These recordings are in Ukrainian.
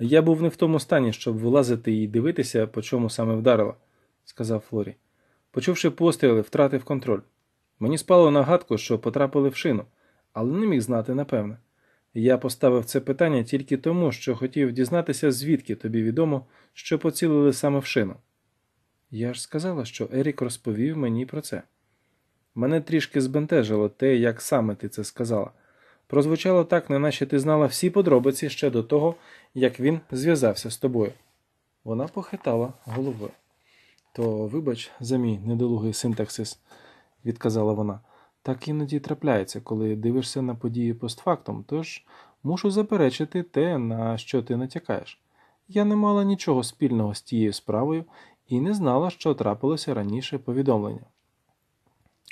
Я був не в тому стані, щоб вилазити і дивитися, по чому саме вдарило, сказав Флорі. Почувши постріли, втратив контроль. Мені спало нагадку, що потрапили в шину, але не міг знати напевне. Я поставив це питання тільки тому, що хотів дізнатися, звідки тобі відомо, що поцілили саме в шину. Я ж сказала, що Ерік розповів мені про це. Мене трішки збентежило те, як саме ти це сказала прозвучало так, неначе ти знала всі подробиці ще до того, як він зв'язався з тобою. Вона похитала головою. То, вибач, за мій недолугий синтаксис, відказала вона. Так іноді трапляється, коли дивишся на події постфактом, тож мушу заперечити те, на що ти натякаєш. Я не мала нічого спільного з тією справою і не знала, що трапилося раніше повідомлення.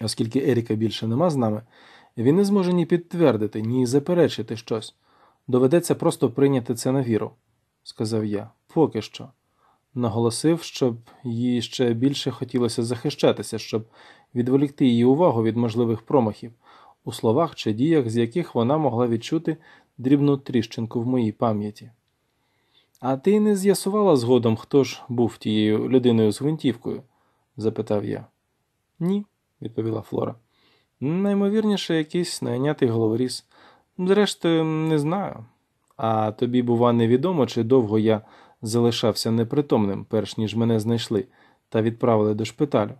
Оскільки Еріка більше нема з нами, він не зможе ні підтвердити, ні заперечити щось. Доведеться просто прийняти це на віру, сказав я, поки що. Наголосив, щоб їй ще більше хотілося захищатися, щоб відволікти її увагу від можливих промахів у словах чи діях, з яких вона могла відчути дрібну тріщинку в моїй пам'яті. А ти не з'ясувала згодом, хто ж був тією людиною з гвинтівкою? запитав я. Ні, відповіла Флора. Наймовірніше, якийсь найнятий головоріз. Зрештою, не знаю. А тобі, бува, невідомо, чи довго я залишався непритомним, перш ніж мене знайшли, та відправили до шпиталю.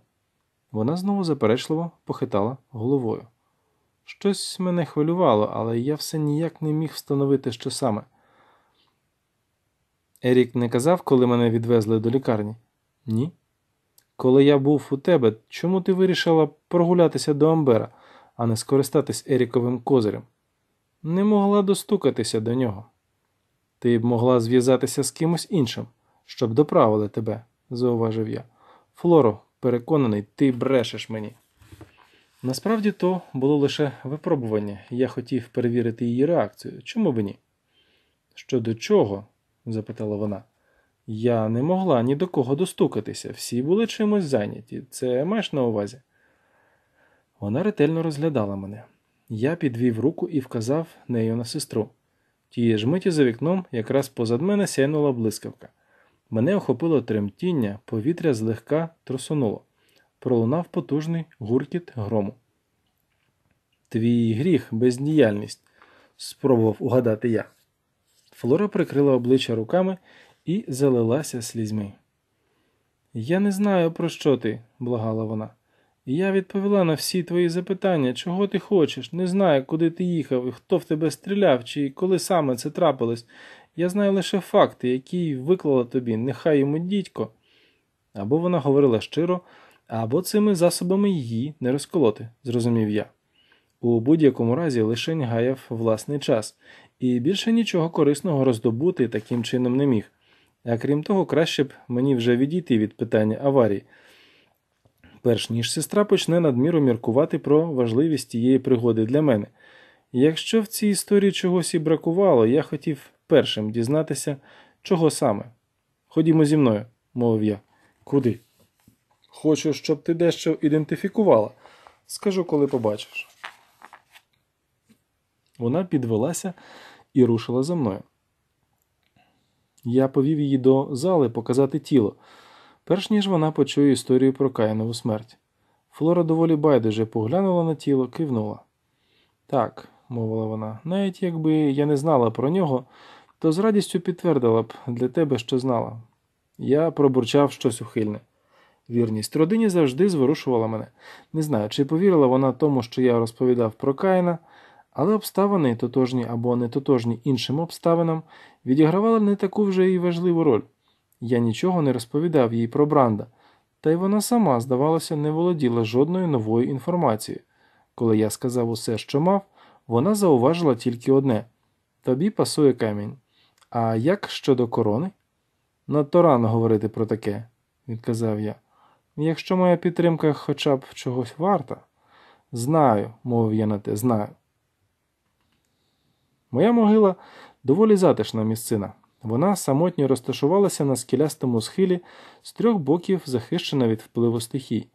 Вона знову заперечливо похитала головою. Щось мене хвилювало, але я все ніяк не міг встановити, що саме. Ерік не казав, коли мене відвезли до лікарні? Ні. Коли я був у тебе, чому ти вирішила прогулятися до Амбера, а не скористатись Еріковим козирем? Не могла достукатися до нього. Ти б могла зв'язатися з кимось іншим, щоб доправили тебе, зауважив я. Флоро, переконаний, ти брешеш мені. Насправді то було лише випробування, я хотів перевірити її реакцію. Чому б ні? Щодо чого? запитала вона. Я не могла ні до кого достукатися, всі були чимось зайняті, це маєш на увазі. Вона ретельно розглядала мене. Я підвів руку і вказав нею на сестру. Тієї ж миті за вікном, якраз позад мене сяйнула блискавка. Мене охопило тремтіння, повітря злегка трусонуло. Пролунав потужний гуркіт грому. Твій гріх, бездіяльність, спробував угадати я. Флора прикрила обличчя руками і залилася слізьми. Я не знаю, про що ти, благала вона. Я відповіла на всі твої запитання, чого ти хочеш, не знаю, куди ти їхав і хто в тебе стріляв, чи коли саме це трапилось. Я знаю лише факти, які виклала тобі, нехай йому дідько. Або вона говорила щиро, або цими засобами її не розколоти, зрозумів я. У будь-якому разі лишень гаяв власний час, і більше нічого корисного роздобути таким чином не міг. А крім того, краще б мені вже відійти від питання аварії, перш ніж сестра почне надміру міркувати про важливість цієї пригоди для мене. Якщо в цій історії чогось і бракувало, я хотів першим дізнатися, чого саме. Ходімо зі мною, мовив я. Куди? Хочу, щоб ти дещо ідентифікувала. Скажу, коли побачиш. Вона підвелася і рушила за мною. Я повів її до зали показати тіло, перш ніж вона почує історію про Каїнову смерть. Флора доволі байдуже поглянула на тіло, кивнула. Так, мовила вона, навіть якби я не знала про нього, то з радістю підтвердила б для тебе, що знала. Я пробурчав щось ухильне. Вірність родині завжди зворушувала мене. Не знаю, чи повірила вона тому, що я розповідав про Каїна. Але обставини, тотожні або не іншим обставинам, відігравали не таку вже й важливу роль. Я нічого не розповідав їй про Бранда, та й вона сама, здавалося, не володіла жодною новою інформацією. Коли я сказав усе, що мав, вона зауважила тільки одне тобі пасує камінь. А як щодо корони? Надто рано говорити про таке, відказав я. Якщо моя підтримка хоча б чогось варта, знаю, мовив я на те, знаю. Моя могила доволі затишна місцина. Вона самотньо розташувалася на скелястому схилі з трьох боків, захищена від впливу стихій,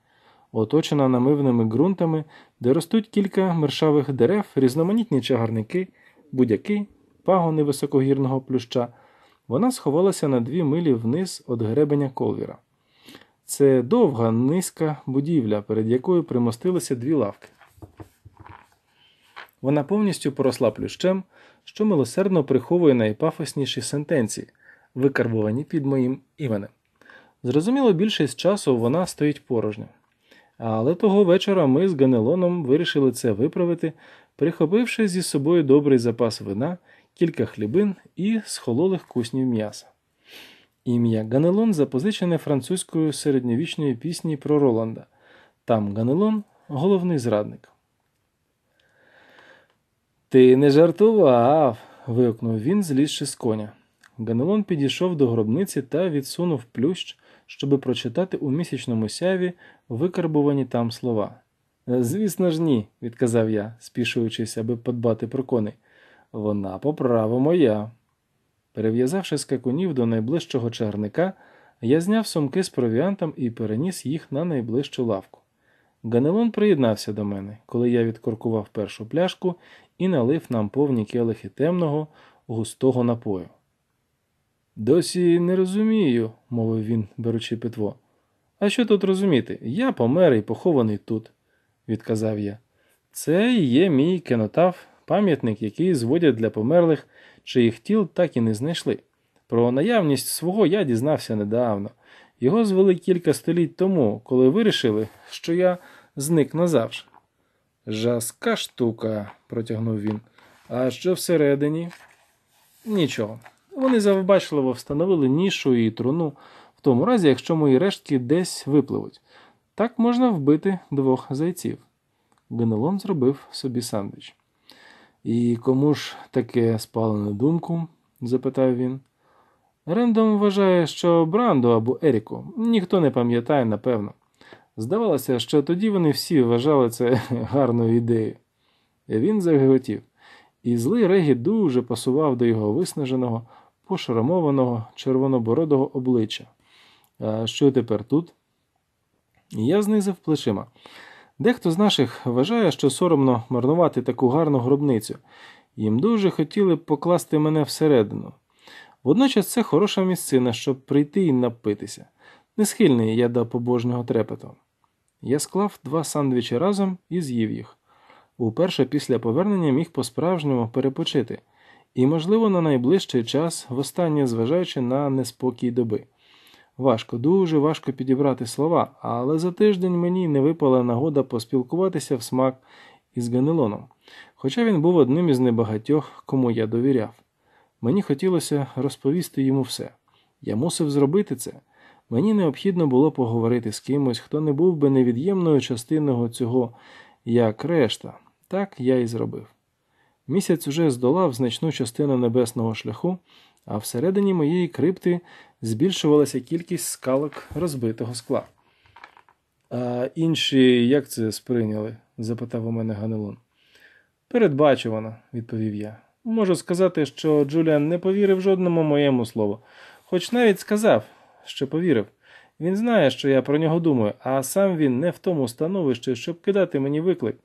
оточена намивними ґрунтами, де ростуть кілька мершавих дерев, різноманітні чагарники, будяки, пагони високогірного плюща. Вона сховалася на дві милі вниз від гребеня колвіра. Це довга низька будівля, перед якою примостилися дві лавки. Вона повністю поросла плющем що милосердно приховує найпафосніші сентенції, викарбувані під моїм іменем. Зрозуміло, більшість часу вона стоїть порожньо. Але того вечора ми з Ганелоном вирішили це виправити, прихопивши зі собою добрий запас вина, кілька хлібин і схололих куснів м'яса. Ім'я Ганелон запозичене французькою середньовічної пісні про Роланда. Там Ганелон головний зрадник. Ти не жартував. вигукнув він, злізши з коня. Ганелон підійшов до гробниці та відсунув плющ, щоби прочитати у місячному сяві викарбувані там слова. «Е, звісно ж, ні, відказав я, спішуючись, аби подбати про коней. Вона по праву моя. Перев'язавши скакунів до найближчого чагарника, я зняв сумки з провіантом і переніс їх на найближчу лавку. Ганелон приєднався до мене, коли я відкоркував першу пляшку і налив нам повні келихи темного, густого напою. Досі не розумію, мовив він, беручи питво. А що тут розуміти? Я помер і похований тут, відказав я. Це є мій кенотав пам'ятник, який зводять для померлих, чиїх тіл так і не знайшли. Про наявність свого я дізнався недавно. Його звели кілька століть тому, коли вирішили, що я зник назавжди. Жаска штука, протягнув він. А що всередині? Нічого. Вони завбачливо встановили нішу і труну, в тому разі, якщо мої рештки десь випливуть. Так можна вбити двох зайців. Генелон зробив собі сандвіч. І кому ж таке спало на думку? запитав він. Рендом вважає, що Бранду або Еріку Ніхто не пам'ятає, напевно. Здавалося, що тоді вони всі вважали це гарною ідеєю. Він загиготів, і злий Регі дуже пасував до його виснаженого, пошрамованого, червонобородого обличчя. А що тепер тут? Я знизив плечима. Дехто з наших вважає, що соромно марнувати таку гарну гробницю. Їм дуже хотіли б покласти мене всередину. Водночас це хороша місцина, щоб прийти і напитися не схильний я до побожнього трепету. Я склав два сандвічі разом і з'їв їх. Уперше після повернення міг по-справжньому перепочити, і, можливо, на найближчий час, востаннє зважаючи на неспокій доби. Важко, дуже важко підібрати слова, але за тиждень мені не випала нагода поспілкуватися в смак із Ганелоном, хоча він був одним із небагатьох, кому я довіряв. Мені хотілося розповісти йому все. Я мусив зробити це. Мені необхідно було поговорити з кимось, хто не був би невід'ємною частиною цього як решта. Так я і зробив. Місяць уже здолав значну частину небесного шляху, а всередині моєї крипти збільшувалася кількість скалок розбитого скла. А інші як це сприйняли? запитав у мене Ганелун. Передбачувано, відповів я. Можу сказати, що Джуліан не повірив жодному моєму слову, хоч навіть сказав що повірив. Він знає, що я про нього думаю, а сам він не в тому становищі, щоб кидати мені виклик.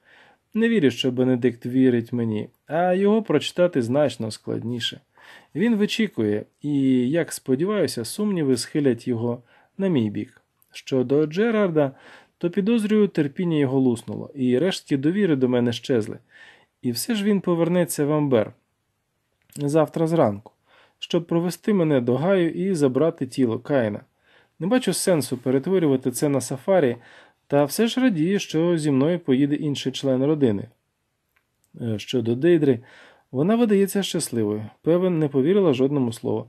Не вірю, що Бенедикт вірить мені, а його прочитати значно складніше. Він вичікує і, як сподіваюся, сумніви схилять його на мій бік. Щодо Джерарда, то підозрюю, терпіння його луснуло, і рештки довіри до мене щезли. І все ж він повернеться в Амбер завтра зранку щоб провести мене до гаю і забрати тіло Каїна. Не бачу сенсу перетворювати це на сафарі, та все ж радію, що зі мною поїде інший член родини. Е, щодо Дейдри, вона видається щасливою, певен, не повірила жодному слову,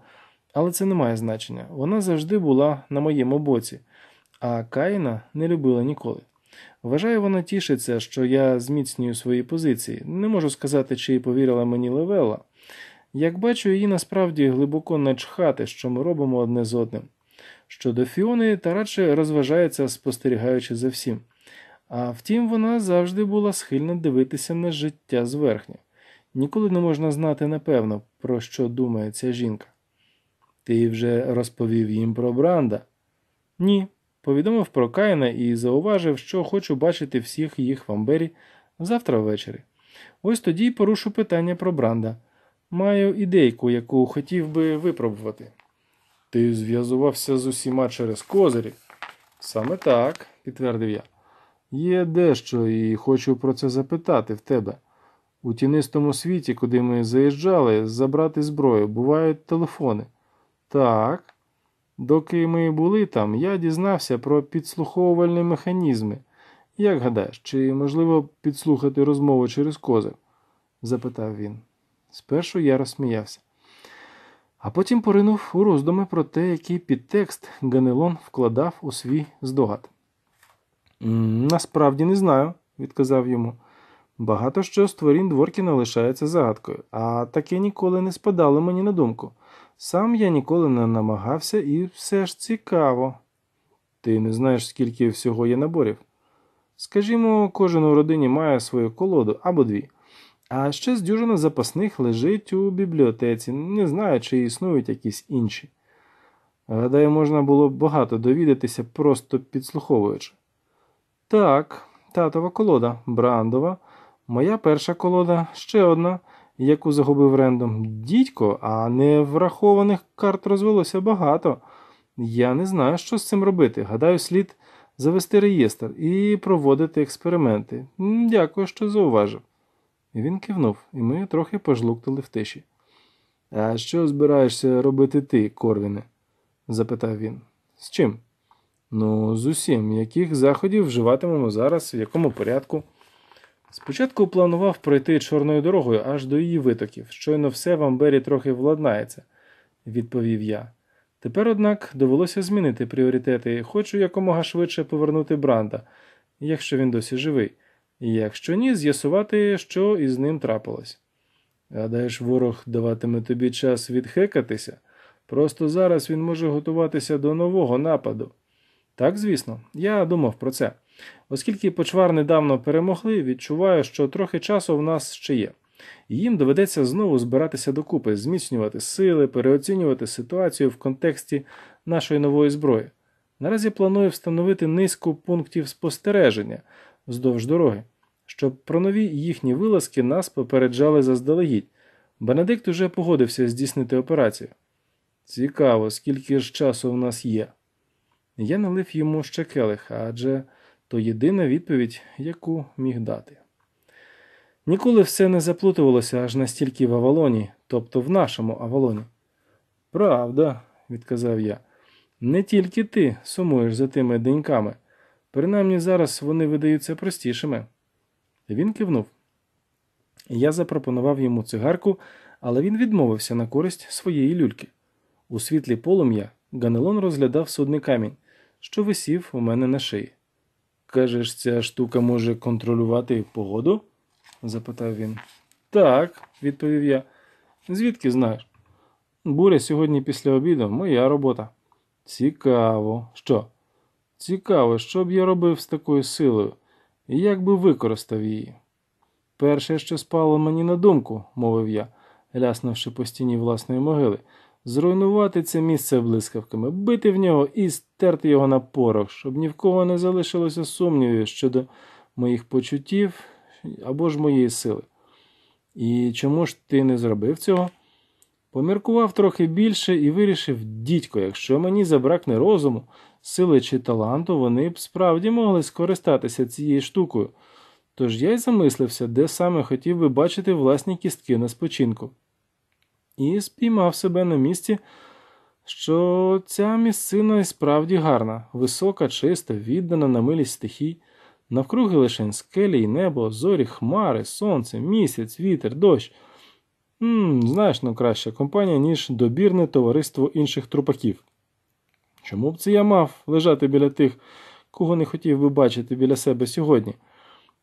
але це не має значення. Вона завжди була на моєму боці, а Каїна не любила ніколи. Вважаю, вона тішиться, що я зміцнюю свої позиції. Не можу сказати, чи повірила мені Левела, як бачу, її насправді глибоко не чхати, що ми робимо одне з одним. Щодо Фіони, та радше розважається, спостерігаючи за всім. А втім, вона завжди була схильна дивитися на життя зверхня. Ніколи не можна знати напевно, про що думає ця жінка. Ти вже розповів їм про Бранда? Ні. Повідомив про Кайна і зауважив, що хочу бачити всіх їх в Амбері завтра ввечері. Ось тоді й порушу питання про Бранда. Маю ідейку, яку хотів би випробувати. Ти зв'язувався з усіма через козирі. Саме так, підтвердив я. Є дещо, і хочу про це запитати в тебе. У тінистому світі, куди ми заїжджали, забрати зброю, бувають телефони. Так. Доки ми були там, я дізнався про підслуховувальні механізми. Як гадаєш, чи можливо підслухати розмову через козир? запитав він. Спершу я розсміявся, а потім поринув у роздуми про те, який підтекст Ганелон вкладав у свій здогад. Насправді не знаю, відказав йому. Багато що з творін Дворкіна лишається загадкою, а таке ніколи не спадало мені на думку. Сам я ніколи не намагався і все ж цікаво. Ти не знаєш, скільки всього є наборів. Скажімо, кожен у родині має свою колоду або дві. А ще з дюжина запасних лежить у бібліотеці, не знаю, чи існують якісь інші. Гадаю, можна було багато довідатися, просто підслуховуючи. Так, татова колода, брандова, моя перша колода, ще одна, яку загубив рендом. Дідько, а не врахованих карт розвелося багато. Я не знаю, що з цим робити. Гадаю, слід завести реєстр і проводити експерименти. Дякую, що зауважив. Він кивнув, і ми трохи пожлуктали в тиші. А що збираєшся робити ти, Корвіне? запитав він. З чим? Ну, з усім, яких заходів вживатимемо зараз, в якому порядку. Спочатку планував пройти чорною дорогою аж до її витоків. Щойно все в Амбері трохи владнається, відповів я. Тепер, однак, довелося змінити пріоритети. Хочу якомога швидше повернути Бранда, якщо він досі живий якщо ні, з'ясувати, що із ним трапилось. Гадаєш, ворог даватиме тобі час відхекатися, просто зараз він може готуватися до нового нападу. Так, звісно, я думав про це. Оскільки почвар недавно перемогли, відчуваю, що трохи часу в нас ще є. Їм доведеться знову збиратися докупи, зміцнювати сили, переоцінювати ситуацію в контексті нашої нової зброї. Наразі планую встановити низку пунктів спостереження, вздовж дороги, щоб про нові їхні вилазки нас попереджали заздалегідь. Бенедикт уже погодився здійснити операцію. Цікаво, скільки ж часу в нас є. Я налив йому ще келих, адже то єдина відповідь, яку міг дати. Ніколи все не заплутувалося аж настільки в Авалоні, тобто в нашому Авалоні. Правда, відказав я, не тільки ти сумуєш за тими деньками. Принаймні зараз вони видаються простішими. Він кивнув. Я запропонував йому цигарку, але він відмовився на користь своєї люльки. У світлі полум'я Ганелон розглядав судний камінь, що висів у мене на шиї. Кажеш, ця штука може контролювати погоду? запитав він. Так, відповів я. Звідки знаєш? Буря сьогодні після обіду моя робота. Цікаво. Що? Цікаво, що б я робив з такою силою і як би використав її. Перше, що спало мені на думку, мовив я, ляснувши по стіні власної могили, зруйнувати це місце блискавками, бити в нього і стерти його на порох, щоб ні в кого не залишилося сумнівів щодо моїх почуттів або ж моєї сили. І чому ж ти не зробив цього? Поміркував трохи більше і вирішив, дідько, якщо мені забракне розуму сили чи таланту, вони б справді могли скористатися цією штукою, тож я й замислився, де саме хотів би бачити власні кістки на спочинку. І спіймав себе на місці, що ця місцина і справді гарна, висока, чиста, віддана на милість стихій, навкруги лише скелі й небо, зорі, хмари, сонце, місяць, вітер, дощ. М -м, знаєш, ну краща компанія, ніж добірне товариство інших трупаків. Чому б це я мав лежати біля тих, кого не хотів би бачити біля себе сьогодні,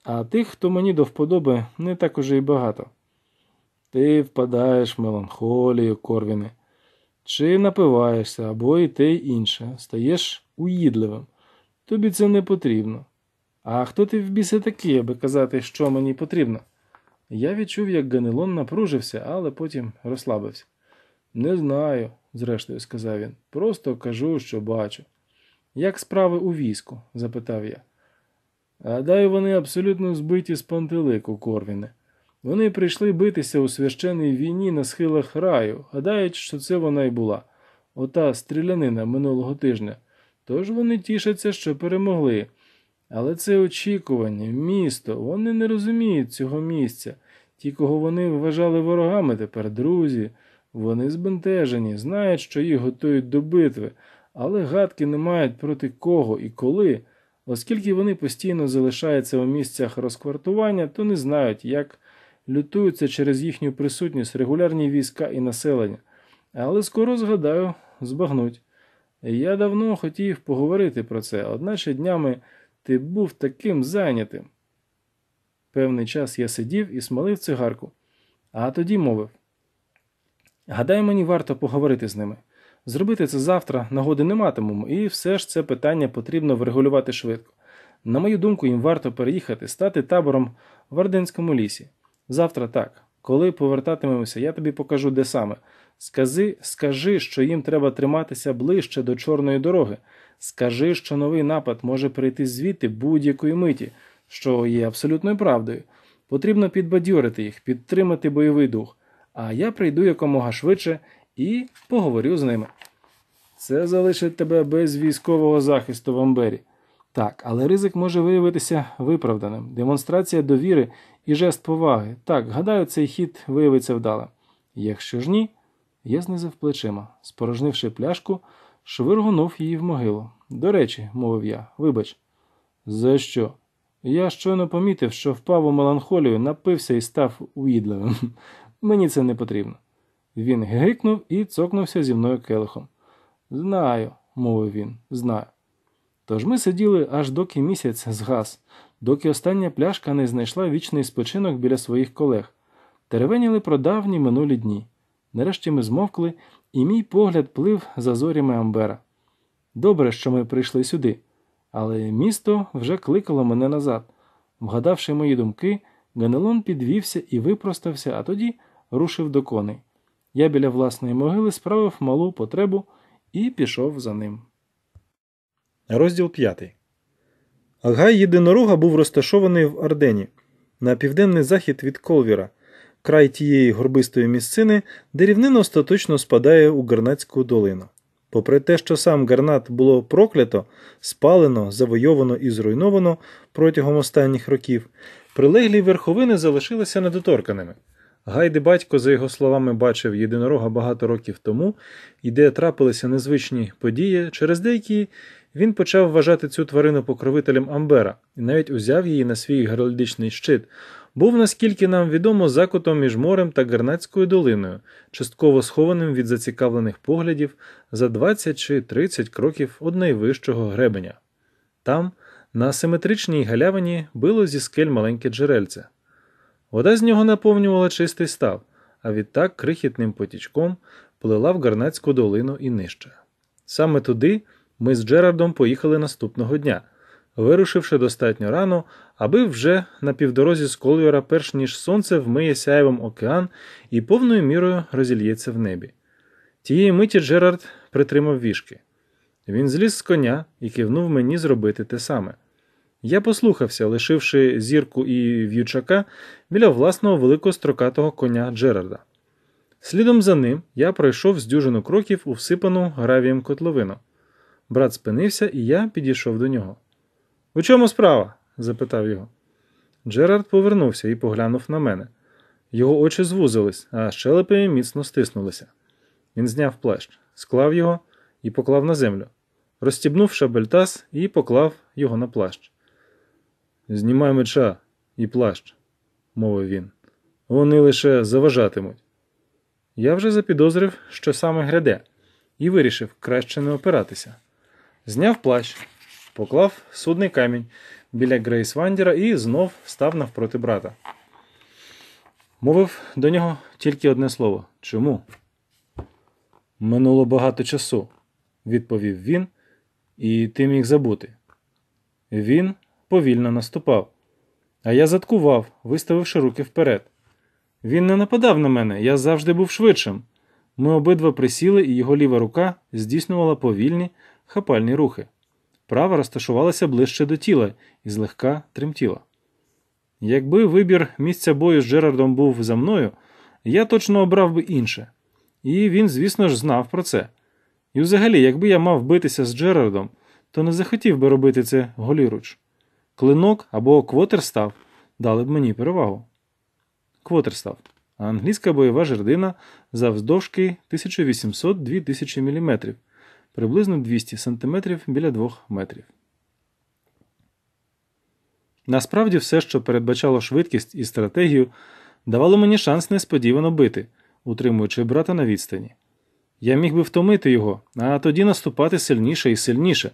а тих, хто мені до вподоби, не так уже й багато. Ти впадаєш в меланхолію, корвіне, чи напиваєшся, або і те й інше, стаєш уїдливим. Тобі це не потрібно. А хто ти в біси такий, аби казати, що мені потрібно? Я відчув, як Ганелон напружився, але потім розслабився. Не знаю зрештою сказав він. Просто кажу, що бачу. Як справи у війську? запитав я. Гадаю, вони абсолютно збиті з пантелику, Корвіне. Вони прийшли битися у священній війні на схилах раю, гадають, що це вона й була. Ота стрілянина минулого тижня. Тож вони тішаться, що перемогли. Але це очікування, місто, вони не розуміють цього місця. Ті, кого вони вважали ворогами, тепер друзі. Вони збентежені, знають, що їх готують до битви, але гадки не мають проти кого і коли, оскільки вони постійно залишаються у місцях розквартування, то не знають, як лютуються через їхню присутність регулярні війська і населення. Але скоро згадаю, збагнуть. Я давно хотів поговорити про це, одначе днями ти був таким зайнятим. Певний час я сидів і смалив цигарку, а тоді мовив. Гадаю, мені варто поговорити з ними. Зробити це завтра нагоди не матимемо, і все ж це питання потрібно врегулювати швидко. На мою думку, їм варто переїхати, стати табором в Орденському лісі. Завтра так. Коли повертатимемося, я тобі покажу, де саме. Скажи, скажи, що їм треба триматися ближче до чорної дороги. Скажи, що новий напад може прийти звідти будь-якої миті, що є абсолютною правдою. Потрібно підбадьорити їх, підтримати бойовий дух а я прийду якомога швидше і поговорю з ними. Це залишить тебе без військового захисту в Амбері. Так, але ризик може виявитися виправданим. Демонстрація довіри і жест поваги. Так, гадаю, цей хід виявиться вдалим. Якщо ж ні, я знизив плечима, спорожнивши пляшку, швиргунув її в могилу. До речі, мовив я, вибач, за що? Я щойно помітив, що впав у меланхолію, напився і став уїдливим. Мені це не потрібно. Він гикнув і цокнувся зі мною келихом. Знаю, мовив він, знаю. Тож ми сиділи аж доки місяць згас, доки остання пляшка не знайшла вічний спочинок біля своїх колег, теревеніли про давні минулі дні. Нарешті ми змовкли, і мій погляд плив за зорями Амбера. Добре, що ми прийшли сюди, але місто вже кликало мене назад. Вгадавши мої думки, Ганелон підвівся і випростався, а тоді рушив до коней. Я біля власної могили справив малу потребу і пішов за ним. Розділ 5. Гай єдинорога був розташований в Ардені на південний захід від Колвіра, край тієї горбистої місцини, де рівнина остаточно спадає у Гарнатську долину. Попри те, що сам Гарнат було проклято, спалено, завойовано і зруйновано протягом останніх років, прилеглі верховини залишилися недоторканими. Гайди батько, за його словами, бачив єдинорога багато років тому, і де трапилися незвичні події, через деякі він почав вважати цю тварину покровителем Амбера і навіть узяв її на свій геральдичний щит. Був, наскільки нам відомо, закутом між морем та Гернацькою долиною, частково схованим від зацікавлених поглядів за 20 чи 30 кроків од найвищого гребеня. Там, на асиметричній галявині, било зі скель маленьке джерельце. Вода з нього наповнювала чистий став, а відтак крихітним потічком плила в гарнацьку долину і нижче. Саме туди ми з Джерардом поїхали наступного дня, вирушивши достатньо рано, аби вже на півдорозі з Колвіра, перш ніж сонце вмиє сяєвом океан і повною мірою розільється в небі. Тієї миті Джерард притримав вішки. Він зліз з коня і кивнув мені зробити те саме. Я послухався, лишивши зірку і в'ючака біля власного великострокатого коня Джерарда. Слідом за ним я пройшов з дюжину кроків у всипану гравієм котловину. Брат спинився, і я підійшов до нього. У чому справа? запитав його. Джерард повернувся і поглянув на мене. Його очі звузились, а щелепи міцно стиснулися. Він зняв плащ, склав його і поклав на землю, розстібнув шабельтас і поклав його на плащ. Знімай меча і плащ, мовив він. Вони лише заважатимуть. Я вже запідозрив, що саме гряде, і вирішив краще не опиратися. Зняв плащ, поклав судний камінь біля Грейс Вандіра і знов став навпроти брата. Мовив до нього тільки одне слово чому? Минуло багато часу, відповів він, і ти міг забути. Він повільно наступав. А я заткував, виставивши руки вперед. Він не нападав на мене, я завжди був швидшим. Ми обидва присіли, і його ліва рука здійснювала повільні хапальні рухи. Права розташувалася ближче до тіла і злегка тремтіла. Якби вибір місця бою з Джерардом був за мною, я точно обрав би інше. І він, звісно ж, знав про це. І взагалі, якби я мав битися з Джерардом, то не захотів би робити це голіруч. Клинок або квотерстав дали б мені перевагу. Квотерстав англійська бойова жердина завздовжки 1800-2000 мм, приблизно 200 см біля 2 метрів. Насправді все, що передбачало швидкість і стратегію, давало мені шанс несподівано бити, утримуючи брата на відстані. Я міг би втомити його, а тоді наступати сильніше і сильніше.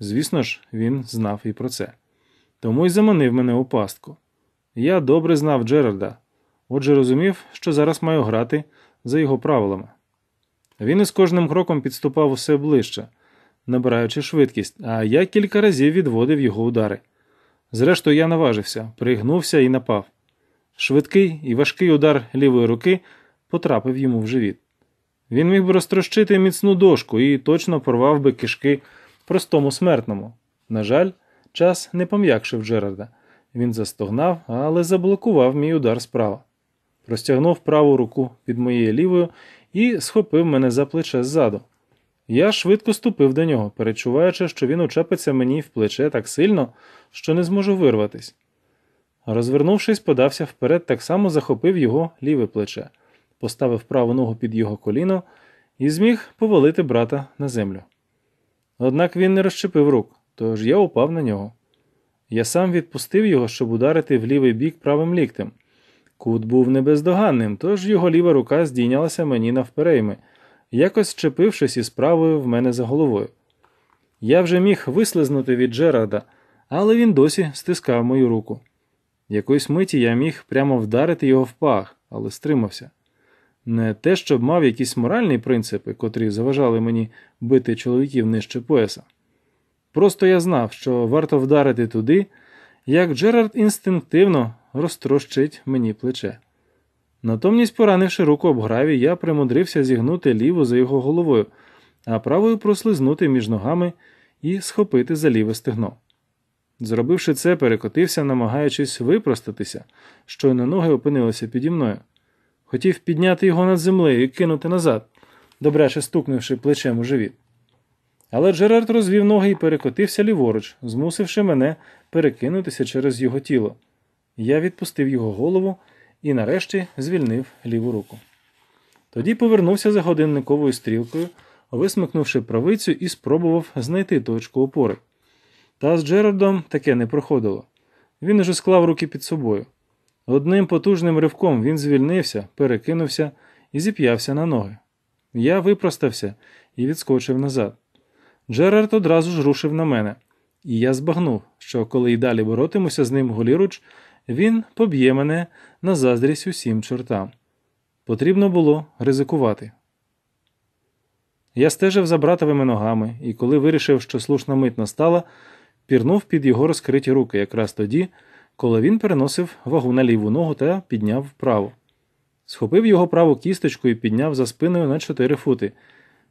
Звісно ж, він знав і про це тому й заманив мене у пастку. Я добре знав Джерарда, отже розумів, що зараз маю грати за його правилами. Він із кожним кроком підступав усе ближче, набираючи швидкість, а я кілька разів відводив його удари. Зрештою, я наважився, пригнувся і напав. Швидкий і важкий удар лівої руки потрапив йому в живіт. Він міг би розтрощити міцну дошку і точно порвав би кишки простому смертному. На жаль, Час не пом'якшив Джерарда. Він застогнав, але заблокував мій удар справа. Простягнув праву руку під моєю лівою і схопив мене за плече ззаду. Я швидко ступив до нього, перечуваючи, що він учепиться мені в плече так сильно, що не зможу вирватись. Розвернувшись, подався вперед, так само захопив його ліве плече, поставив праву ногу під його коліно і зміг повалити брата на землю. Однак він не розчепив рук тож я упав на нього. Я сам відпустив його, щоб ударити в лівий бік правим ліктем. Кут був небездоганним, тож його ліва рука здійнялася мені навперейми, якось чепившись із правою в мене за головою. Я вже міг вислизнути від Джерарда, але він досі стискав мою руку. Якоїсь миті я міг прямо вдарити його в пах, але стримався. Не те, щоб мав якісь моральні принципи, котрі заважали мені бити чоловіків нижче пояса. Просто я знав, що варто вдарити туди, як Джерард інстинктивно розтрощить мені плече. Натомність, поранивши руку об граві, я примудрився зігнути ліву за його головою, а правою прослизнути між ногами і схопити за ліве стегно. Зробивши це, перекотився, намагаючись випростатися, щойно ноги опинилися піді мною. Хотів підняти його над землею і кинути назад, добряче стукнувши плечем у живіт. Але Джерард розвів ноги і перекотився ліворуч, змусивши мене перекинутися через його тіло. Я відпустив його голову і нарешті звільнив ліву руку. Тоді повернувся за годинниковою стрілкою, висмикнувши правицю і спробував знайти точку опори. Та з Джерардом таке не проходило. Він уже склав руки під собою. Одним потужним ривком він звільнився, перекинувся і зіп'явся на ноги. Я випростався і відскочив назад. Джерард одразу ж рушив на мене, і я збагнув, що коли й далі боротимуся з ним голіруч, він поб'є мене на заздрість усім чортам. Потрібно було ризикувати. Я стежив за братовими ногами, і коли вирішив, що слушна мить настала, пірнув під його розкриті руки якраз тоді, коли він переносив вагу на ліву ногу та підняв вправо. Схопив його праву кісточку і підняв за спиною на чотири фути.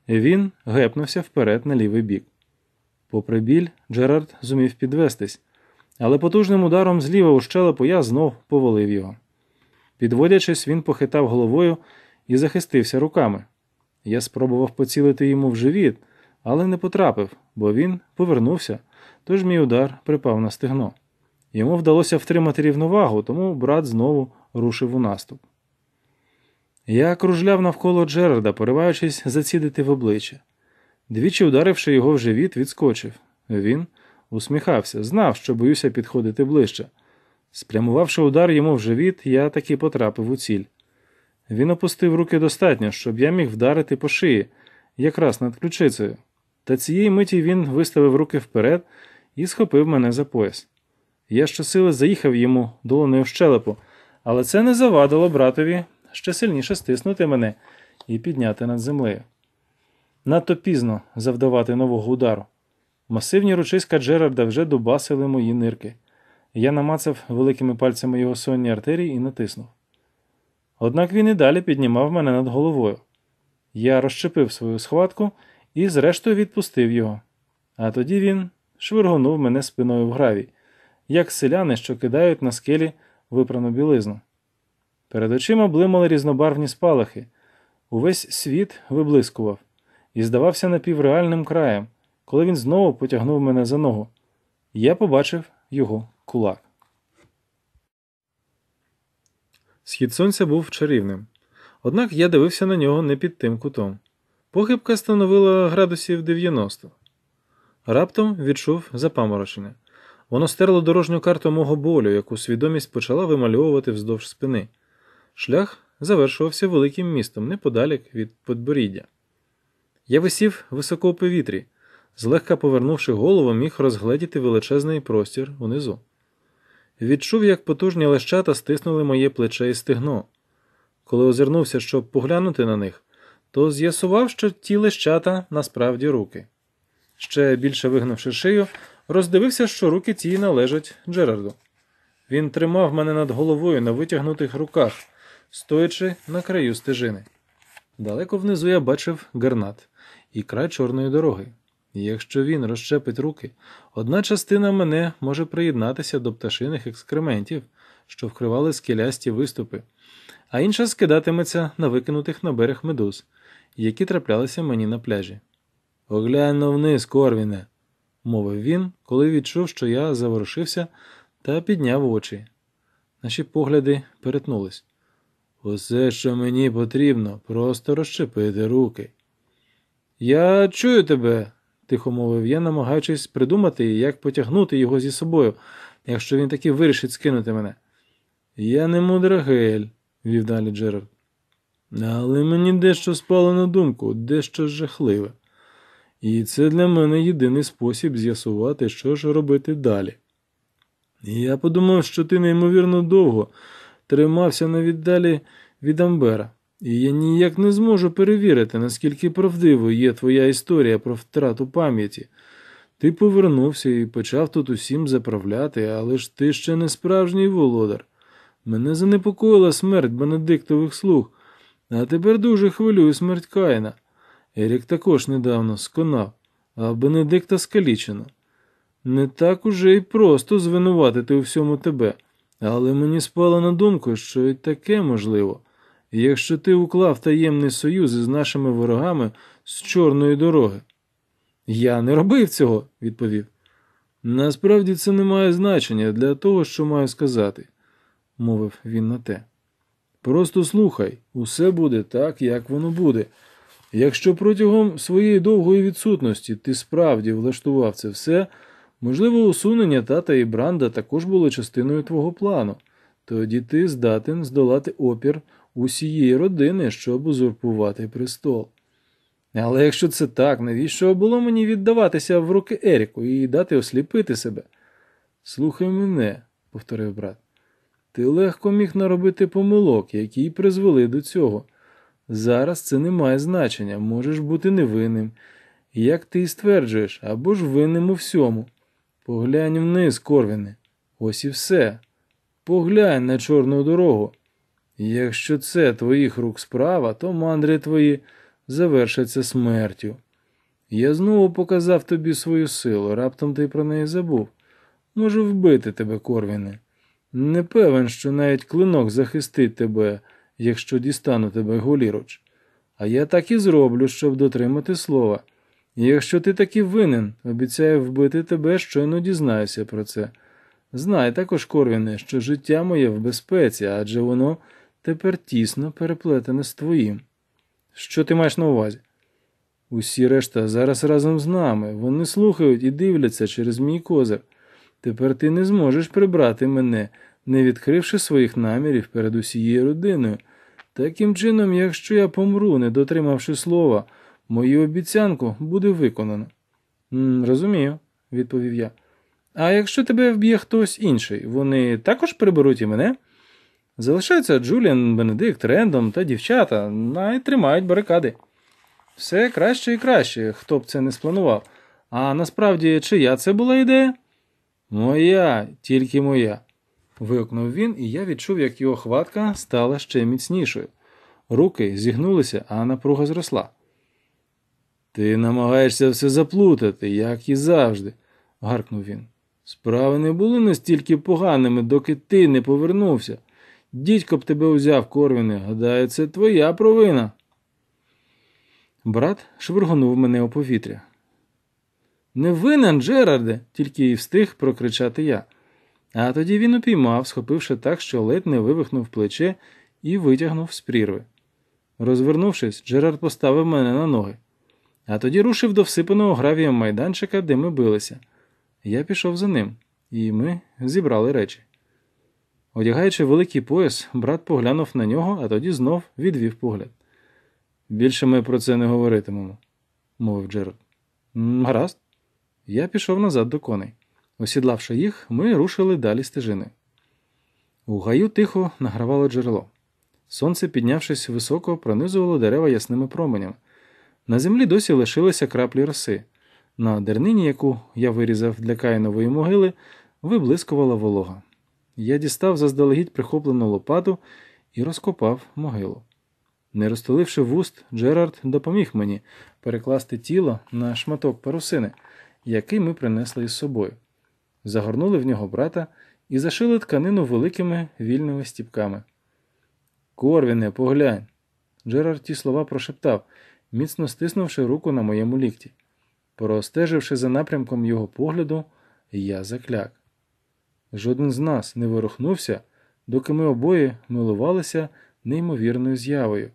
Він гепнувся вперед на лівий бік. Попри біль, Джерард зумів підвестись, але потужним ударом зліва у щелепу я знов повалив його. Підводячись, він похитав головою і захистився руками. Я спробував поцілити йому в живіт, але не потрапив, бо він повернувся, тож мій удар припав на стегно. Йому вдалося втримати рівновагу, тому брат знову рушив у наступ. Я кружляв навколо Джерарда, пориваючись зацідити в обличчя. Двічі ударивши його в живіт, відскочив. Він усміхався, знав, що боюся підходити ближче. Спрямувавши удар йому в живіт, я таки потрапив у ціль. Він опустив руки достатньо, щоб я міг вдарити по шиї, якраз над ключицею. Та цієї миті він виставив руки вперед і схопив мене за пояс. Я щосили заїхав йому долоною в щелепу, але це не завадило братові ще сильніше стиснути мене і підняти над землею. Надто пізно завдавати нового удару. Масивні ручиська Джерарда вже добасили мої нирки. Я намацав великими пальцями його сонні артерії і натиснув. Однак він і далі піднімав мене над головою. Я розчепив свою схватку і, зрештою, відпустив його. А тоді він швиргонув мене спиною в гравій, як селяни, що кидають на скелі випрану білизну. Перед очима блимали різнобарвні спалахи. Увесь світ виблискував і здавався напівреальним краєм, коли він знову потягнув мене за ногу. Я побачив його кулак. Схід сонця був чарівним, однак я дивився на нього не під тим кутом. Похибка становила градусів 90. Раптом відчув запаморочення. Воно стерло дорожню карту мого болю, яку свідомість почала вимальовувати вздовж спини. Шлях завершувався великим містом неподалік від подборіддя. Я висів високо у повітрі, злегка повернувши голову, міг розгледіти величезний простір унизу. Відчув, як потужні лещата стиснули моє плече і стегно. Коли озирнувся, щоб поглянути на них, то з'ясував, що ті лещата насправді руки. Ще більше вигнувши шию, роздивився, що руки ті належать Джерарду. Він тримав мене над головою на витягнутих руках стоячи на краю стежини. Далеко внизу я бачив гарнат і край чорної дороги. якщо він розчепить руки, одна частина мене може приєднатися до пташиних екскрементів, що вкривали скелясті виступи, а інша скидатиметься на викинутих на берег медуз, які траплялися мені на пляжі. Огляньно вниз, корвіне, мовив він, коли відчув, що я заворушився та підняв очі. Наші погляди перетнулись. Усе, що мені потрібно, просто розчепити руки. Я чую тебе, тихо мовив я, намагаючись придумати, як потягнути його зі собою, якщо він таки вирішить скинути мене. Я не мудрагель, вів далі Джерард. Але мені дещо спало на думку, дещо жахливе. І це для мене єдиний спосіб з'ясувати, що ж робити далі. Я подумав, що ти неймовірно довго тримався навіддалі від Амбера, і я ніяк не зможу перевірити, наскільки правдивою є твоя історія про втрату пам'яті. Ти повернувся і почав тут усім заправляти, але ж ти ще не справжній володар. Мене занепокоїла смерть Бенедиктових слуг, а тепер дуже хвилюю смерть кайна. Ерік також недавно сконав, а Бенедикта скалічено. Не так уже й просто звинуватити у всьому тебе. Але мені спало на думку, що й таке можливо. Якщо ти уклав таємний союз із нашими ворогами з чорної дороги. Я не робив цього, відповів. Насправді це не має значення для того, що маю сказати, мовив він на те. Просто слухай, усе буде так, як воно буде. Якщо протягом своєї довгої відсутності ти справді влаштував це все. Можливо, усунення тата і бранда також були частиною твого плану, тоді ти здатен здолати опір усієї родини, щоб узурпувати престол. Але якщо це так, навіщо було мені віддаватися в руки Еріку і дати осліпити себе? Слухай мене, повторив брат, ти легко міг наробити помилок, які призвели до цього. Зараз це не має значення, можеш бути невинним, як ти і стверджуєш, або ж винним у всьому. Поглянь вниз, корвіни, Ось і все. Поглянь на чорну дорогу. Якщо це твоїх рук справа, то мандри твої завершаться смертю. Я знову показав тобі свою силу, раптом ти про неї забув. Можу вбити тебе, Корвіне. Не певен, що навіть клинок захистить тебе, якщо дістану тебе голіруч. А я так і зроблю, щоб дотримати слова. Якщо ти таки винен, обіцяю вбити тебе, щойно дізнаюся про це. Знай також, Корвіне, що життя моє в безпеці, адже воно тепер тісно переплетене з твоїм. Що ти маєш на увазі? Усі решта зараз разом з нами. Вони слухають і дивляться через мій козир. Тепер ти не зможеш прибрати мене, не відкривши своїх намірів перед усією родиною. Таким чином, якщо я помру, не дотримавши слова. Мою обіцянку буде виконано. розумію, відповів я. А якщо тебе вб'є хтось інший, вони також приберуть і мене? Залишаються Джуліан, Бенедикт, Рендом та дівчата, навіть ну, тримають барикади. Все краще і краще, хто б це не спланував. А насправді, чия це була ідея? Моя, тільки моя. Вигукнув він, і я відчув, як його хватка стала ще міцнішою. Руки зігнулися, а напруга зросла. Ти намагаєшся все заплутати, як і завжди, гаркнув він. Справи не були настільки поганими, доки ти не повернувся. Дідько б тебе узяв, Корвіне, гадаю, це твоя провина. Брат швиргонув мене у повітря. Не винен, Джерарде, тільки і встиг прокричати я. А тоді він упіймав, схопивши так, що ледь не вивихнув плече і витягнув з прірви. Розвернувшись, Джерард поставив мене на ноги а тоді рушив до всипаного гравієм майданчика, де ми билися. Я пішов за ним, і ми зібрали речі. Одягаючи великий пояс, брат поглянув на нього, а тоді знов відвів погляд. Більше ми про це не говоритимемо, мовив Джеред. Гаразд. Я пішов назад до коней. Осідлавши їх, ми рушили далі стежини. У гаю тихо награвало джерело. Сонце, піднявшись високо, пронизувало дерева ясними променями. На землі досі лишилися краплі роси. На дернині, яку я вирізав для каїнової могили, виблискувала волога. Я дістав заздалегідь прихоплену лопату і розкопав могилу. Не розтуливши вуст, Джерард допоміг мені перекласти тіло на шматок парусини, який ми принесли із собою. Загорнули в нього брата і зашили тканину великими вільними стіпками. Корвіне, поглянь! Джерард ті слова прошептав міцно стиснувши руку на моєму лікті. Простеживши за напрямком його погляду, я закляк. Жоден з нас не ворухнувся, доки ми обоє милувалися неймовірною з'явою.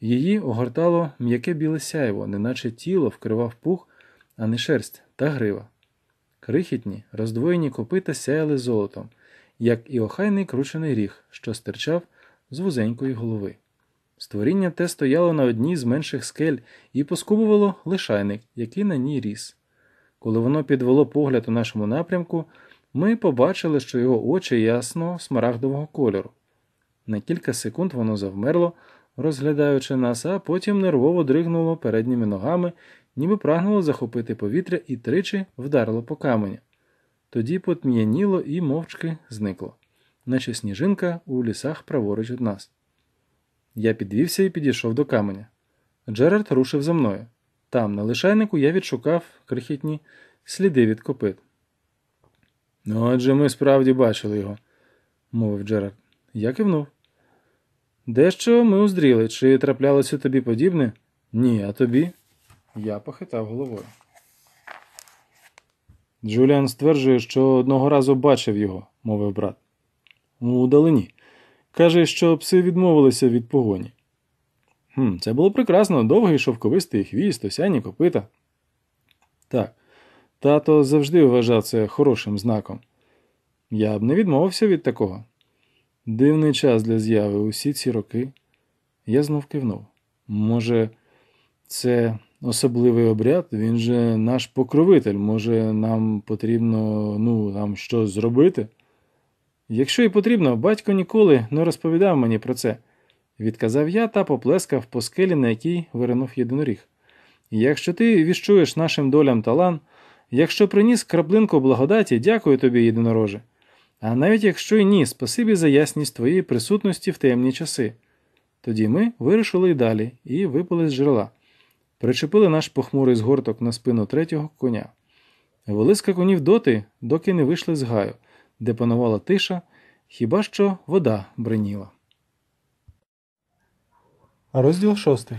Її огортало м'яке біле сяйво, неначе тіло вкривав пух, а не шерсть та грива. Крихітні, роздвоєні копита сяяли золотом, як і охайний кручений ріг, що стирчав з вузенької голови. Створіння те стояло на одній з менших скель і поскубувало лишайник, який на ній ріс. Коли воно підвело погляд у нашому напрямку, ми побачили, що його очі ясно смарагдового кольору. На кілька секунд воно завмерло, розглядаючи нас, а потім нервово дригнуло передніми ногами, ніби прагнуло захопити повітря і тричі вдарило по камені. Тоді потм'яніло і мовчки зникло, наче сніжинка у лісах праворуч від нас. Я підвівся і підійшов до каменя. Джерард рушив за мною. Там, на лишайнику, я відшукав крихітні сліди від копит. Ну, Отже, ми справді бачили його, мовив Джерард. Я кивнув. Дещо ми уздріли. Чи траплялося тобі подібне? Ні, а тобі? Я похитав головою. Джуліан стверджує, що одного разу бачив його, мовив брат. У далині. Каже, що пси відмовилися від погоні. Хм, Це було прекрасно, довгий шовковистий хвіст, осяні копита. Так, тато завжди вважав це хорошим знаком. Я б не відмовився від такого. Дивний час для з'яви усі ці роки. Я знов кивнув. Може, це особливий обряд, він же наш покровитель. Може, нам потрібно ну, нам щось зробити? Якщо і потрібно, батько ніколи не розповідав мені про це, відказав я та поплескав по скелі, на якій виринув єдиноріг. Якщо ти віщуєш нашим долям талан, якщо приніс краплинку благодаті, дякую тобі, єдинороже. А навіть якщо й ні, спасибі за ясність твоєї присутності в темні часи. Тоді ми вирішили й далі і випали з джерела, причепили наш похмурий згорток на спину третього коня. Вели скакунів доти, доки не вийшли з гаю де панувала тиша, хіба що вода бриніла. Розділ шостий.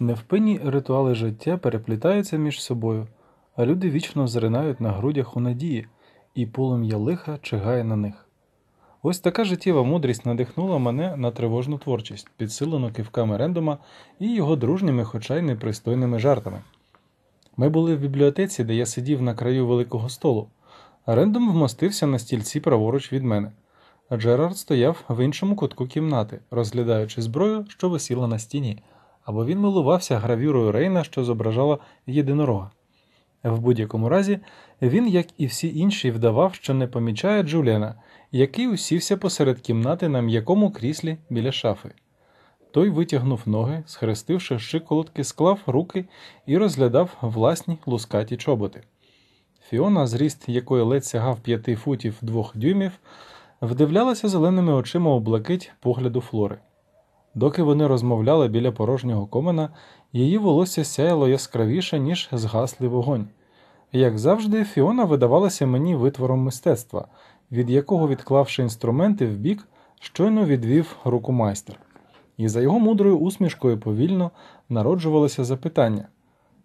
Невпинні ритуали життя переплітаються між собою, а люди вічно зринають на грудях у надії, і полум'я лиха чигає на них. Ось така життєва мудрість надихнула мене на тривожну творчість, підсилену кивками рендома і його дружніми, хоча й непристойними жартами. Ми були в бібліотеці, де я сидів на краю великого столу. Рендом вмостився на стільці праворуч від мене. Джерард стояв в іншому кутку кімнати, розглядаючи зброю, що висіла на стіні, або він милувався гравюрою Рейна, що зображала єдинорога. В будь-якому разі, він, як і всі інші, вдавав, що не помічає Джуліана, який усівся посеред кімнати на м'якому кріслі біля шафи. Той витягнув ноги, схрестивши шиколотки, склав руки і розглядав власні лускаті чоботи. Фіона, зріст якої ледь сягав п'яти футів двох дюймів, вдивлялася зеленими очима у блакить погляду флори. Доки вони розмовляли біля порожнього комена, її волосся сяяло яскравіше, ніж згасли вогонь. Як завжди, Фіона видавалася мені витвором мистецтва, від якого, відклавши інструменти вбік, щойно відвів руку майстер. І за його мудрою усмішкою повільно народжувалося запитання.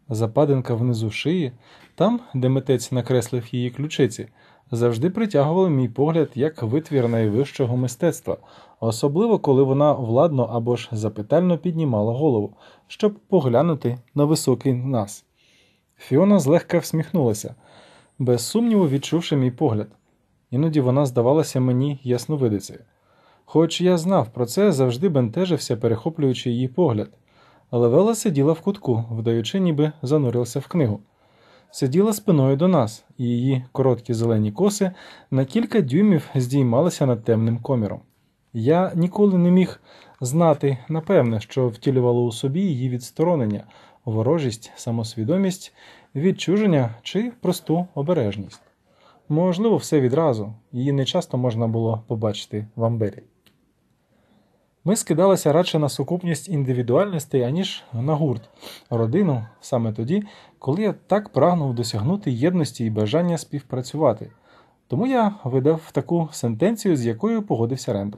Западинка внизу шиї, там, де митець накреслив її ключиці, завжди притягували мій погляд як витвір найвищого мистецтва, особливо коли вона владно або ж запитально піднімала голову, щоб поглянути на високий нас. Фіона злегка всміхнулася, без сумніву відчувши мій погляд. Іноді вона здавалася мені ясновидицею. Хоч я знав про це, завжди бентежився, перехоплюючи її погляд. Але вела сиділа в кутку, вдаючи, ніби занурився в книгу. Сиділа спиною до нас, і її короткі зелені коси на кілька дюймів здіймалися над темним коміром. Я ніколи не міг знати напевне, що втілювало у собі її відсторонення, ворожість, самосвідомість, відчуження чи просту обережність. Можливо, все відразу, її не часто можна було побачити в Амбері. Ми скидалися радше на сукупність індивідуальностей, аніж на гурт, родину саме тоді, коли я так прагнув досягнути єдності і бажання співпрацювати. Тому я видав таку сентенцію, з якою погодився Рендл.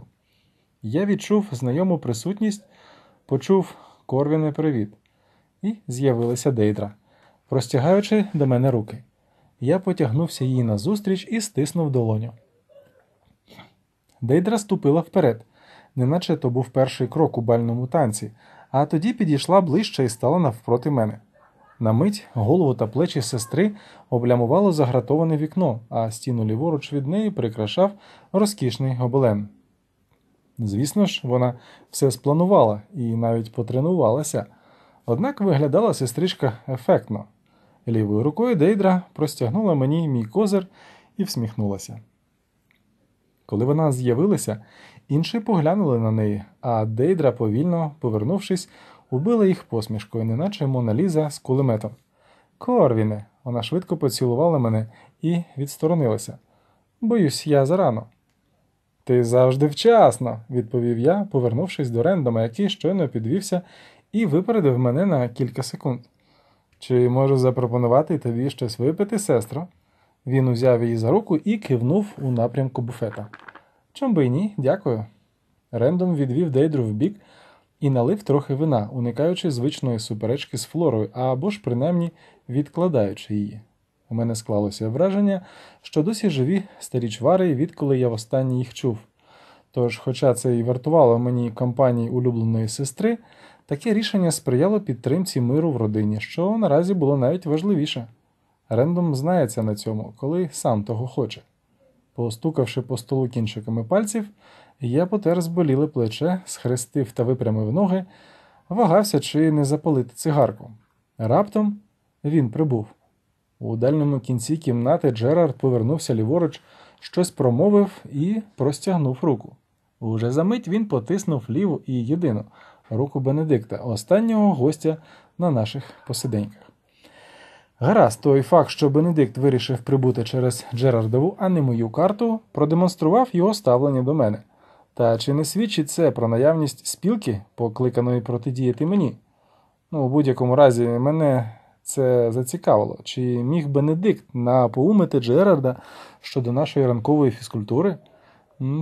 Я відчув знайому присутність, почув корвіне привіт, і з'явилася Дейдра, простягаючи до мене руки. Я потягнувся їй назустріч і стиснув долоню. Дейдра ступила вперед неначе то був перший крок у бальному танці, а тоді підійшла ближче і стала навпроти мене. На мить голову та плечі сестри облямувало загратоване вікно, а стіну ліворуч від неї прикрашав розкішний гобелен. Звісно ж, вона все спланувала і навіть потренувалася, однак виглядала сестричка ефектно. Лівою рукою Дейдра простягнула мені мій козир і всміхнулася. Коли вона з'явилася Інші поглянули на неї, а Дейдра, повільно, повернувшись, убила їх посмішкою, неначе Мона Ліза з кулеметом. Корвіне, вона швидко поцілувала мене і відсторонилася. Боюсь, я зарано. Ти завжди вчасно, відповів я, повернувшись до рендома, який щойно підвівся і випередив мене на кілька секунд. Чи можу запропонувати тобі щось випити, сестро? Він узяв її за руку і кивнув у напрямку буфета. Чом би й ні, дякую. Рендом відвів Дейдру в бік і налив трохи вина, уникаючи звичної суперечки з флорою або ж принаймні відкладаючи її. У мене склалося враження, що досі живі старі чвари, відколи я востаннє їх чув. Тож, хоча це і вартувало мені компанії улюбленої сестри, таке рішення сприяло підтримці миру в родині, що наразі було навіть важливіше. Рендом знається на цьому, коли сам того хоче. Постукавши по столу кінчиками пальців, я потер зболіле плече, схрестив та випрямив ноги, вагався чи не запалити цигарку. Раптом він прибув. У дальньому кінці кімнати Джерард повернувся ліворуч, щось промовив і простягнув руку. Уже за мить він потиснув ліву і єдину руку Бенедикта, останнього гостя на наших посиденьках. Гаразд, той факт, що Бенедикт вирішив прибути через Джерардову, а не мою карту, продемонстрував його ставлення до мене. Та чи не свідчить це про наявність спілки, покликаної протидіяти мені? Ну, у будь-якому разі, мене це зацікавило. Чи міг Бенедикт напоумити Джерарда щодо нашої ранкової фізкультури?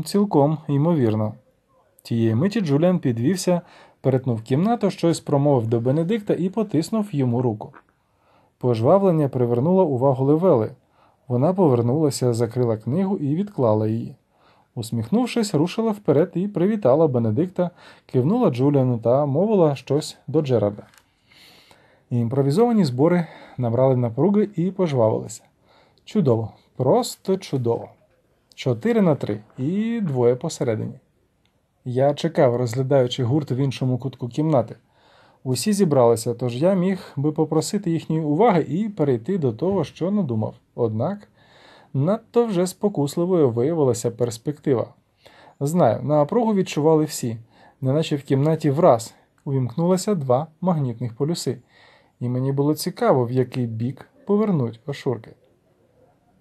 Цілком ймовірно. Тієї миті Джуліан підвівся, перетнув кімнату, щось промовив до Бенедикта і потиснув йому руку. Пожвавлення привернуло увагу Левели. Вона повернулася, закрила книгу і відклала її. Усміхнувшись, рушила вперед і привітала Бенедикта, кивнула Джуліану та мовила щось до Джерарда. Імпровізовані збори набрали напруги і пожвавилися. Чудово, просто чудово. Чотири на три і двоє посередині. Я чекав, розглядаючи гурт в іншому кутку кімнати. Усі зібралися, тож я міг би попросити їхньої уваги і перейти до того, що надумав. Однак надто вже спокусливою виявилася перспектива. Знаю, напругу відчували всі, неначе в кімнаті враз увімкнулися два магнітних полюси, і мені було цікаво, в який бік повернуть ошурки.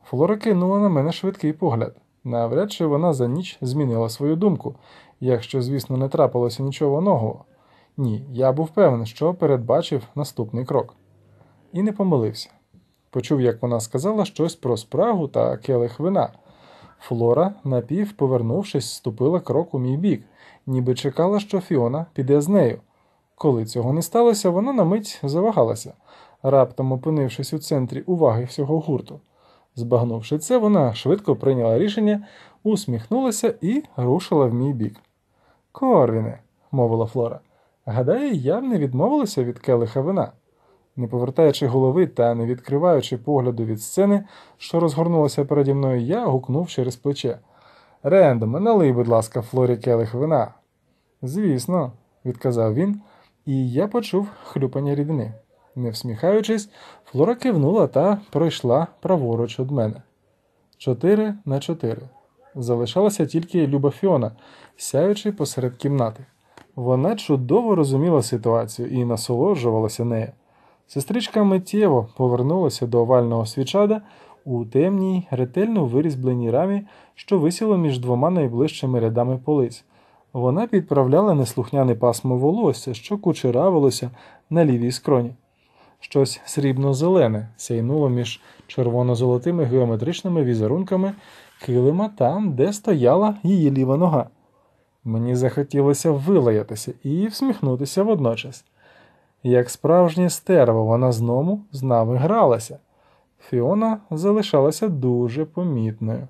Флора кинула на мене швидкий погляд. Навряд чи вона за ніч змінила свою думку, якщо, звісно, не трапилося нічого нового. Ні, я був певен, що передбачив наступний крок. І не помилився. Почув, як вона сказала щось про спрагу та келих вина. Флора, напів, повернувшись, ступила крок у мій бік, ніби чекала, що Фіона піде з нею. Коли цього не сталося, вона на мить завагалася, раптом опинившись у центрі уваги всього гурту. Збагнувши це, вона швидко прийняла рішення, усміхнулася і рушила в мій бік. Корвіне, мовила Флора. Гадаю, я б не відмовилася від келиха вина. Не повертаючи голови та не відкриваючи погляду від сцени, що розгорнулася переді мною, я гукнув через плече. Рендом, налий, будь ласка, Флорі келих вина. Звісно, відказав він, і я почув хлюпання рідини. Не всміхаючись, Флора кивнула та пройшла праворуч від мене. Чотири на чотири. Залишалася тільки Люба Фіона, сяючи посеред кімнати. Вона чудово розуміла ситуацію і насолоджувалася нею. Сестричка миттєво повернулася до овального свічада у темній, ретельно вирізбленій рамі, що висіло між двома найближчими рядами полиць. Вона підправляла неслухняне пасмо волосся, що кучеравилося на лівій скроні. Щось срібно-зелене сяйнуло між червоно-золотими геометричними візерунками килима там, де стояла її ліва нога. Мені захотілося вилаятися і всміхнутися водночас. Як справжнє стерво, вона знову з нами гралася. Фіона залишалася дуже помітною.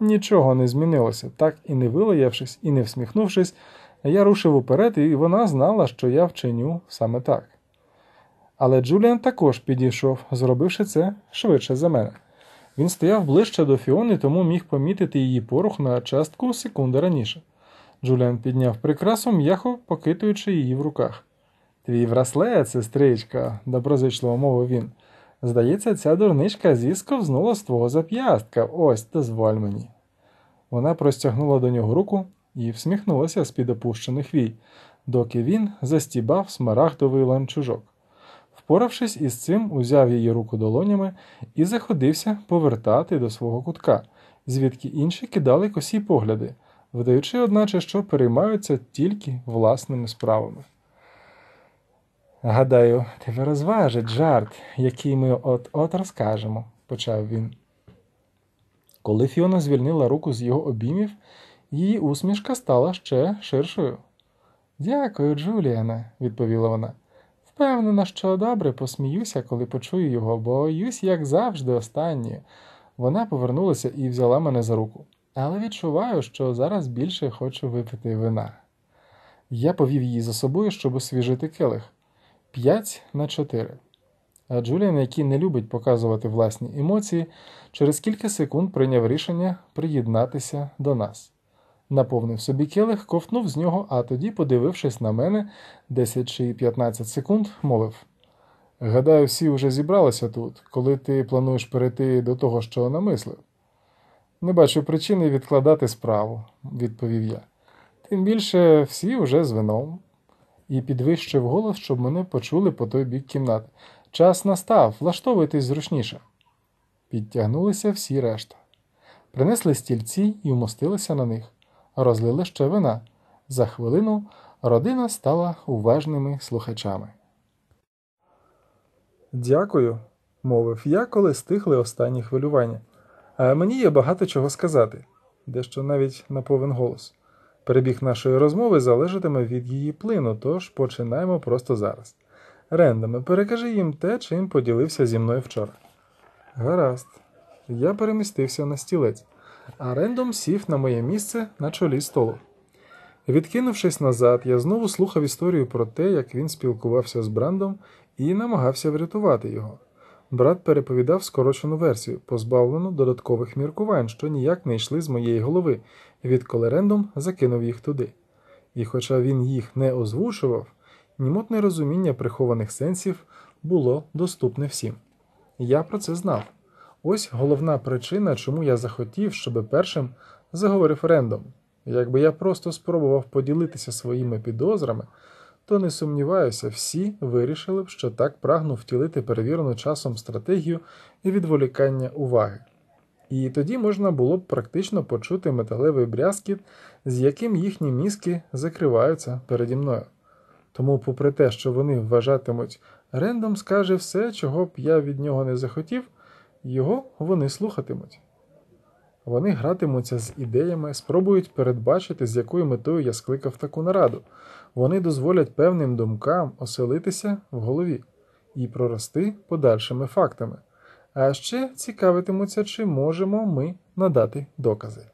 Нічого не змінилося, так і не вилаявшись, і не всміхнувшись, я рушив уперед, і вона знала, що я вчиню саме так. Але Джуліан також підійшов, зробивши це швидше за мене. Він стояв ближче до Фіони, тому міг помітити її порух на частку секунди раніше. Джуліан підняв прикрасу, м'яхо покитуючи її в руках. Твій браслет, сестричка, доброзичливо мовив він. Здається, ця дурничка зісковзнула з твого зап'ястка. Ось дозволь мені. Вона простягнула до нього руку і всміхнулася з під опущених вій, доки він застібав смарагдовий ланчужок. Впоравшись із цим, узяв її руку долонями і заходився повертати до свого кутка, звідки інші кидали косі погляди видаючи, одначе, що переймаються тільки власними справами. Гадаю, тебе розважить жарт, який ми от-от розкажемо, почав він. Коли Фіона звільнила руку з його обіймів, її усмішка стала ще ширшою. Дякую, Джуліане, відповіла вона. Впевнена, що добре посміюся, коли почую його, бо боюсь, як завжди, останнє. Вона повернулася і взяла мене за руку але відчуваю, що зараз більше хочу випити вина. Я повів її за собою, щоб освіжити келих 5 на 4. А Джуліан, який не любить показувати власні емоції, через кілька секунд прийняв рішення приєднатися до нас. Наповнив собі келих, ковтнув з нього, а тоді, подивившись на мене 10 чи 15 секунд, мовив: Гадаю, всі вже зібралися тут, коли ти плануєш перейти до того, що намислив. Не бачу причини відкладати справу, відповів я. Тим більше всі вже з вином. І підвищив голос, щоб мене почули по той бік кімнати. Час настав, влаштовуйтесь зручніше. Підтягнулися всі решта. Принесли стільці і вмостилися на них, розлили ще вина. За хвилину родина стала уважними слухачами. Дякую, мовив я, коли стихли останні хвилювання. А мені є багато чого сказати, дещо навіть на повен голос. Перебіг нашої розмови залежатиме від її плину, тож починаємо просто зараз. Рендами, перекажи їм те, чим поділився зі мною вчора. Гаразд, я перемістився на стілець, а рендом сів на моє місце на чолі столу. Відкинувшись назад, я знову слухав історію про те, як він спілкувався з Брандом і намагався врятувати його. Брат переповідав скорочену версію, позбавлену додаткових міркувань, що ніяк не йшли з моєї голови, відколи рендом закинув їх туди. І хоча він їх не озвучував, німотне розуміння прихованих сенсів було доступне всім. Я про це знав. Ось головна причина, чому я захотів, щоби першим заговорив рендом. Якби я просто спробував поділитися своїми підозрами, то не сумніваюся, всі вирішили б, що так прагну втілити перевірену часом стратегію і відволікання уваги. І тоді можна було б практично почути металевий брязкіт, з яким їхні мізки закриваються переді мною. Тому, попри те, що вони вважатимуть, рендом скаже все, чого б я від нього не захотів, його вони слухатимуть. Вони гратимуться з ідеями, спробують передбачити, з якою метою я скликав таку нараду, вони дозволять певним думкам оселитися в голові і прорости подальшими фактами, а ще цікавитимуться, чи можемо ми надати докази.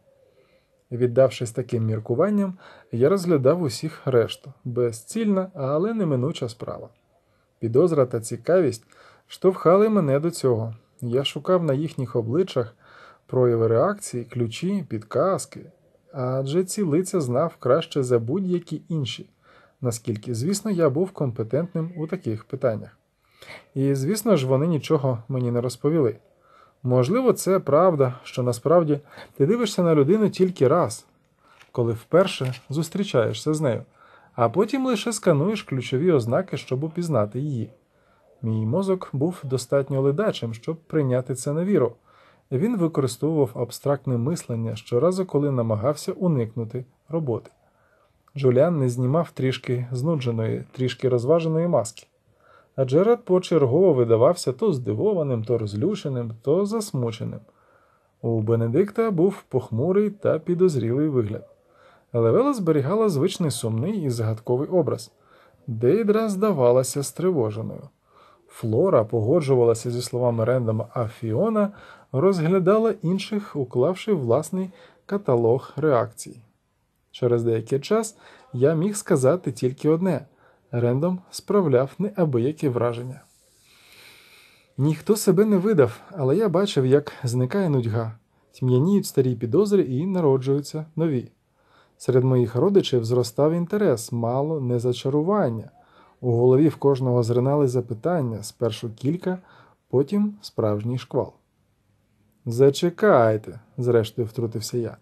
Віддавшись таким міркуванням, я розглядав усіх решту безцільна, але неминуча справа. Підозра та цікавість штовхали мене до цього. Я шукав на їхніх обличчях прояви реакції, ключі, підказки, адже ці лиця знав краще за будь-які інші наскільки, звісно, я був компетентним у таких питаннях. І, звісно ж, вони нічого мені не розповіли. Можливо, це правда, що насправді ти дивишся на людину тільки раз, коли вперше зустрічаєшся з нею, а потім лише скануєш ключові ознаки, щоб упізнати її. Мій мозок був достатньо ледачим, щоб прийняти це на віру. Він використовував абстрактне мислення щоразу, коли намагався уникнути роботи. Джуліан не знімав трішки знудженої, трішки розваженої маски. адже Джеред почергово видавався то здивованим, то розлюченим, то засмученим. У Бенедикта був похмурий та підозрілий вигляд. Але Вела зберігала звичний сумний і загадковий образ. Дейдра здавалася стривоженою. Флора погоджувалася зі словами Рендома, а Фіона розглядала інших, уклавши власний каталог реакцій. Через деякий час я міг сказати тільки одне рендом справляв неабиякі враження. Ніхто себе не видав, але я бачив, як зникає нудьга, тьм'яніють старі підозри і народжуються нові. Серед моїх родичів зростав інтерес, мало не зачарування. У голові в кожного зринали запитання спершу кілька, потім справжній шквал. Зачекайте, зрештою втрутився я.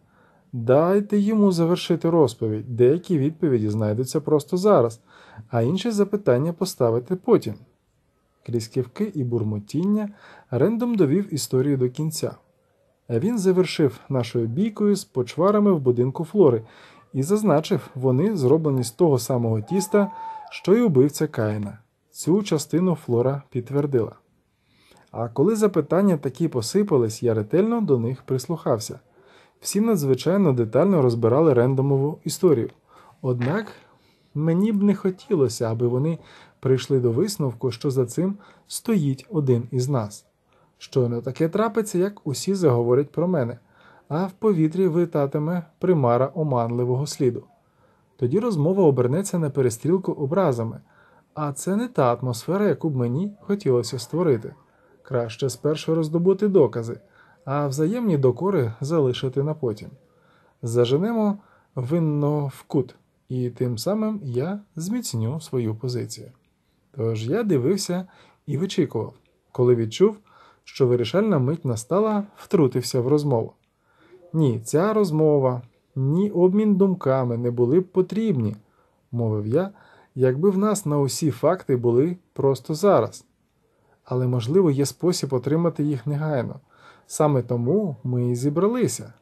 Дайте йому завершити розповідь, деякі відповіді знайдуться просто зараз, а інші запитання поставити потім. Крізь кивки і бурмотіння рендом довів історію до кінця. Він завершив нашою бійкою з почварами в будинку флори і зазначив, вони зроблені з того самого тіста, що й убивця Каїна. Цю частину флора підтвердила. А коли запитання такі посипались, я ретельно до них прислухався. Всі надзвичайно детально розбирали рендомову історію. Однак мені б не хотілося, аби вони прийшли до висновку, що за цим стоїть один із нас. Щойно таке трапиться, як усі заговорять про мене, а в повітрі витатиме примара оманливого сліду. Тоді розмова обернеться на перестрілку образами, а це не та атмосфера, яку б мені хотілося створити. Краще спершу роздобути докази а взаємні докори залишити на потім. Заженемо винно в кут, і тим самим я зміцню свою позицію. Тож я дивився і вичікував, коли відчув, що вирішальна мить настала, втрутився в розмову. Ні, ця розмова, ні обмін думками не були б потрібні, мовив я, якби в нас на усі факти були просто зараз. Але, можливо, є спосіб отримати їх негайно. Саме тому ми і зібралися.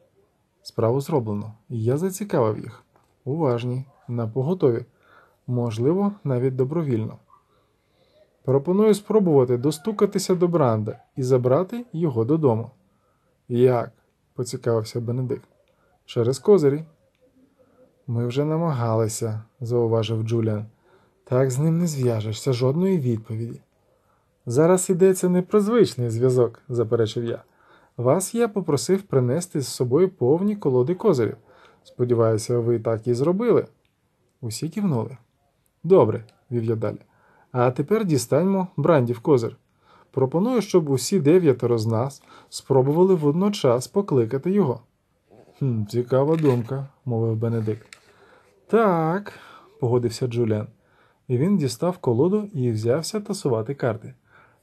Справу зроблено, я зацікавив їх. Уважні, напоготові, можливо, навіть добровільно. Пропоную спробувати достукатися до Бранда і забрати його додому. Як? поцікавився Бенедикт. Через козирі. Ми вже намагалися, зауважив Джуліан. Так з ним не зв'яжешся жодної відповіді. Зараз йдеться не про звичний зв'язок, заперечив я. Вас я попросив принести з собою повні колоди козирів. Сподіваюся, ви так і зробили. Усі кивнули. Добре, вів я далі. А тепер дістаньмо брандів козир. Пропоную, щоб усі дев'ятеро з нас спробували водночас покликати його. «Хм, Цікава думка, мовив Бенедикт. Так, погодився Джуліан. І він дістав колоду і взявся тасувати карти.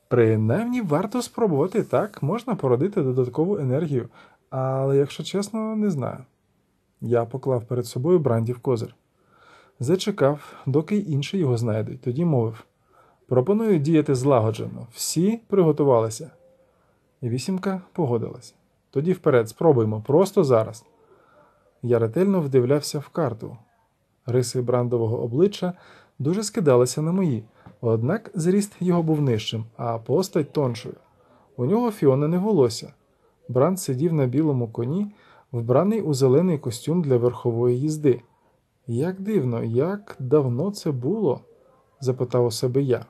Принаймні варто спробувати так, можна породити додаткову енергію, але, якщо чесно, не знаю. Я поклав перед собою брандів козир. Зачекав, доки інші його знайдуть, тоді мовив пропоную діяти злагоджено. Всі приготувалися. І вісімка погодилася. Тоді вперед, спробуймо, просто зараз. Я ретельно вдивлявся в карту. Риси брандового обличчя дуже скидалися на мої. Однак зріст його був нижчим, а постать тоншою. У нього не волосся. Бранд сидів на білому коні, вбраний у зелений костюм для верхової їзди. Як дивно, як давно це було? запитав у себе я.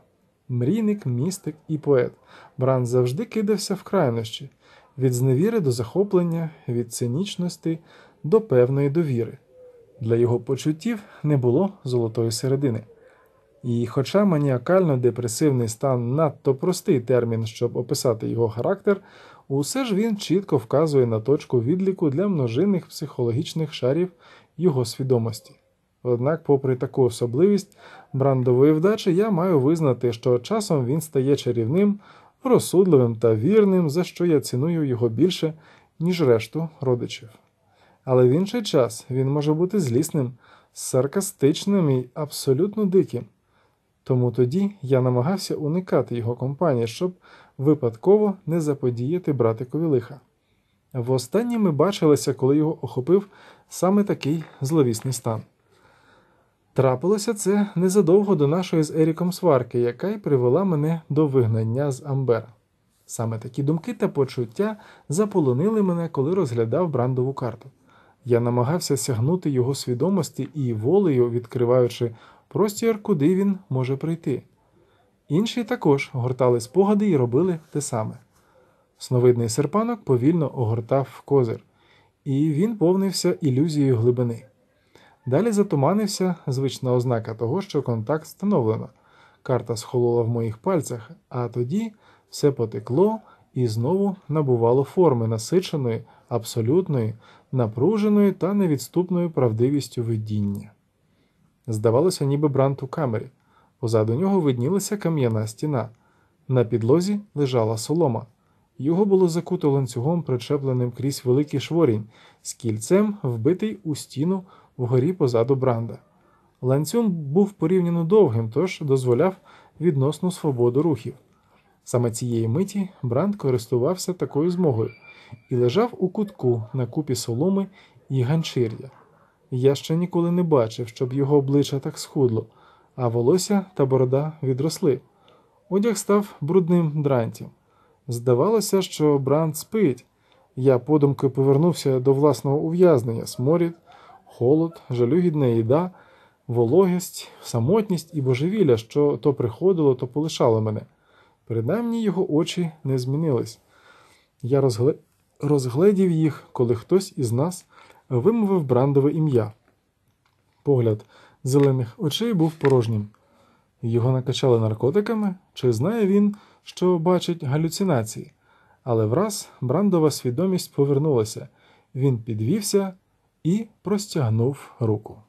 Мрійник, містик і поет. Бран завжди кидався в крайнощі від зневіри до захоплення, від цинічності до певної довіри. Для його почуттів не було золотої середини. І хоча маніакально-депресивний стан надто простий термін, щоб описати його характер, усе ж він чітко вказує на точку відліку для множинних психологічних шарів його свідомості. Однак, попри таку особливість брандової вдачі, я маю визнати, що часом він стає чарівним, розсудливим та вірним, за що я ціную його більше, ніж решту родичів. Але в інший час він може бути злісним, саркастичним і абсолютно диким. Тому тоді я намагався уникати його компанії, щоб випадково не заподіяти братикові лиха. Востаннє ми бачилися, коли його охопив саме такий зловісний стан. Трапилося це незадовго до нашої з Еріком сварки, яка й привела мене до вигнання з Амбера. Саме такі думки та почуття заполонили мене, коли розглядав брандову карту. Я намагався сягнути його свідомості і волею, відкриваючи простір, куди він може прийти. Інші також гортали спогади і робили те саме. Сновидний серпанок повільно огортав козир, і він повнився ілюзією глибини. Далі затуманився звична ознака того, що контакт встановлено. Карта схолола в моїх пальцях, а тоді все потекло і знову набувало форми насиченої, абсолютної, напруженої та невідступною правдивістю видіння. Здавалося, ніби брант у камері. Позаду нього виднілася кам'яна стіна. На підлозі лежала солома. Його було закуто ланцюгом, причепленим крізь великий шворінь, з кільцем вбитий у стіну вгорі позаду бранда. Ланцюг був порівняно довгим, тож дозволяв відносну свободу рухів. Саме цієї миті Бранд користувався такою змогою і лежав у кутку на купі соломи і ганчир'я. Я ще ніколи не бачив, щоб його обличчя так схудло, а волосся та борода відросли. Одяг став брудним дрантів. Здавалося, що Бранд спить. Я подумки повернувся до власного ув'язнення, сморід, холод, жалюгідна їда, вологість, самотність і божевілля, що то приходило, то полишало мене. Принаймні його очі не змінились. Я розгл... розгледів їх, коли хтось із нас вимовив брандове ім'я. Погляд зелених очей був порожнім. Його накачали наркотиками, чи знає він, що бачить галюцинації, але враз брандова свідомість повернулася. Він підвівся і простягнув руку.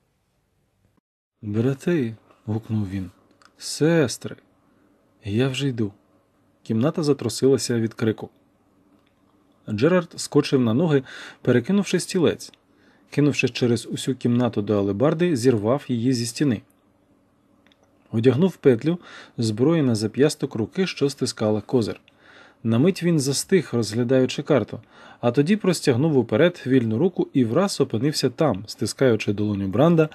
Брати. гукнув він. Сестри, я вже йду. Кімната затросилася від крику. Джерард скочив на ноги, перекинувши стілець кинувши через усю кімнату до алебарди, зірвав її зі стіни. Одягнув петлю зброї на зап'ясток руки, що стискала козир. На мить він застиг, розглядаючи карту, а тоді простягнув уперед вільну руку і враз опинився там, стискаючи долоню Бранда,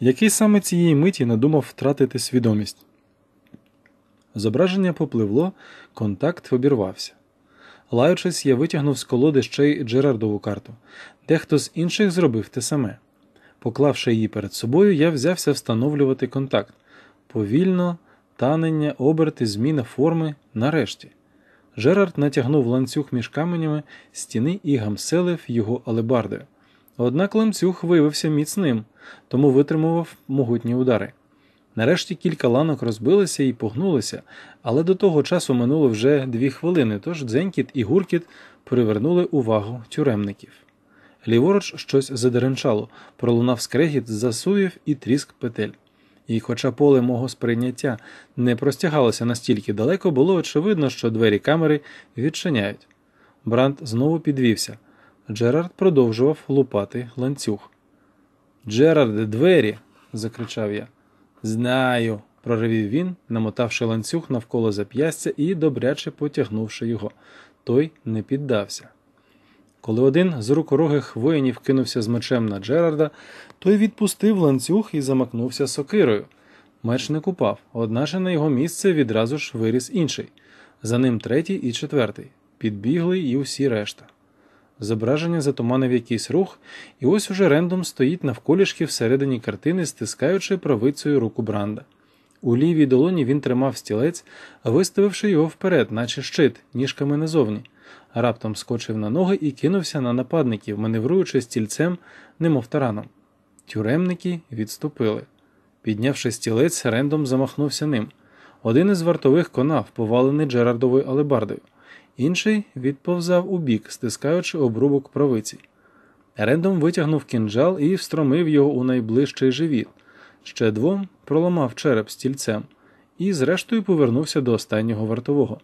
який саме цієї миті надумав втратити свідомість. Зображення попливло, контакт обірвався. Лаючись, я витягнув з колоди ще й Джерардову карту. Дехто з інших зробив те саме. Поклавши її перед собою, я взявся встановлювати контакт повільно, танення, оберти, зміна форми нарешті. Жерард натягнув ланцюг між каменями стіни і гамселив його алебардою. Однак ланцюг виявився міцним, тому витримував могутні удари. Нарешті кілька ланок розбилися і погнулися, але до того часу минуло вже дві хвилини, тож дзенькіт і гуркіт привернули увагу тюремників. Ліворуч щось задеренчало, пролунав скрегіт засуїв і тріск петель. І, хоча поле мого сприйняття не простягалося настільки далеко, було очевидно, що двері камери відчиняють. Бранд знову підвівся. Джерард продовжував лупати ланцюг. Джерард, двері. закричав я. Знаю, проривів він, намотавши ланцюг навколо зап'ястя і добряче потягнувши його. Той не піддався. Коли один з рукорогих воїнів кинувся з мечем на Джерарда, той відпустив ланцюг і замакнувся сокирою. Меч не купав, одначе на його місце відразу ж виріс інший, за ним третій і четвертий, підбігли і усі решта. Зображення затуманив якийсь рух, і ось уже рендом стоїть навколішки всередині картини, стискаючи правицею руку бранда. У лівій долоні він тримав стілець, виставивши його вперед, наче щит, ніжками назовні. Раптом скочив на ноги і кинувся на нападників, маневруючи стільцем, немов тараном. Тюремники відступили. Піднявши стілець, рендом замахнувся ним. Один із вартових конав, повалений Джерардовою алебардою, інший відповзав убік, стискаючи обрубок правиці. Рендом витягнув кінжал і встромив його у найближчий живіт, ще двом проламав череп стільцем і, зрештою, повернувся до останнього вартового.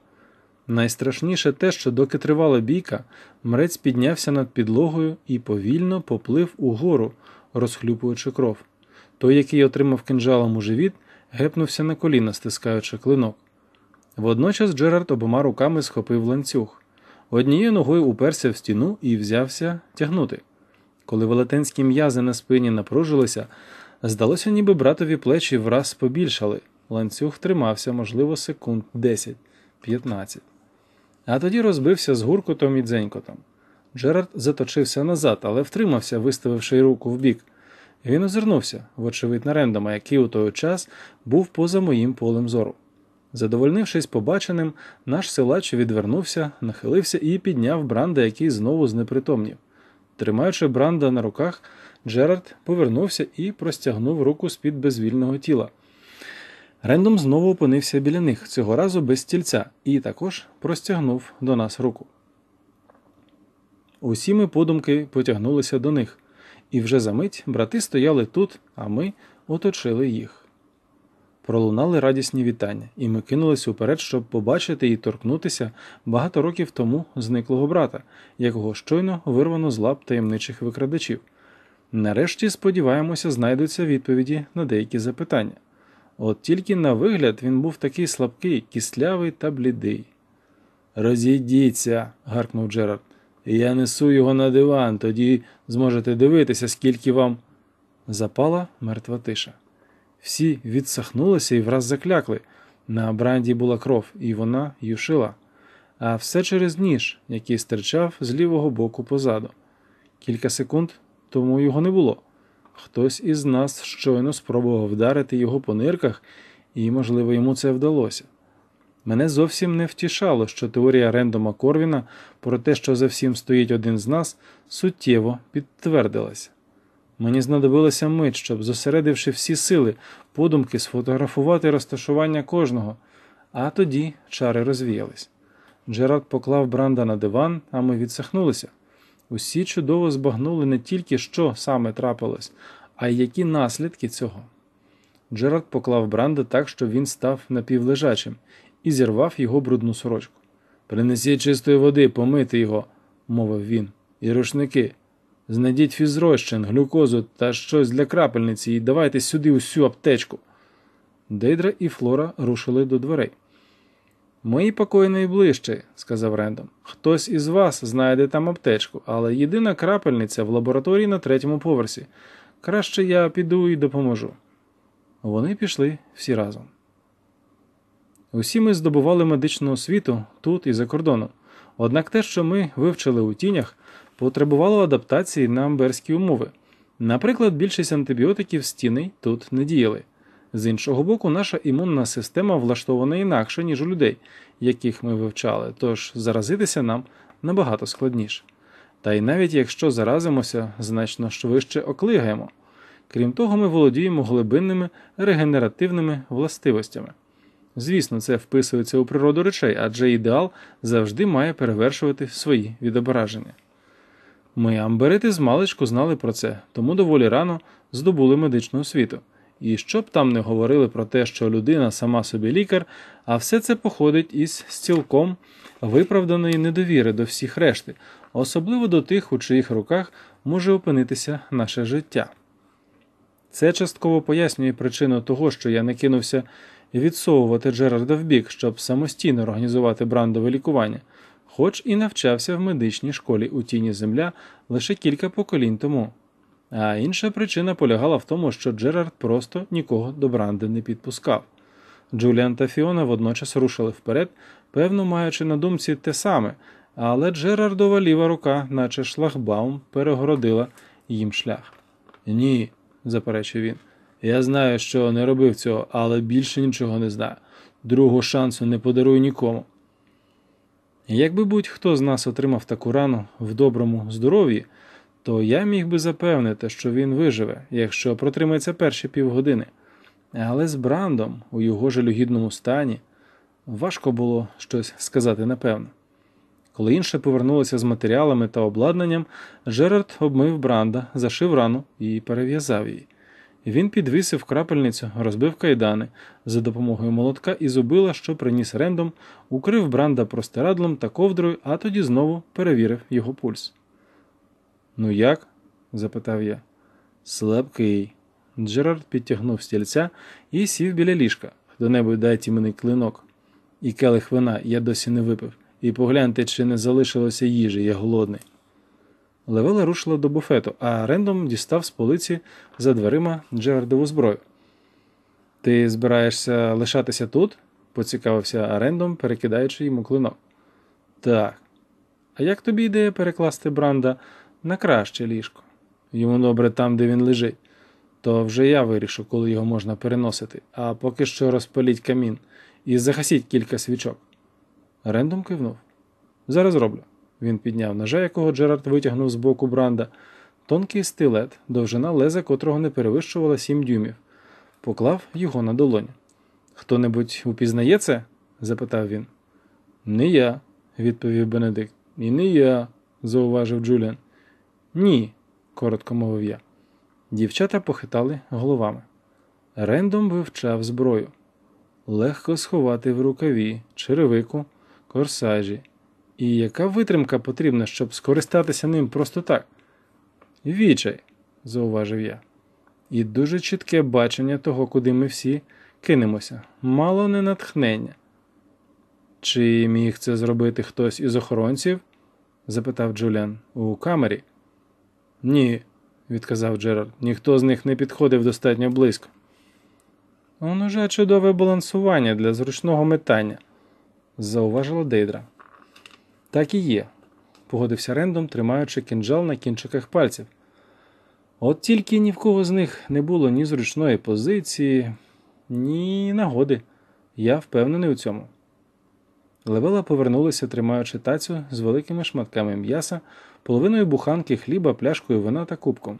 Найстрашніше те, що доки тривала бійка, мрець піднявся над підлогою і повільно поплив угору, розхлюпуючи кров. Той, який отримав кинжалом у живіт, гепнувся на коліна, стискаючи клинок. Водночас Джерард обома руками схопив ланцюг, однією ногою уперся в стіну і взявся тягнути. Коли велетенські м'язи на спині напружилися, здалося, ніби братові плечі враз побільшали. Ланцюг тримався, можливо, секунд 10-15 а тоді розбився з гуркотом і дзенькотом. Джерард заточився назад, але втримався, виставивши руку вбік. Він озирнувся, вочевидь на рендома, який у той час був поза моїм полем зору. Задовольнившись побаченим, наш силач відвернувся, нахилився і підняв бранда, який знову знепритомнів. Тримаючи бранда на руках, Джерард повернувся і простягнув руку з під безвільного тіла. Рендом знову опинився біля них, цього разу без стільця, і також простягнув до нас руку. Усі ми подумки потягнулися до них, і вже за мить брати стояли тут, а ми оточили їх. Пролунали радісні вітання, і ми кинулись уперед, щоб побачити і торкнутися багато років тому зниклого брата, якого щойно вирвано з лап таємничих викрадачів. Нарешті, сподіваємося, знайдуться відповіді на деякі запитання. От тільки на вигляд він був такий слабкий, кислявий та блідий. Розійдіться, гаркнув Джерард. Я несу його на диван, тоді зможете дивитися, скільки вам. Запала мертва тиша. Всі відсахнулися і враз заклякли. На бранді була кров, і вона юшила. А все через ніж, який стирчав з лівого боку позаду. Кілька секунд тому його не було. Хтось із нас щойно спробував вдарити його по нирках, і, можливо, йому це вдалося. Мене зовсім не втішало, що теорія рендома Корвіна про те, що за всім стоїть один з нас, суттєво підтвердилася. Мені знадобилася мить, щоб, зосередивши всі сили, подумки, сфотографувати розташування кожного, а тоді чари розвіялись. Джерард поклав бранда на диван, а ми відсахнулися усі чудово збагнули не тільки що саме трапилось, а й які наслідки цього. Джерард поклав Бранда так, що він став напівлежачим, і зірвав його брудну сорочку. Принесіть чистої води, помити його, мовив він, і рушники. Знайдіть фізрощин, глюкозу та щось для крапельниці і давайте сюди усю аптечку. Дейдра і Флора рушили до дверей. Мої покої найближчі, сказав Рендом. Хтось із вас знайде там аптечку, але єдина крапельниця в лабораторії на третьому поверсі. Краще я піду і допоможу. Вони пішли всі разом. Усі ми здобували медичну освіту тут і за кордоном. Однак те, що ми вивчили у тінях, потребувало адаптації на амберські умови. Наприклад, більшість антибіотиків стіни тут не діяли. З іншого боку, наша імунна система влаштована інакше, ніж у людей, яких ми вивчали, тож заразитися нам набагато складніше. Та й навіть якщо заразимося, значно швидше оклигаємо. Крім того, ми володіємо глибинними регенеративними властивостями. Звісно, це вписується у природу речей, адже ідеал завжди має перевершувати свої відображення. Ми амберити змалечку знали про це, тому доволі рано здобули медичну освіту. І що б там не говорили про те, що людина сама собі лікар, а все це походить із цілком виправданої недовіри до всіх решти, особливо до тих, у чиїх руках може опинитися наше життя. Це частково пояснює причину того, що я не кинувся відсовувати Джерарда вбік, щоб самостійно організувати брандове лікування, хоч і навчався в медичній школі у тіні земля лише кілька поколінь тому. А інша причина полягала в тому, що Джерард просто нікого до Бранди не підпускав. Джуліан та Фіона водночас рушили вперед, певно, маючи на думці те саме, але Джерардова ліва рука, наче шлагбаум, перегородила їм шлях. Ні, заперечив він. Я знаю, що не робив цього, але більше нічого не знаю. Другого шансу не подарую нікому. Якби будь-хто з нас отримав таку рану в доброму здоров'ї то я міг би запевнити, що він виживе, якщо протримається перші півгодини. Але з Брандом у його жалюгідному стані важко було щось сказати напевно. Коли інше повернулося з матеріалами та обладнанням, Джерард обмив Бранда, зашив рану і перев'язав її. Він підвісив крапельницю, розбив кайдани за допомогою молотка і зубила, що приніс рендом, укрив бранда простирадлом та ковдрою, а тоді знову перевірив його пульс. Ну як? запитав я. Слабкий. Джерард підтягнув стільця і сів біля ліжка. Хто небудь дайте мені клинок. І келих вина я досі не випив. І погляньте, чи не залишилося їжі, я голодний. Левела рушила до буфету, а рендом дістав з полиці за дверима Джерардову зброю. Ти збираєшся лишатися тут? поцікавився рендом, перекидаючи йому клинок. Так. А як тобі ідея перекласти бранда на краще ліжко. Йому добре там, де він лежить, то вже я вирішу, коли його можна переносити, а поки що розпаліть камін і загасіть кілька свічок. Рендом кивнув. Зараз роблю. Він підняв ножа, якого Джерард витягнув з боку бранда, тонкий стилет, довжина леза котрого не перевищувала сім дюймів, поклав його на долоню. Хто небудь упізнає це? запитав він. Не я, відповів Бенедикт. І не я, зауважив Джуліан. Ні, коротко мовив я. Дівчата похитали головами. Рендом вивчав зброю. Легко сховати в рукаві, черевику, корсажі. І яка витримка потрібна, щоб скористатися ним просто так? Вічай, зауважив я. І дуже чітке бачення того, куди ми всі кинемося, мало не натхнення. Чи міг це зробити хтось із охоронців? запитав Джуліан у камері. Ні, відказав Джерард, ніхто з них не підходив достатньо близько. Он уже чудове балансування для зручного метання, зауважила Дейдра. Так і є, погодився Рендом, тримаючи кинджал на кінчиках пальців. От тільки ні в кого з них не було ні зручної позиції, ні нагоди. Я впевнений у цьому. Левела повернулася, тримаючи тацю з великими шматками м'яса, половиною буханки хліба, пляшкою вина та кубком.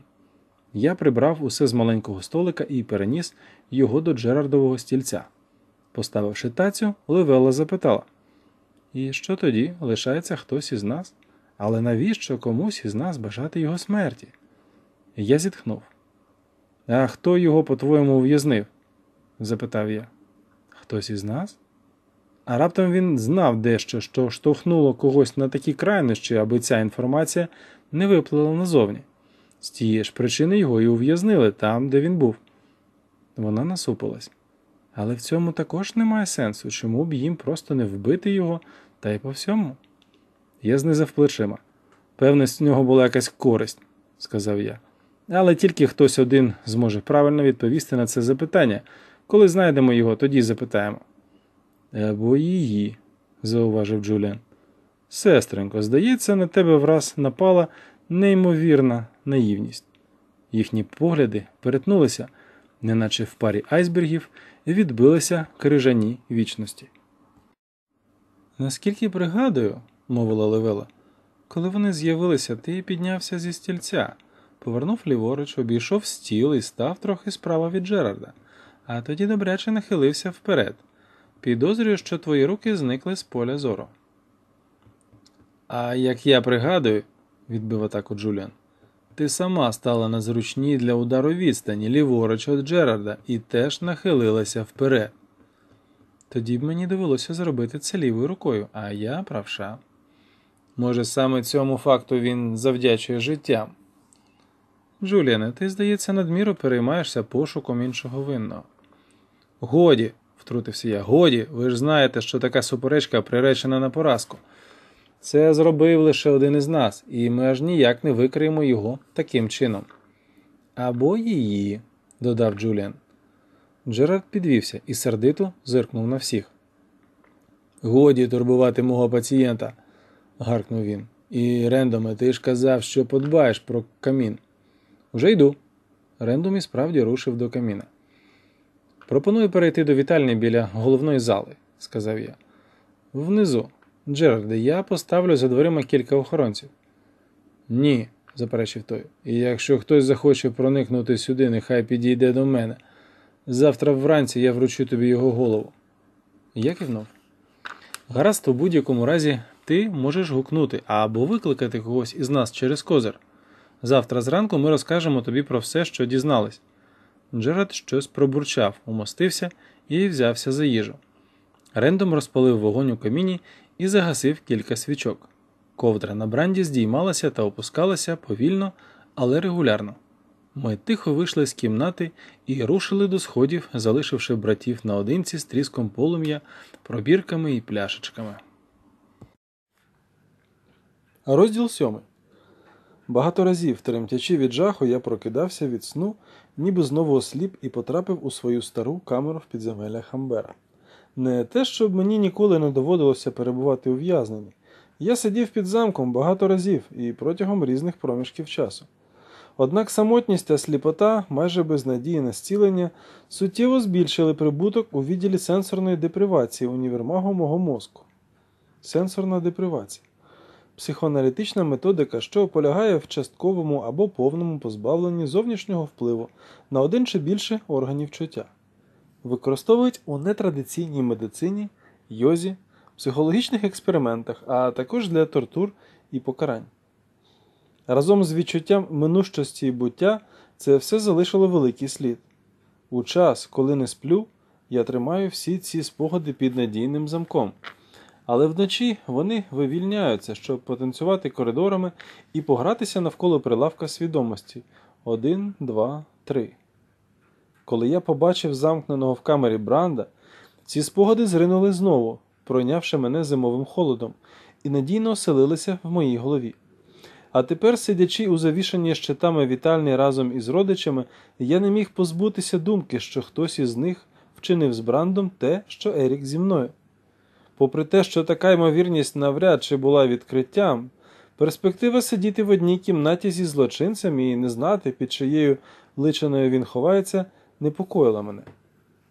Я прибрав усе з маленького столика і переніс його до Джерардового стільця. Поставивши тацю, Левела запитала: І що тоді лишається хтось із нас? Але навіщо комусь із нас бажати його смерті? Я зітхнув. А хто його, по-твоєму, ув'язнив? запитав я. Хтось із нас? А раптом він знав дещо, що штовхнуло когось на такі крайнощі, аби ця інформація не виплила назовні. З тієї ж причини його і ув'язнили там, де він був. Вона насупилась. Але в цьому також немає сенсу, чому б їм просто не вбити його та й по всьому. Я знизав плечима. Певне, з нього була якась користь, сказав я. Але тільки хтось один зможе правильно відповісти на це запитання. Коли знайдемо його, тоді запитаємо. Або її, зауважив Джуліан. Сестренко, здається, на тебе враз напала неймовірна наївність. Їхні погляди перетнулися, неначе в парі айсбергів, відбилися крижані вічності. Наскільки пригадую, мовила Левела, коли вони з'явилися, ти піднявся зі стільця, повернув ліворуч, обійшов стіл і став трохи справа від Джерарда, а тоді добряче нахилився вперед. Підозрюю, що твої руки зникли з поля зору. А як я пригадую, відбив атаку Джуліан, ти сама стала на для удару відстані ліворуч від Джерарда і теж нахилилася вперед. Тоді б мені довелося зробити це лівою рукою, а я правша. Може, саме цьому факту він завдячує життя. Джуліане, ти, здається, надміру переймаєшся пошуком іншого винного. Годі, втрутився я. Годі, ви ж знаєте, що така суперечка приречена на поразку. Це зробив лише один із нас, і ми аж ніяк не викриємо його таким чином. Або її, додав Джуліан. Джерард підвівся і сердито зиркнув на всіх. Годі турбувати мого пацієнта, гаркнув він. І рендоме, ти ж казав, що подбаєш про камін. Уже йду. Рендом і справді рушив до каміна. Пропоную перейти до вітальні біля головної зали, сказав я. Внизу. Джерарде, я поставлю за дверима кілька охоронців. Ні, заперечив той. І якщо хтось захоче проникнути сюди, нехай підійде до мене. Завтра вранці я вручу тобі його голову. Я кивнув. Гаразд, у будь-якому разі, ти можеш гукнути або викликати когось із нас через козир. Завтра зранку ми розкажемо тобі про все, що дізнались. Джеред щось пробурчав, умостився і взявся за їжу. Рендом розпалив вогонь у каміні і загасив кілька свічок. Ковдра на бранді здіймалася та опускалася повільно, але регулярно. Ми тихо вийшли з кімнати і рушили до сходів, залишивши братів наодинці з тріском полум'я, пробірками і пляшечками. Розділ сьомий. Багато разів, тремтячи від жаху, я прокидався від сну ніби знову осліп і потрапив у свою стару камеру в підземеллях Хамбера. Не те, щоб мені ніколи не доводилося перебувати ув'язнені. Я сидів під замком багато разів і протягом різних проміжків часу. Однак самотність та сліпота, майже без надії на зцілення, суттєво збільшили прибуток у відділі сенсорної депривації універмагу мого мозку. Сенсорна депривація психоаналітична методика, що полягає в частковому або повному позбавленні зовнішнього впливу на один чи більше органів чуття, використовують у нетрадиційній медицині, йозі, психологічних експериментах, а також для тортур і покарань. Разом з відчуттям минущості і буття це все залишило великий слід. У час, коли не сплю, я тримаю всі ці спогади під надійним замком але вночі вони вивільняються, щоб потанцювати коридорами і погратися навколо прилавка свідомості. Один, два, три. Коли я побачив замкненого в камері Бранда, ці спогади зринули знову, пройнявши мене зимовим холодом, і надійно оселилися в моїй голові. А тепер, сидячи у завішанні щитами вітальні разом із родичами, я не міг позбутися думки, що хтось із них вчинив з брандом те, що Ерік зі мною. Попри те, що така ймовірність навряд чи була відкриттям, перспектива сидіти в одній кімнаті зі злочинцем і не знати, під чиєю личиною він ховається, непокоїла мене.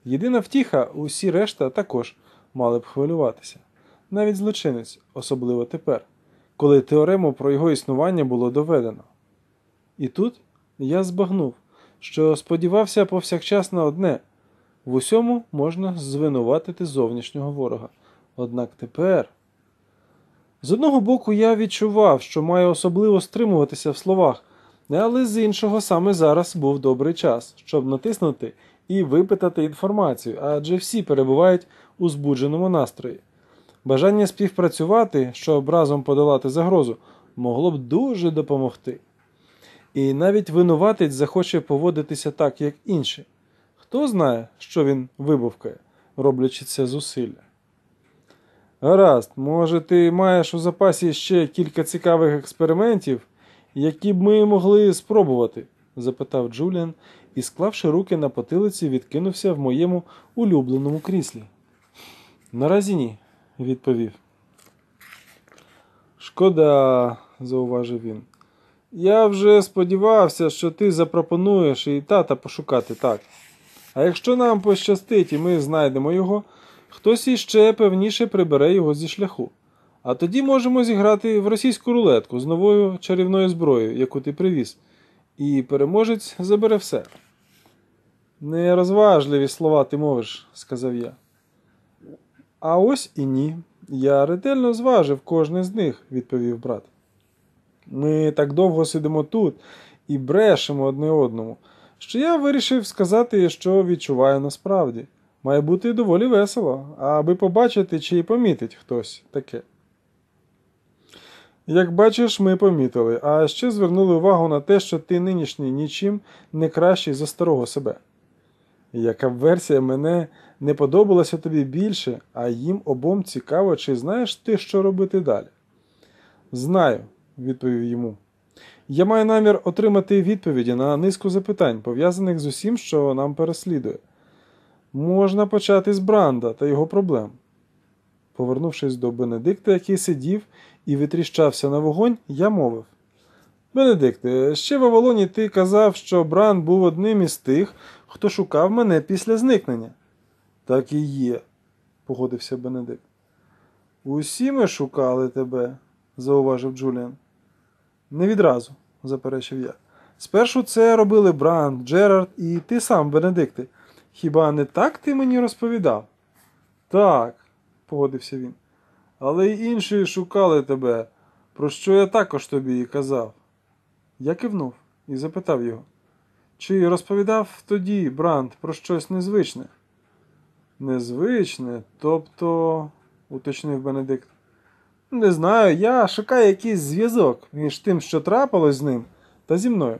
Єдина втіха, усі решта також мали б хвилюватися. Навіть злочинець, особливо тепер, коли теорему про його існування було доведено. І тут я збагнув, що сподівався повсякчас на одне в усьому можна звинуватити зовнішнього ворога. Однак тепер. З одного боку, я відчував, що маю особливо стримуватися в словах, але з іншого саме зараз був добрий час, щоб натиснути і випитати інформацію, адже всі перебувають у збудженому настрої. Бажання співпрацювати, щоб разом подолати загрозу, могло б дуже допомогти. І навіть винуватець захоче поводитися так, як інші. Хто знає, що він вибувкає, роблячи це зусилля. Гаразд, може, ти маєш у запасі ще кілька цікавих експериментів, які б ми могли спробувати? запитав Джуліан і, склавши руки на потилиці, відкинувся в моєму улюбленому кріслі. Наразі ні, відповів. Шкода, зауважив він. Я вже сподівався, що ти запропонуєш і тата пошукати так. А якщо нам пощастить і ми знайдемо його, хтось іще певніше прибере його зі шляху. А тоді можемо зіграти в російську рулетку з новою чарівною зброєю, яку ти привіз, і переможець забере все. Нерозважливі слова ти мовиш, сказав я. А ось і ні. Я ретельно зважив кожне з них, відповів брат. Ми так довго сидимо тут і брешемо одне одному, що я вирішив сказати, що відчуваю насправді має бути доволі весело, аби побачити, чи помітить хтось таке. Як бачиш, ми помітили, а ще звернули увагу на те, що ти нинішній нічим не кращий за старого себе. Яка б версія мене не подобалася тобі більше, а їм обом цікаво, чи знаєш ти, що робити далі? Знаю, відповів йому. Я маю намір отримати відповіді на низку запитань, пов'язаних з усім, що нам переслідує. Можна почати з Бранда та його проблем. Повернувшись до Бенедикта, який сидів і витріщався на вогонь, я мовив. Бенедикте, ще в Авалоні ти казав, що Бран був одним із тих, хто шукав мене після зникнення. Так і є, погодився Бенедикт. Усі ми шукали тебе, зауважив Джуліан. Не відразу, заперечив я. Спершу це робили Бран, Джерард і ти сам, Бенедикти. Хіба не так ти мені розповідав? Так, погодився він. Але й інші шукали тебе, про що я також тобі і казав. Я кивнув і запитав його, чи розповідав тоді Бранд про щось незвичне? Незвичне, тобто, уточнив Бенедикт. Не знаю, я шукаю якийсь зв'язок між тим, що трапилось з ним, та зі мною.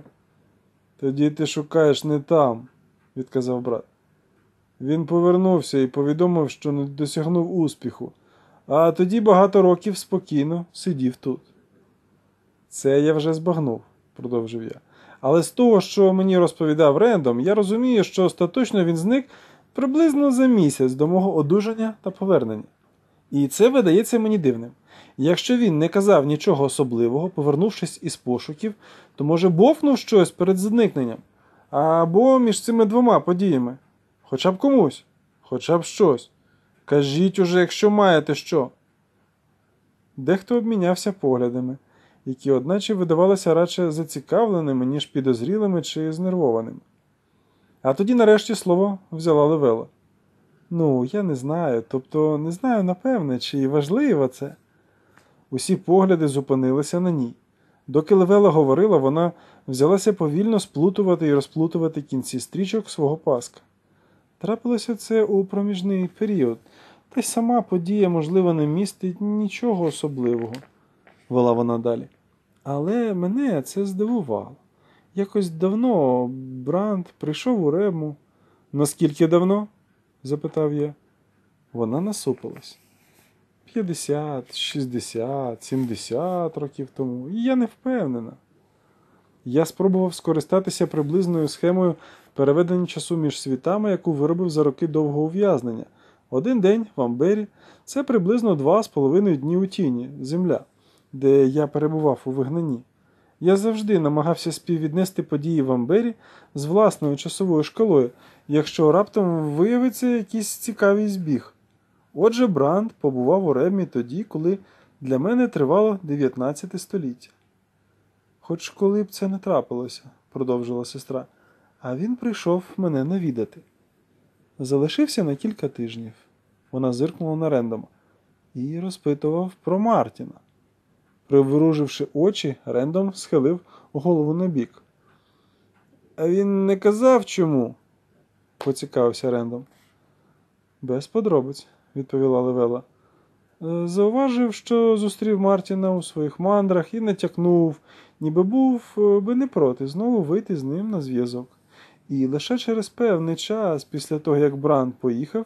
Тоді ти шукаєш не там, відказав брат. Він повернувся і повідомив, що не досягнув успіху, а тоді багато років спокійно сидів тут. Це я вже збагнув, продовжив я. Але з того, що мені розповідав Рендом, я розумію, що остаточно він зник приблизно за місяць до мого одужання та повернення. І це видається мені дивним. Якщо він не казав нічого особливого, повернувшись із пошуків, то може бовкнув щось перед зникненням або між цими двома подіями. Хоча б комусь, хоча б щось. Кажіть уже, якщо маєте що. Дехто обмінявся поглядами, які, одначе, видавалися радше зацікавленими, ніж підозрілими чи знервованими. А тоді, нарешті, слово взяла Левела. Ну, я не знаю, тобто не знаю, напевне, чи важливо це. Усі погляди зупинилися на ній. Доки Левела говорила, вона взялася повільно сплутувати і розплутувати кінці стрічок свого паска. Трапилося це у проміжний період, та й сама подія, можливо, не містить нічого особливого, вела вона далі. Але мене це здивувало. Якось давно Бранд прийшов у рему. Наскільки давно? запитав я. Вона насупилась. П'ятдесят, шістдесят, сімдесят років тому. я не впевнена. Я спробував скористатися приблизною схемою переведення часу між світами, яку виробив за роки довгого ув'язнення. Один день в Амбері це приблизно два з половиною дні у тіні, земля, де я перебував у вигнанні. Я завжди намагався співвіднести події в Амбері з власною часовою шкалою, якщо раптом виявиться якийсь цікавий збіг. Отже, Бранд побував у Ремі тоді, коли для мене тривало 19 століття. Хоч коли б це не трапилося, продовжила сестра, а він прийшов мене навідати. Залишився на кілька тижнів. Вона зиркнула на Рендома і розпитував про Мартіна. Привруживши очі, Рендом схилив голову на бік. А він не казав чому? поцікавився Рендом. Без подробиць, відповіла Левела. «Е, зауважив, що зустрів Мартіна у своїх мандрах і натякнув, ніби був е, би не проти знову вийти з ним на зв'язок. І лише через певний час, після того як Бранд поїхав,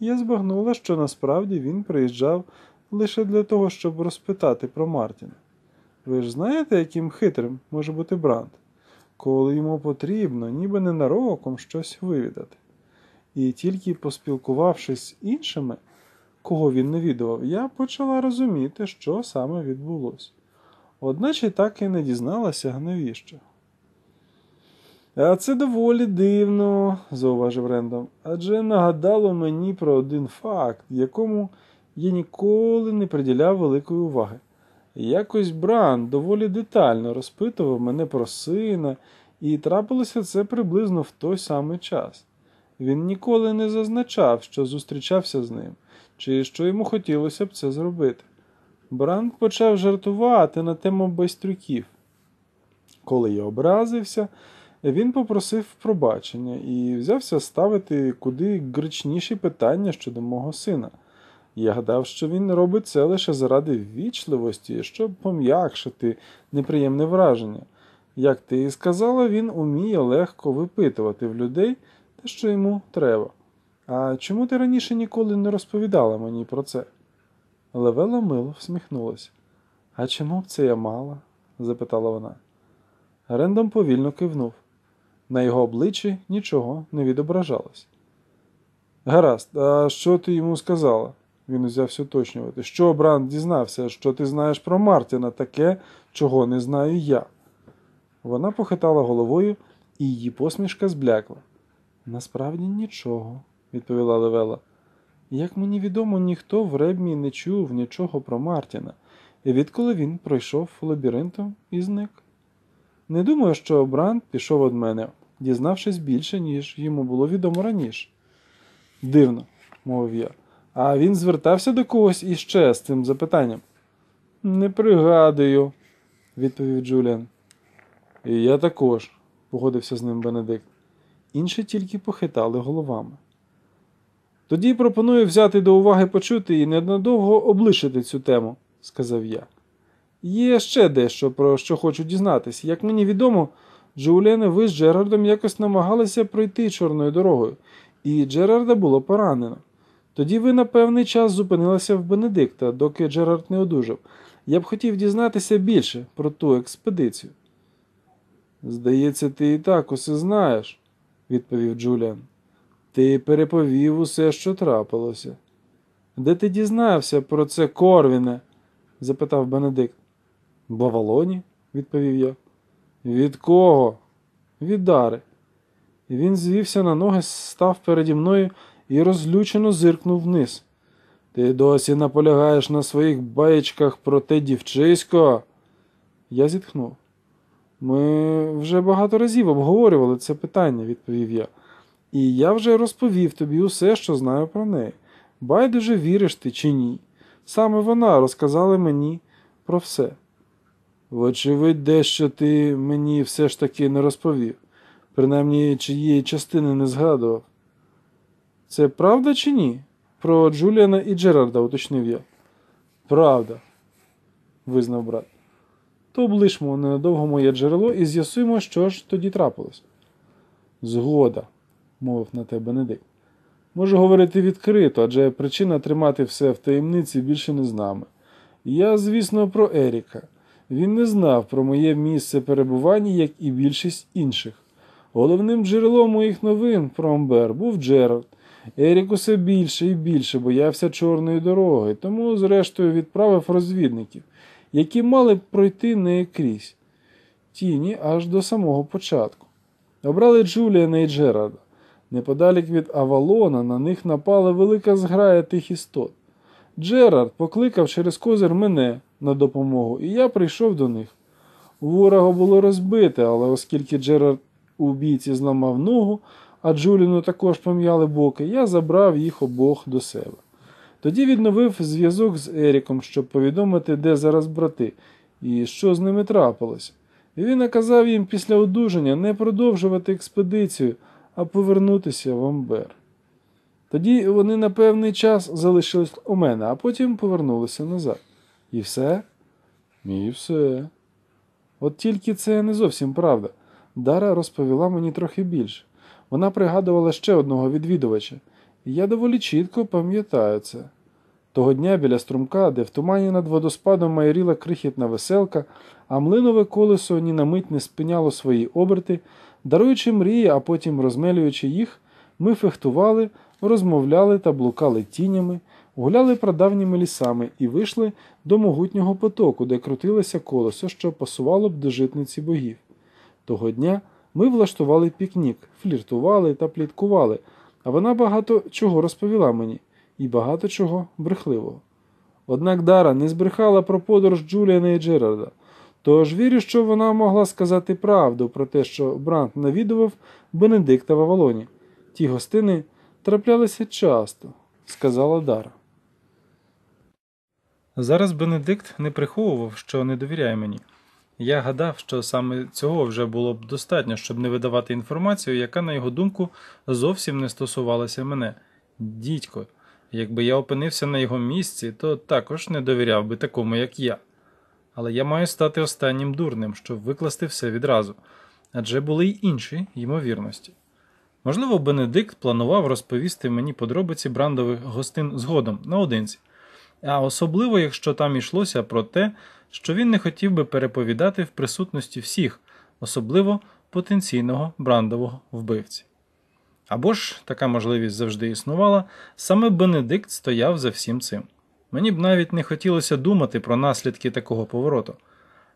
я збагнула, що насправді він приїжджав лише для того, щоб розпитати про Мартіна. Ви ж знаєте, яким хитрим може бути Бранд, коли йому потрібно, ніби ненароком щось вивідати. І тільки поспілкувавшись з іншими, кого він не відував, я почала розуміти, що саме відбулося одначе так і не дізналася навіщо. А це доволі дивно, зауважив Рендом, адже нагадало мені про один факт, якому я ніколи не приділяв великої уваги. Якось Бран доволі детально розпитував мене про сина, і трапилося це приблизно в той самий час. Він ніколи не зазначав, що зустрічався з ним, чи що йому хотілося б це зробити. Бранк почав жартувати на тему байстрюків. Коли я образився, він попросив пробачення і взявся ставити куди гречніші питання щодо мого сина. Я гадав, що він робить це лише заради ввічливості, щоб пом'якшити неприємне враження. Як ти і сказала, він уміє легко випитувати в людей те, що йому треба. А чому ти раніше ніколи не розповідала мені про це? Левела мило всміхнулася. А чому б це я мала? запитала вона. Рендом повільно кивнув. На його обличчі нічого не відображалось. Гаразд, а що ти йому сказала? Він узявся уточнювати. Що бран дізнався, що ти знаєш про Мартіна таке, чого не знаю я. Вона похитала головою, і її посмішка зблякла. Насправді нічого, відповіла Левела. Як мені відомо, ніхто в Ребмі не чув нічого про Мартіна, і відколи він пройшов лабіринтом і зник. Не думаю, що Бранд пішов від мене, дізнавшись більше, ніж йому було відомо раніше. Дивно, мовив я. А він звертався до когось іще з цим запитанням. Не пригадую, відповів Джуліан. І я також, погодився з ним Бенедикт. Інші тільки похитали головами. Тоді пропоную взяти до уваги почути і ненадовго облишити цю тему, сказав я. Є ще дещо, про що хочу дізнатися. Як мені відомо, Джуліане ви з Джерардом якось намагалися пройти чорною дорогою, і Джерарда було поранено. Тоді ви на певний час зупинилися в Бенедикта, доки Джерард не одужав. Я б хотів дізнатися більше про ту експедицію. Здається, ти і так усе знаєш, відповів Джуліан. Ти переповів усе, що трапилося. Де ти дізнався про це Корвіне? запитав Бенедикт. Бавалоні, відповів я. Від кого? Від Дари. Він звівся на ноги, став переді мною і розлючено зиркнув вниз. Ти досі наполягаєш на своїх баєчках про те дівчисько. Я зітхнув. Ми вже багато разів обговорювали це питання, відповів я. І я вже розповів тобі усе, що знаю про неї. Байдуже віриш ти чи ні. Саме вона розказала мені про все. Вочевидь, дещо ти мені все ж таки не розповів, принаймні чиєї частини не згадував. Це правда чи ні? Про Джуліана і Джерарда уточнив я. Правда, визнав брат. То облишмо ненадовго моє джерело і з'ясуємо, що ж тоді трапилось. Згода мовив на те Бенедикт. Можу говорити відкрито, адже причина тримати все в таємниці більше не з нами. Я, звісно, про Еріка. Він не знав про моє місце перебування, як і більшість інших. Головним джерелом моїх новин про Амбер був Джеральд. Ерік усе більше і більше боявся чорної дороги, тому, зрештою, відправив розвідників, які мали б пройти нею крізь тіні аж до самого початку. Обрали Джуліана і Джерарда. Неподалік від Авалона на них напала велика зграя тих істот. Джерард покликав через козир мене на допомогу, і я прийшов до них. Ворога було розбите, але оскільки Джерард у бійці зламав ногу, а Джуліну також пом'яли боки, я забрав їх обох до себе. Тоді відновив зв'язок з Еріком, щоб повідомити, де зараз брати, і що з ними трапилось. І він наказав їм після одужання не продовжувати експедицію а повернутися в Амбер. Тоді вони на певний час залишились у мене, а потім повернулися назад. І все? І все. От тільки це не зовсім правда. Дара розповіла мені трохи більше. Вона пригадувала ще одного відвідувача, і я доволі чітко пам'ятаю це. Того дня біля струмка, де в тумані над водоспадом майріла крихітна веселка, а млинове колесо ні на мить не спиняло свої оберти, Даруючи мрії, а потім розмелюючи їх, ми фехтували, розмовляли та блукали тінями, гуляли прадавніми лісами і вийшли до могутнього потоку, де крутилося колесо, що пасувало б до житниці богів. Того дня ми влаштували пікнік, фліртували та пліткували, а вона багато чого розповіла мені, і багато чого брехливого. Однак Дара не збрехала про подорож Джуліана і Джерарда. Тож вірю, що вона могла сказати правду про те, що Брант навідував Бенедикта в Авалоні. Ті гостини траплялися часто, сказала Дара. Зараз Бенедикт не приховував, що не довіряє мені. Я гадав, що саме цього вже було б достатньо, щоб не видавати інформацію, яка, на його думку, зовсім не стосувалася мене. Дідько, якби я опинився на його місці, то також не довіряв би такому, як я але я маю стати останнім дурним, щоб викласти все відразу, адже були й інші ймовірності. Можливо, Бенедикт планував розповісти мені подробиці брандових гостин згодом наодинці, а особливо, якщо там йшлося про те, що він не хотів би переповідати в присутності всіх, особливо потенційного брандового вбивці. Або ж така можливість завжди існувала, саме Бенедикт стояв за всім цим. Мені б навіть не хотілося думати про наслідки такого повороту.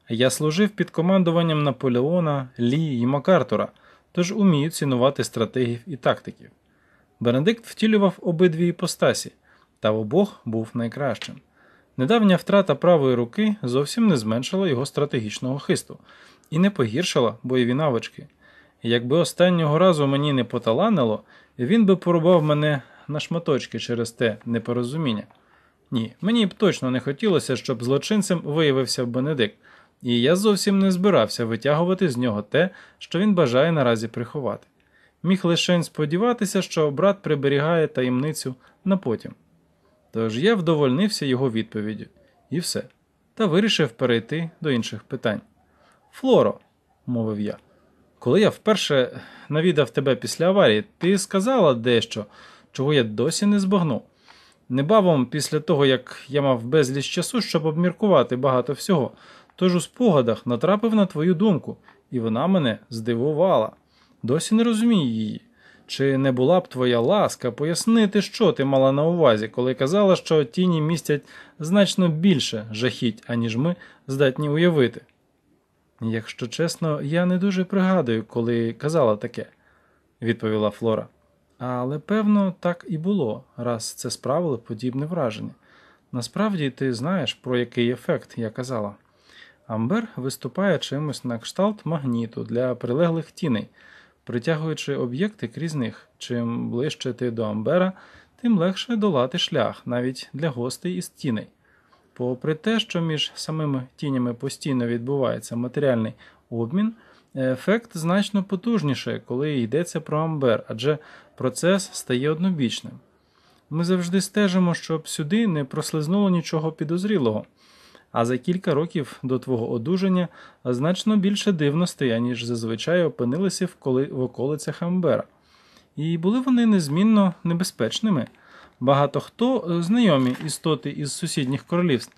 Я служив під командуванням Наполеона, Лі і Макартура, тож умію цінувати стратегів і тактиків. Бенедикт втілював обидві іпостасі, та в обох був найкращим. Недавня втрата правої руки зовсім не зменшила його стратегічного хисту і не погіршила бойові навички. Якби останнього разу мені не поталанило, він би порубав мене на шматочки через те непорозуміння. Ні, мені б точно не хотілося, щоб злочинцем виявився Бенедикт, і я зовсім не збирався витягувати з нього те, що він бажає наразі приховати. Міг лише сподіватися, що брат приберігає таємницю на потім. Тож я вдовольнився його відповіддю, і все, та вирішив перейти до інших питань. Флоро, мовив я, коли я вперше навідав тебе після аварії, ти сказала дещо, чого я досі не збагнув. Небавом після того, як я мав безліч часу, щоб обміркувати багато всього, тож у спогадах натрапив на твою думку, і вона мене здивувала. Досі не розумію її. Чи не була б твоя ласка пояснити, що ти мала на увазі, коли казала, що тіні містять значно більше жахіть, аніж ми здатні уявити? Якщо чесно, я не дуже пригадую, коли казала таке, відповіла Флора. Але, певно, так і було, раз це справило подібне враження. Насправді ти знаєш, про який ефект я казала. Амбер виступає чимось на кшталт магніту для прилеглих тіней, притягуючи об'єкти крізь них. Чим ближче ти до амбера, тим легше долати шлях навіть для гостей із тіней. Попри те, що між самими тінями постійно відбувається матеріальний обмін. Е, ефект значно потужніший, коли йдеться про амбер, адже процес стає однобічним. Ми завжди стежимо, щоб сюди не прослизнуло нічого підозрілого, а за кілька років до твого одужання значно більше дивностей, аніж зазвичай опинилися в околицях амбера. І були вони незмінно небезпечними. Багато хто е, знайомі істоти із сусідніх королівств.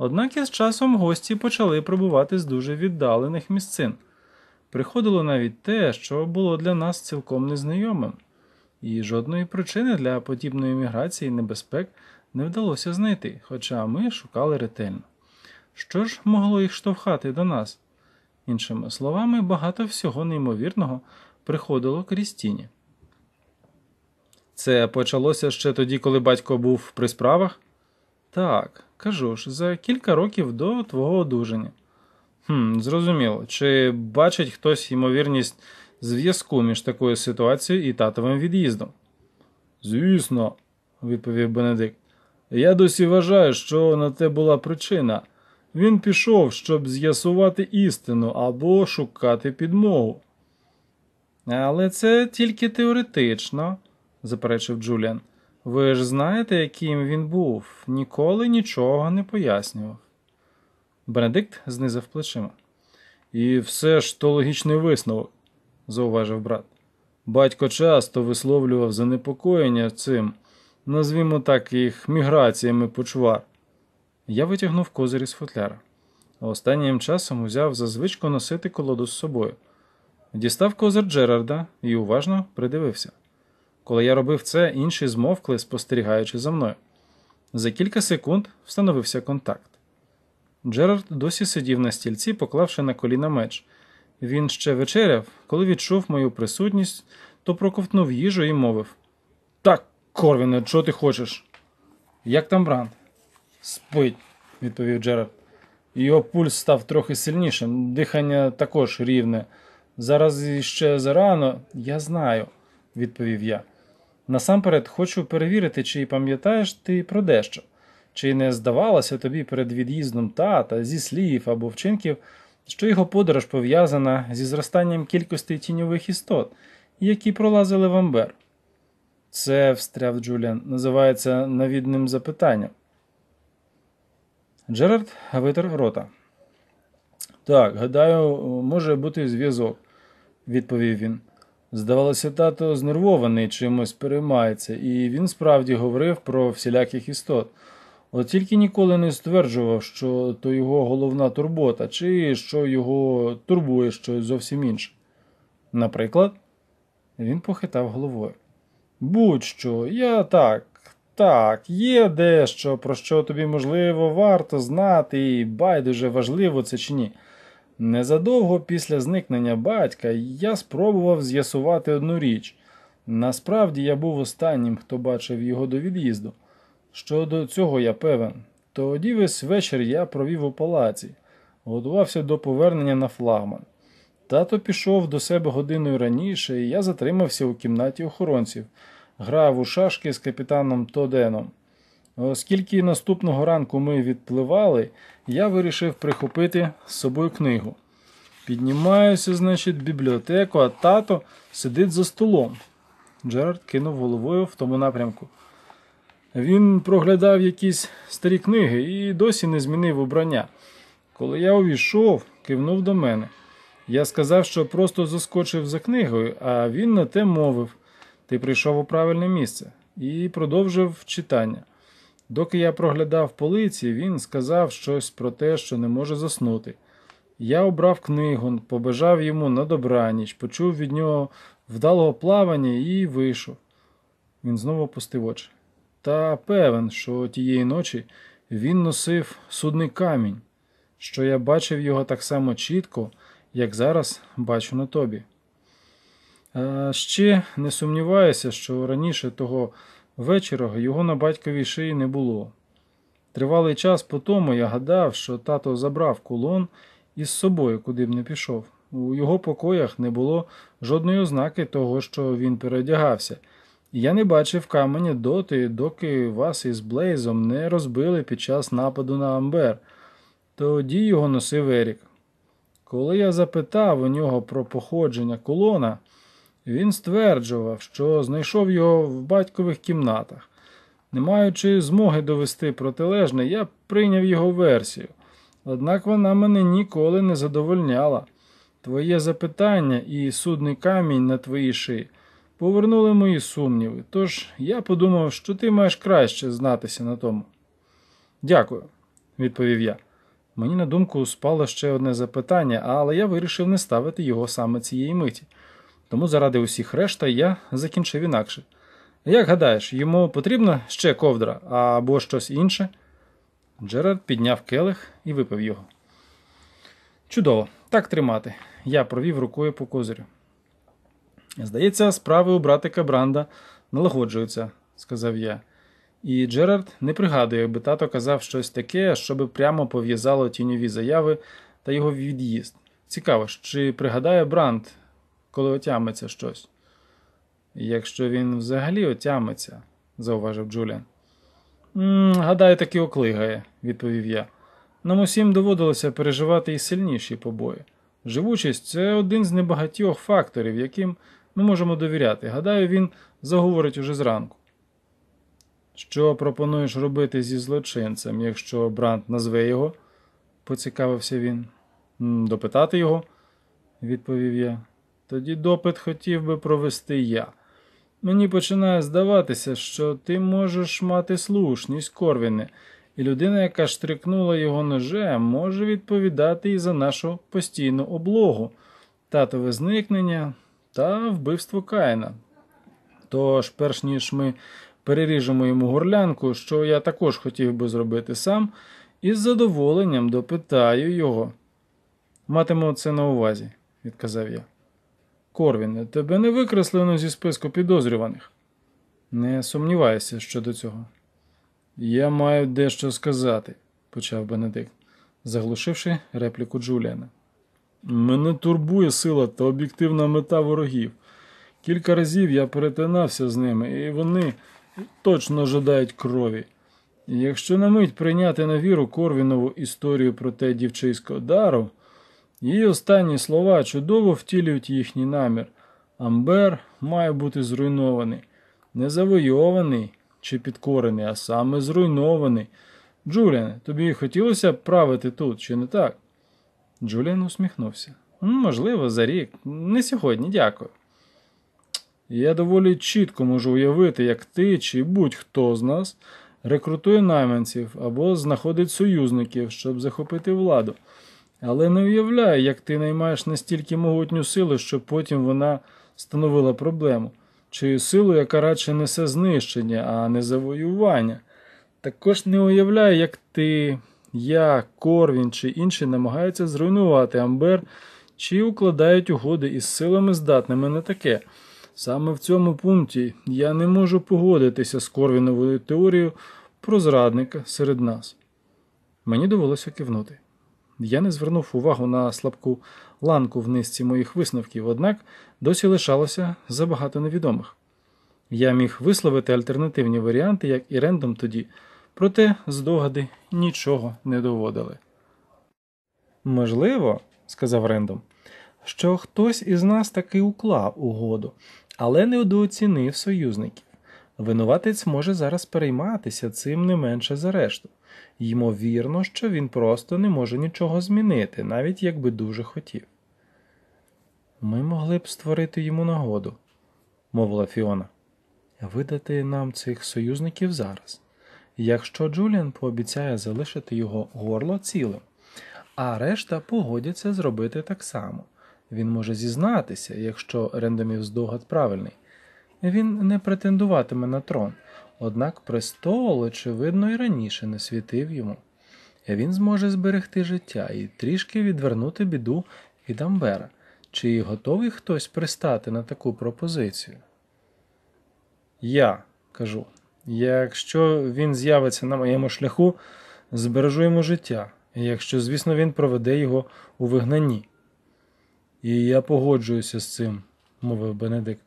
Однак із часом гості почали прибувати з дуже віддалених місцин приходило навіть те, що було для нас цілком незнайомим, і жодної причини для подібної міграції небезпек не вдалося знайти, хоча ми шукали ретельно. Що ж могло їх штовхати до нас? Іншими словами, багато всього неймовірного приходило крізь тіні. Це почалося ще тоді, коли батько був при справах? Так, кажу ж, за кілька років до твого одужання. Хм, Зрозуміло. Чи бачить хтось ймовірність зв'язку між такою ситуацією і татовим від'їздом? Звісно, відповів Бенедикт. Я досі вважаю, що на те була причина. Він пішов, щоб з'ясувати істину або шукати підмогу. Але це тільки теоретично, заперечив Джуліан. Ви ж знаєте, яким він був, ніколи нічого не пояснював. Бенедикт знизав плечима. І все ж то логічний висновок, зауважив брат. Батько часто висловлював занепокоєння цим, назвімо так, їх міграціями почвар. Я витягнув козир із футляра. Останнім часом узяв зазвичку носити колоду з собою. Дістав козир Джерарда і уважно придивився. Коли я робив це, інші змовкли, спостерігаючи за мною. За кілька секунд встановився контакт. Джерард досі сидів на стільці, поклавши на коліна меч. Він ще вечеряв, коли відчув мою присутність, то проковтнув їжу і мовив: Так, Корвіне, чого ти хочеш? Як там Бранд?» Спить, відповів Джерард. Його пульс став трохи сильнішим, дихання також рівне. Зараз іще зарано, я знаю, відповів я. Насамперед хочу перевірити, чи пам'ятаєш ти про дещо. Чи не здавалося тобі перед від'їздом тата зі слів або вчинків, що його подорож пов'язана зі зростанням кількості тіньових істот, які пролазили в Амбер? Це, встряв Джуліан, називається навідним запитанням. Джерард витер рота. Так, гадаю, може бути зв'язок, відповів він. Здавалося, тато знервований чимось переймається, і він справді говорив про всіляких істот. От тільки ніколи не стверджував, що то його головна турбота, чи що його турбує щось зовсім інше. Наприклад, він похитав головою. Будь-що, я так, так, є дещо, про що тобі, можливо, варто знати, і байдуже важливо це чи ні. Незадовго після зникнення батька я спробував з'ясувати одну річ. Насправді я був останнім, хто бачив його до від'їзду. Щодо цього я певен. Тоді весь вечір я провів у палаці, готувався до повернення на флагман. Тато пішов до себе годиною раніше, і я затримався у кімнаті охоронців, грав у шашки з капітаном Тоденом. Оскільки наступного ранку ми відпливали, я вирішив прихопити з собою книгу. Піднімаюся, значить, в бібліотеку, а тато сидить за столом. Джерард кинув головою в тому напрямку. Він проглядав якісь старі книги і досі не змінив убрання. Коли я увійшов, кивнув до мене. Я сказав, що просто заскочив за книгою, а він на те мовив ти прийшов у правильне місце і продовжив читання. Доки я проглядав полиці, він сказав щось про те, що не може заснути. Я обрав книгу, побажав йому на добраніч, почув від нього вдалого плавання і вийшов. Він знову опустив очі та певен, що тієї ночі він носив судний камінь, що я бачив його так само чітко, як зараз бачу на тобі. А ще не сумніваюся, що раніше того вечора його на батьковій шиї не було. Тривалий час по тому я гадав, що тато забрав кулон із собою, куди б не пішов. У його покоях не було жодної ознаки того, що він переодягався. Я не бачив камені доти, доки вас із Блейзом не розбили під час нападу на Амбер. Тоді його носив Ерік. Коли я запитав у нього про походження колона, він стверджував, що знайшов його в батькових кімнатах. Не маючи змоги довести протилежне, я прийняв його версію. Однак вона мене ніколи не задовольняла. Твоє запитання і судний камінь на твоїй шиї повернули мої сумніви, тож я подумав, що ти маєш краще знатися на тому. Дякую, відповів я. Мені на думку спало ще одне запитання, але я вирішив не ставити його саме цієї миті. Тому заради усіх решта я закінчив інакше. Як гадаєш, йому потрібна ще ковдра або щось інше? Джерард підняв келих і випив його. Чудово, так тримати. Я провів рукою по козирю. Здається, справи у братика Бранда налагоджуються, сказав я. І Джерард не пригадує, якби тато казав щось таке, що би прямо пов'язало тіньові заяви та його від'їзд. Цікаво, чи пригадає Бранд, коли отямиться щось? Якщо він взагалі отямиться, зауважив Джуліан. Гадаю, таки оклигає, відповів я. Нам усім доводилося переживати і сильніші побої. Живучість це один з небагатьох факторів, яким ми можемо довіряти. Гадаю, він заговорить уже зранку. Що пропонуєш робити зі злочинцем, якщо Брант назве його? поцікавився він. Допитати його, відповів я. Тоді допит хотів би провести я. Мені починає здаватися, що ти можеш мати слушність, корвіне, і людина, яка штрикнула його ножем, може відповідати і за нашу постійну облогу, татове зникнення та вбивство Каїна. Тож, перш ніж ми переріжемо йому горлянку, що я також хотів би зробити сам, із задоволенням допитаю його. Матиму це на увазі, відказав я. Корвін, тебе не викреслено зі списку підозрюваних. Не сумніваюся щодо цього. Я маю дещо сказати, почав Бенедикт, заглушивши репліку Джуліана. Мене турбує сила та об'єктивна мета ворогів. Кілька разів я перетинався з ними, і вони точно жадають крові. якщо на мить прийняти на віру Корвінову історію про те дівчиського дару, її останні слова чудово втілюють їхній намір. Амбер має бути зруйнований, не завойований чи підкорений, а саме зруйнований. Джуліане, тобі хотілося б правити тут, чи не так? Джуліан усміхнувся. «Ну, можливо, за рік. Не сьогодні, дякую. Я доволі чітко можу уявити, як ти чи будь-хто з нас рекрутує найманців або знаходить союзників, щоб захопити владу. Але не уявляю, як ти наймаєш настільки могутню силу, щоб потім вона становила проблему, чи силу, яка радше несе знищення, а не завоювання. Також не уявляю, як ти. Я, Корвін чи інші намагаються зруйнувати Амбер чи укладають угоди із силами, здатними на таке. Саме в цьому пункті я не можу погодитися з Корвіновою теорією про зрадника серед нас. Мені довелося кивнути. Я не звернув увагу на слабку ланку в низці моїх висновків, однак досі лишалося забагато невідомих. Я міг висловити альтернативні варіанти, як і рендом тоді проте здогади нічого не доводили. Можливо, сказав Рендом, що хтось із нас таки уклав угоду, але недооцінив союзників. Винуватець може зараз перейматися цим не менше за решту. Ймовірно, що він просто не може нічого змінити, навіть якби дуже хотів. Ми могли б створити йому нагоду, мовила Фіона, видати нам цих союзників зараз якщо Джуліан пообіцяє залишити його горло цілим, а решта погодяться зробити так само. Він може зізнатися, якщо рендомів здогад правильний. Він не претендуватиме на трон, однак престол, очевидно, і раніше не світив йому. Він зможе зберегти життя і трішки відвернути біду від Амбера. Чи готовий хтось пристати на таку пропозицію? Я кажу. Якщо він з'явиться на моєму шляху, збережу йому життя, якщо, звісно, він проведе його у вигнанні. І я погоджуюся з цим, мовив Бенедикт.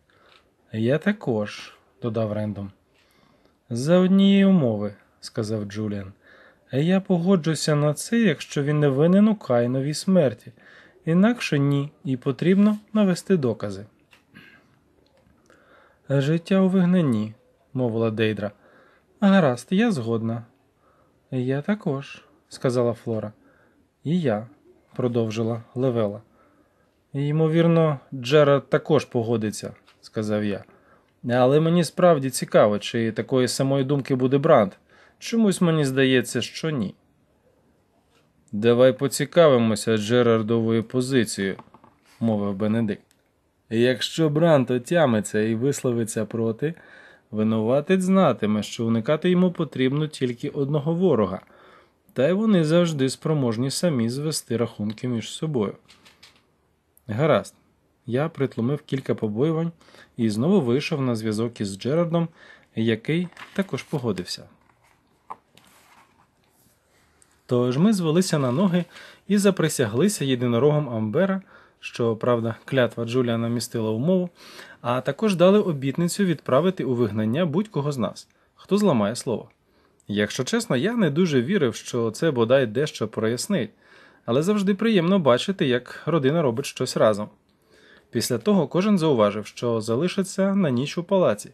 Я також, додав Рендом. За однієї умови, сказав Джуліан. Я погоджуся на це, якщо він не винен у кайновій смерті, інакше ні, і потрібно навести докази. Життя у вигнанні, мовила Дейдра. Гаразд, я згодна. Я також, сказала Флора. І я, продовжила Левела. Ймовірно, Джерард також погодиться, сказав я. Але мені справді цікаво, чи такої самої думки буде Бранд. Чомусь мені здається, що ні. Давай поцікавимося Джерардовою позицією, мовив Бенедикт. Якщо Бранд отямиться і висловиться проти, Винуватець знатиме, що уникати йому потрібно тільки одного ворога, та й вони завжди спроможні самі звести рахунки між собою. Гаразд, я притлумив кілька побоювань і знову вийшов на зв'язок із Джерардом, який також погодився. Тож ми звелися на ноги і заприсяглися єдинорогом Амбера, що правда клятва Джуліана містила умову, а також дали обітницю відправити у вигнання будь-кого з нас, хто зламає слово. Якщо чесно, я не дуже вірив, що це бодай дещо прояснить, але завжди приємно бачити, як родина робить щось разом. Після того кожен зауважив, що залишиться на ніч у палаці.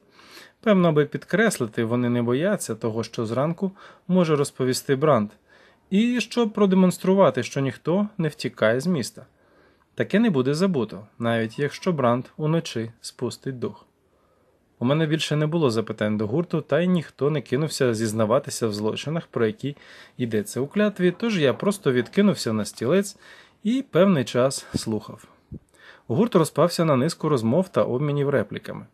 Певно, аби підкреслити, вони не бояться того, що зранку може розповісти Бранд, і щоб продемонструвати, що ніхто не втікає з міста. Таке не буде забуто, навіть якщо Бранд уночі спустить дух. У мене більше не було запитань до гурту, та й ніхто не кинувся зізнаватися в злочинах, про які йдеться у клятві, тож я просто відкинувся на стілець і певний час слухав. Гурт розпався на низку розмов та обмінів репліками.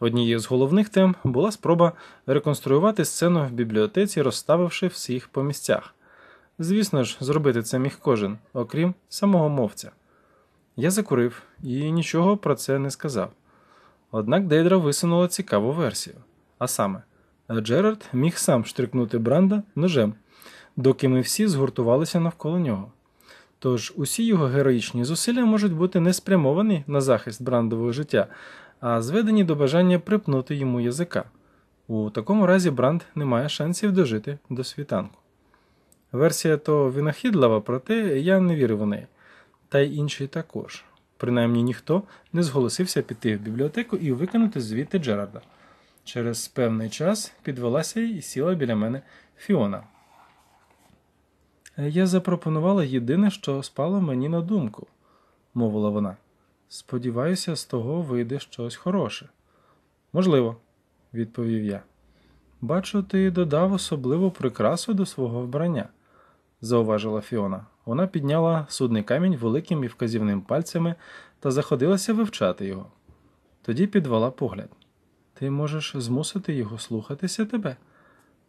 Однією з головних тем була спроба реконструювати сцену в бібліотеці, розставивши всіх по місцях. Звісно ж, зробити це міг кожен, окрім самого мовця. Я закурив і нічого про це не сказав. Однак Дейдра висунула цікаву версію. А саме, Джерард міг сам штрикнути Бранда ножем, доки ми всі згуртувалися навколо нього. Тож усі його героїчні зусилля можуть бути не спрямовані на захист брандового життя, а зведені до бажання припнути йому язика. У такому разі Бранд не має шансів дожити до світанку. Версія то винахідлива, проте я не вірив у неї та й інші також. Принаймні ніхто не зголосився піти в бібліотеку і викинути звідти Джерарда. Через певний час підвелася і сіла біля мене Фіона. Я запропонувала єдине, що спало мені на думку, мовила вона. Сподіваюся, з того вийде щось хороше. Можливо, відповів я. Бачу, ти додав особливу прикрасу до свого вбрання, зауважила Фіона. Вона підняла судний камінь великим і вказівним пальцями та заходилася вивчати його. Тоді підвела погляд. Ти можеш змусити його слухатися тебе?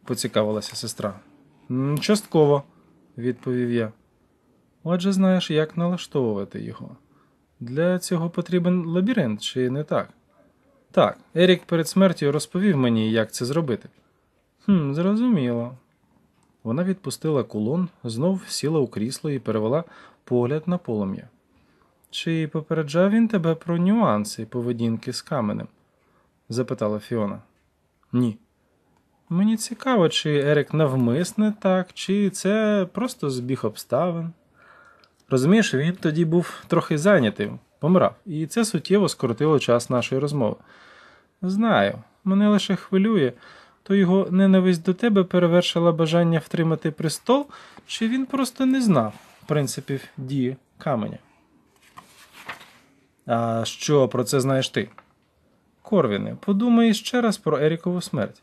поцікавилася сестра. Частково, відповів я. Отже, знаєш, як налаштовувати його. Для цього потрібен лабіринт, чи не так? Так, Ерік перед смертю розповів мені, як це зробити. «Хм, Зрозуміло. Вона відпустила кулон, знов сіла у крісло і перевела погляд на полум'я. Чи попереджав він тебе про нюанси поведінки з каменем? запитала Фіона. Ні. Мені цікаво, чи Ерік навмисне так, чи це просто збіг обставин. Розумієш, він тоді був трохи зайнятий, помирав, і це суттєво скоротило час нашої розмови. Знаю, мене лише хвилює то його ненависть до тебе перевершила бажання втримати престол, чи він просто не знав принципів дії каменя. А що про це знаєш ти? Корвіне, подумай ще раз про Ерікову смерть.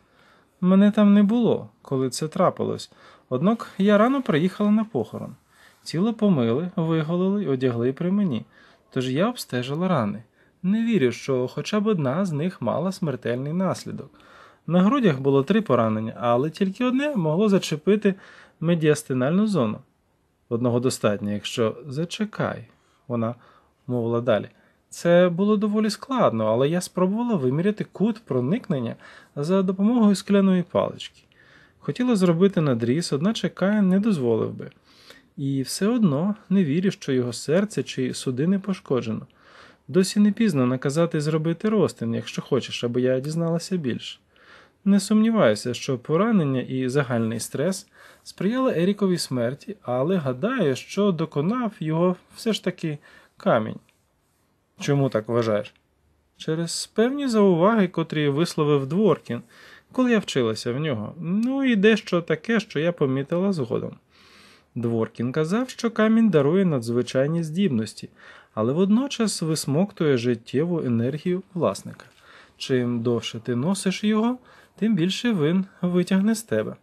Мене там не було, коли це трапилось, однак я рано приїхала на похорон. Тіло помили, виголили й одягли при мені, тож я обстежила рани. Не вірю, що хоча б одна з них мала смертельний наслідок. На грудях було три поранення, але тільки одне могло зачепити медіастинальну зону. Одного достатньо, якщо зачекай, вона мовила далі. Це було доволі складно, але я спробувала виміряти кут проникнення за допомогою скляної палички. Хотіла зробити надріз, одначе Каїн не дозволив би. І все одно не вірю, що його серце чи судини пошкоджено. Досі не пізно наказати зробити розтин, якщо хочеш, аби я дізналася більше. Не сумніваюся, що поранення і загальний стрес сприяли Еріковій смерті, але гадаю, що доконав його все ж таки камінь. Чому так вважаєш? Через певні зауваги, котрі висловив Дворкін, коли я вчилася в нього. Ну і дещо таке, що я помітила згодом. Дворкін казав, що камінь дарує надзвичайні здібності, але водночас висмоктує життєву енергію власника. Чим довше ти носиш його, тим більше він витягне з тебе.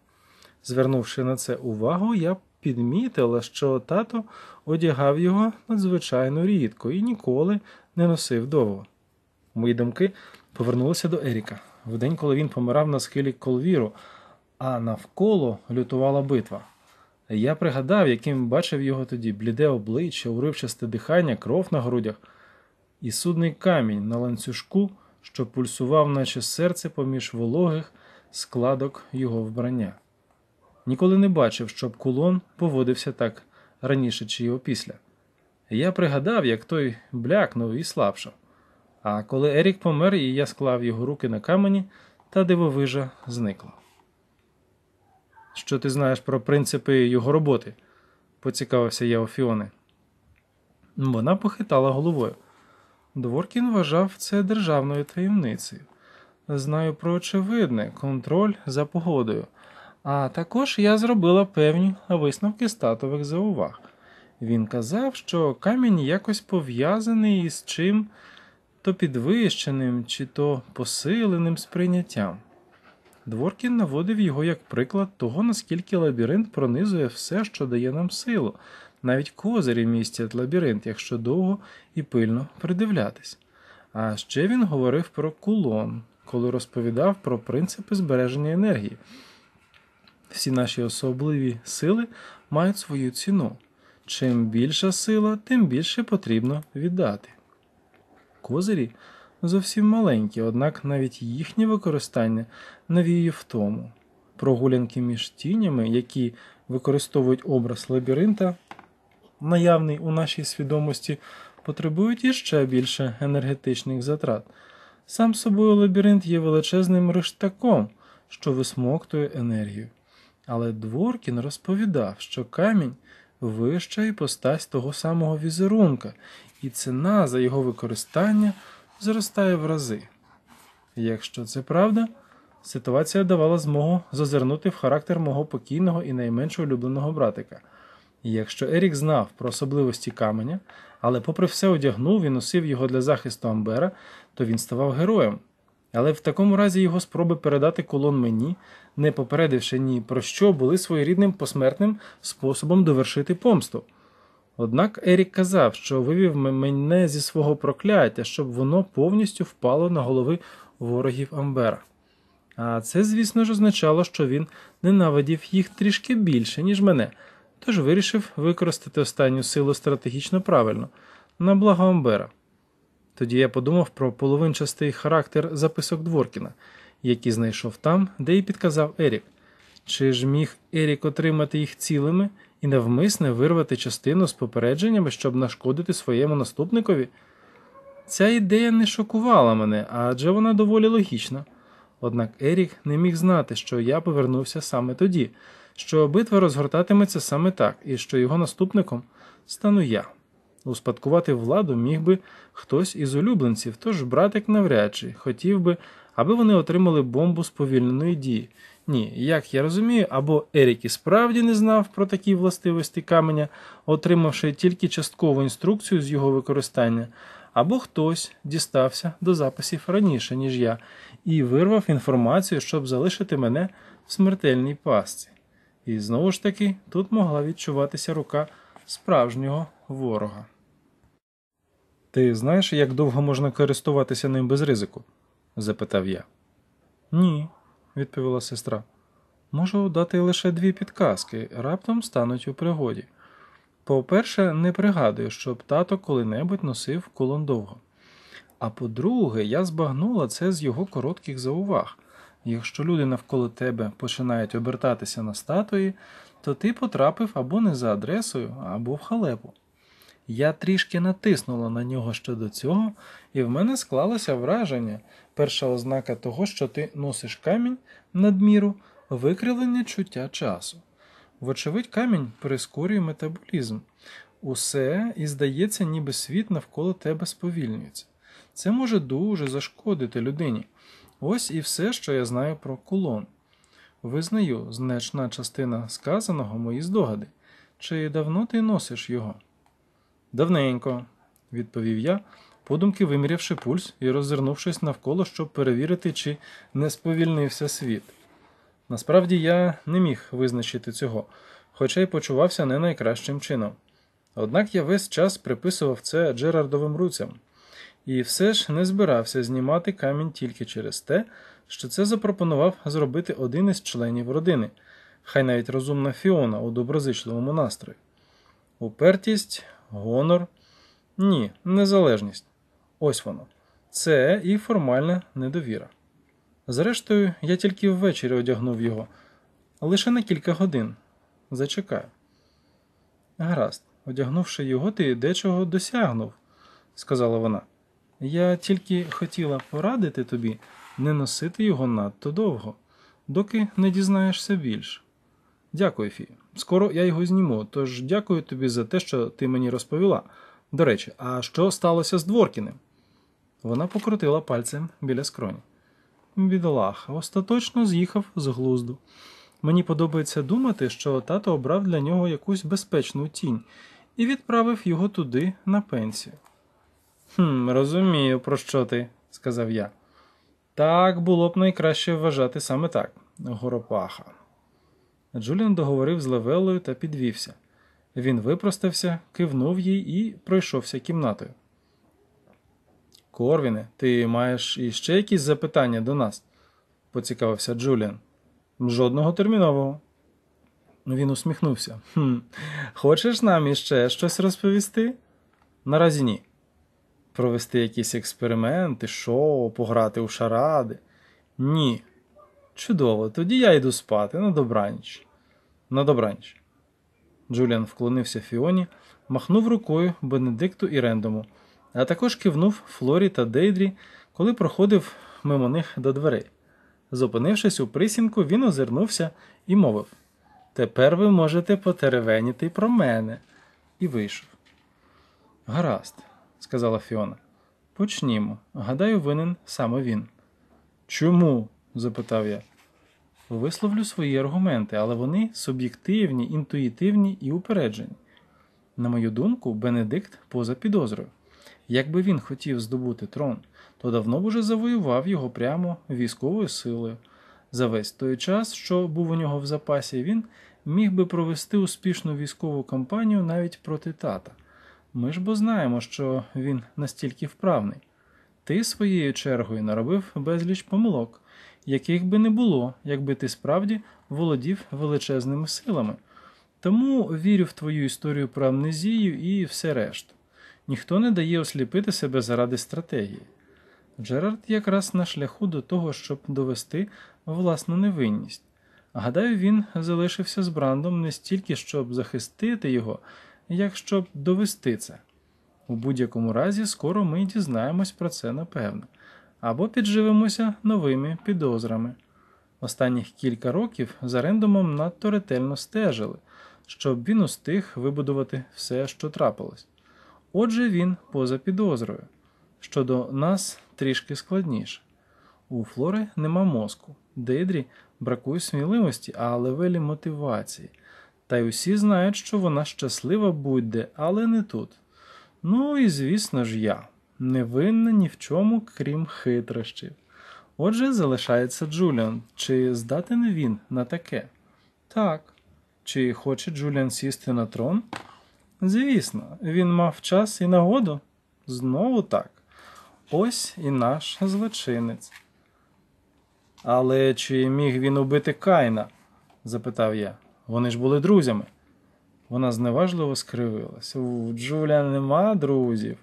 Звернувши на це увагу, я підмітила, що тато одягав його надзвичайно рідко і ніколи не носив довго. Мої думки повернулися до Еріка в день, коли він помирав на схилі колвіру, а навколо лютувала битва. Я пригадав, яким бачив його тоді бліде обличчя, уривчасте дихання, кров на грудях і судний камінь на ланцюжку що пульсував, наче серце поміж вологих складок його вбрання. Ніколи не бачив, щоб кулон поводився так раніше чи опісля. Я пригадав, як той блякнув і слабшав. А коли Ерік помер, і я склав його руки на камені, та дивовижа зникла. Що ти знаєш про принципи його роботи? поцікавився я у Фіони. Вона похитала головою. Дворкін вважав це державною таємницею. Знаю про очевидне контроль за погодою. А також я зробила певні висновки статових зауваг. Він казав, що камінь якось пов'язаний із чим то підвищеним чи то посиленим сприйняттям. Дворкін наводив його як приклад того, наскільки лабіринт пронизує все, що дає нам силу, навіть козирі містять лабіринт, якщо довго і пильно придивлятись. А ще він говорив про кулон, коли розповідав про принципи збереження енергії. Всі наші особливі сили мають свою ціну. Чим більша сила, тим більше потрібно віддати. Козирі зовсім маленькі, однак навіть їхнє використання навіє тому, Прогулянки між тінями, які використовують образ лабіринта, наявний у нашій свідомості, потребують іще більше енергетичних затрат. Сам собою лабіринт є величезним рештаком, що висмоктує енергію. Але Дворкін розповідав, що камінь вища іпостась того самого візерунка, і ціна за його використання зростає в рази. Якщо це правда, ситуація давала змогу зазирнути в характер мого покійного і найменш улюбленого братика. І якщо Ерік знав про особливості каменя, але, попри все, одягнув і носив його для захисту Амбера, то він ставав героєм. Але в такому разі його спроби передати колон мені, не попередивши ні про що, були своєрідним посмертним способом довершити помсту. Однак Ерік казав, що вивів мене зі свого прокляття, щоб воно повністю впало на голови ворогів Амбера. А це, звісно ж, означало, що він ненавидів їх трішки більше, ніж мене тож вирішив використати останню силу стратегічно правильно, на благо Амбера. Тоді я подумав про половинчастий характер записок Дворкіна, які знайшов там, де й підказав Ерік. Чи ж міг Ерік отримати їх цілими і навмисне вирвати частину з попередженнями, щоб нашкодити своєму наступникові? Ця ідея не шокувала мене, адже вона доволі логічна. Однак Ерік не міг знати, що я повернувся саме тоді, що битва розгортатиметься саме так і що його наступником стану я. Успадкувати владу міг би хтось із улюбленців, тож братик навряд чи хотів би, аби вони отримали бомбу сповільненої дії. Ні, як я розумію, або Ерік і справді не знав про такі властивості каменя, отримавши тільки часткову інструкцію з його використання, або хтось дістався до записів раніше, ніж я, і вирвав інформацію, щоб залишити мене в смертельній пастці. І знову ж таки, тут могла відчуватися рука справжнього ворога. Ти знаєш, як довго можна користуватися ним без ризику? запитав я. Ні, відповіла сестра. Можу дати лише дві підказки, раптом стануть у пригоді. По-перше, не пригадую, щоб тато коли-небудь носив колон довго. А по-друге, я збагнула це з його коротких зауваг. Якщо люди навколо тебе починають обертатися на статуї, то ти потрапив або не за адресою, або в халепу. Я трішки натиснула на нього щодо цього, і в мене склалося враження, перша ознака того, що ти носиш камінь надміру, викривлення чуття часу. Вочевидь, камінь прискорює метаболізм. Усе і здається, ніби світ навколо тебе сповільнюється. Це може дуже зашкодити людині. Ось і все, що я знаю про кулон. Визнаю, значна частина сказаного мої здогади. Чи давно ти носиш його? Давненько, відповів я, подумки вимірявши пульс і роззирнувшись навколо, щоб перевірити, чи не сповільнився світ. Насправді я не міг визначити цього, хоча й почувався не найкращим чином. Однак я весь час приписував це Джерардовим руцям. І все ж не збирався знімати камінь тільки через те, що це запропонував зробити один із членів родини, хай навіть розумна Фіона у доброзичливому настрої. Упертість, гонор, ні, незалежність. Ось воно. Це і формальна недовіра. Зрештою, я тільки ввечері одягнув його, лише на кілька годин. Зачекаю. Гаразд, одягнувши його, ти дечого досягнув, сказала вона. Я тільки хотіла порадити тобі не носити його надто довго, доки не дізнаєшся більш. Дякую, Фі. Скоро я його зніму, тож дякую тобі за те, що ти мені розповіла. До речі, а що сталося з Дворкіним? Вона покрутила пальцем біля скроні. Бідолаха, остаточно з'їхав з глузду. Мені подобається думати, що тато обрав для нього якусь безпечну тінь і відправив його туди на пенсію. Хм, розумію, про що ти, сказав я. Так було б найкраще вважати саме так, Горопаха. Джуліан договорив з левелою та підвівся. Він випростався, кивнув їй і пройшовся кімнатою. Корвіне, ти маєш іще якісь запитання до нас? поцікавився Джуліан. Жодного термінового. Він усміхнувся. «Хм, Хочеш нам іще щось розповісти? Наразі ні провести якісь експерименти, шоу, пограти у шаради. Ні. Чудово, тоді я йду спати на добраніч. На добраніч. Джуліан вклонився Фіоні, махнув рукою Бенедикту і Рендому, а також кивнув Флорі та Дейдрі, коли проходив мимо них до дверей. Зупинившись у присінку, він озирнувся і мовив: Тепер ви можете потеревеніти про мене. І вийшов. Гаразд, сказала Фіона. Почнімо. Гадаю, винен саме він. Чому? запитав я. Висловлю свої аргументи, але вони суб'єктивні, інтуїтивні і упереджені. На мою думку, Бенедикт поза підозрою. Якби він хотів здобути трон, то давно б уже завоював його прямо військовою силою. За весь той час, що був у нього в запасі, він міг би провести успішну військову кампанію навіть проти тата. Ми ж бо знаємо, що він настільки вправний. Ти своєю чергою наробив безліч помилок, яких би не було, якби ти справді володів величезними силами. Тому вірю в твою історію про амнезію і все решту. Ніхто не дає осліпити себе заради стратегії. Джерард якраз на шляху до того, щоб довести власну невинність. Гадаю, він залишився з брандом не стільки, щоб захистити його, якщо б довести це. У будь-якому разі, скоро ми дізнаємось про це напевно, або підживемося новими підозрами. Останніх кілька років за рендумом надто ретельно стежили, щоб він устиг вибудувати все, що трапилось. Отже, він поза підозрою. Щодо нас трішки складніше. У Флори нема мозку, Дейдрі бракує сміливості, а левелі мотивації. Та й усі знають, що вона щаслива будь-де, але не тут. Ну і звісно ж, я невинна ні в чому, крім хитрощів. Отже, залишається Джуліан. Чи здатен він на таке? Так. Чи хоче Джуліан сісти на трон? Звісно, він мав час і нагоду. Знову так. Ось і наш злочинець. Але чи міг він убити Кайна? запитав я. Вони ж були друзями. Вона зневажливо скривилася. У Джуля нема друзів,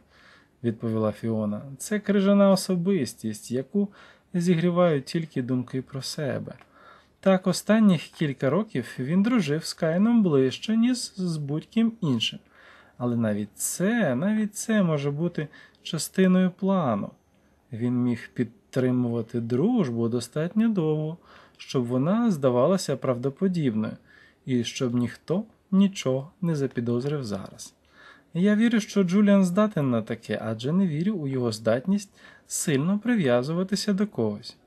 відповіла Фіона. Це крижана особистість, яку зігрівають тільки думки про себе. Так, останніх кілька років він дружив з Кайном ближче, ніж з будь-ким іншим. Але навіть це, навіть це може бути частиною плану. Він міг підтримувати дружбу достатньо довго, щоб вона здавалася правдоподібною і щоб ніхто нічого не запідозрив зараз. Я вірю, що Джуліан здатен на таке, адже не вірю у його здатність сильно прив'язуватися до когось.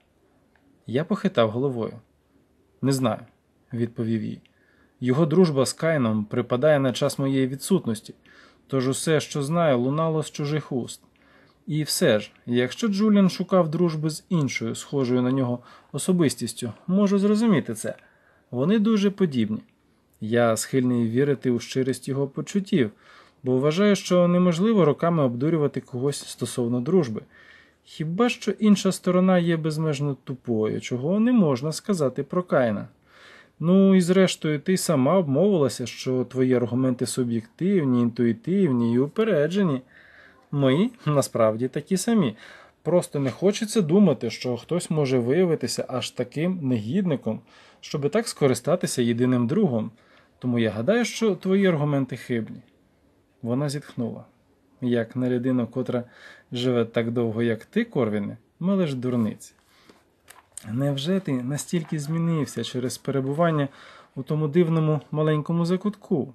Я похитав головою. Не знаю, відповів їй. Його дружба з Кайном припадає на час моєї відсутності, тож усе, що знаю, лунало з чужих уст. І все ж, якщо Джуліан шукав дружби з іншою, схожою на нього особистістю, можу зрозуміти це. Вони дуже подібні. Я схильний вірити у щирість його почуттів, бо вважаю, що неможливо роками обдурювати когось стосовно дружби. Хіба що інша сторона є безмежно тупою, чого не можна сказати про Кайна. Ну і зрештою, ти сама обмовилася, що твої аргументи суб'єктивні, інтуїтивні і упереджені. Ми насправді такі самі. Просто не хочеться думати, що хтось може виявитися аж таким негідником, щоби так скористатися єдиним другом, тому я гадаю, що твої аргументи хибні. Вона зітхнула. Як на людину, котра живе так довго, як ти, Корвіне, ми лиш дурниці. Невже ти настільки змінився через перебування у тому дивному маленькому закутку?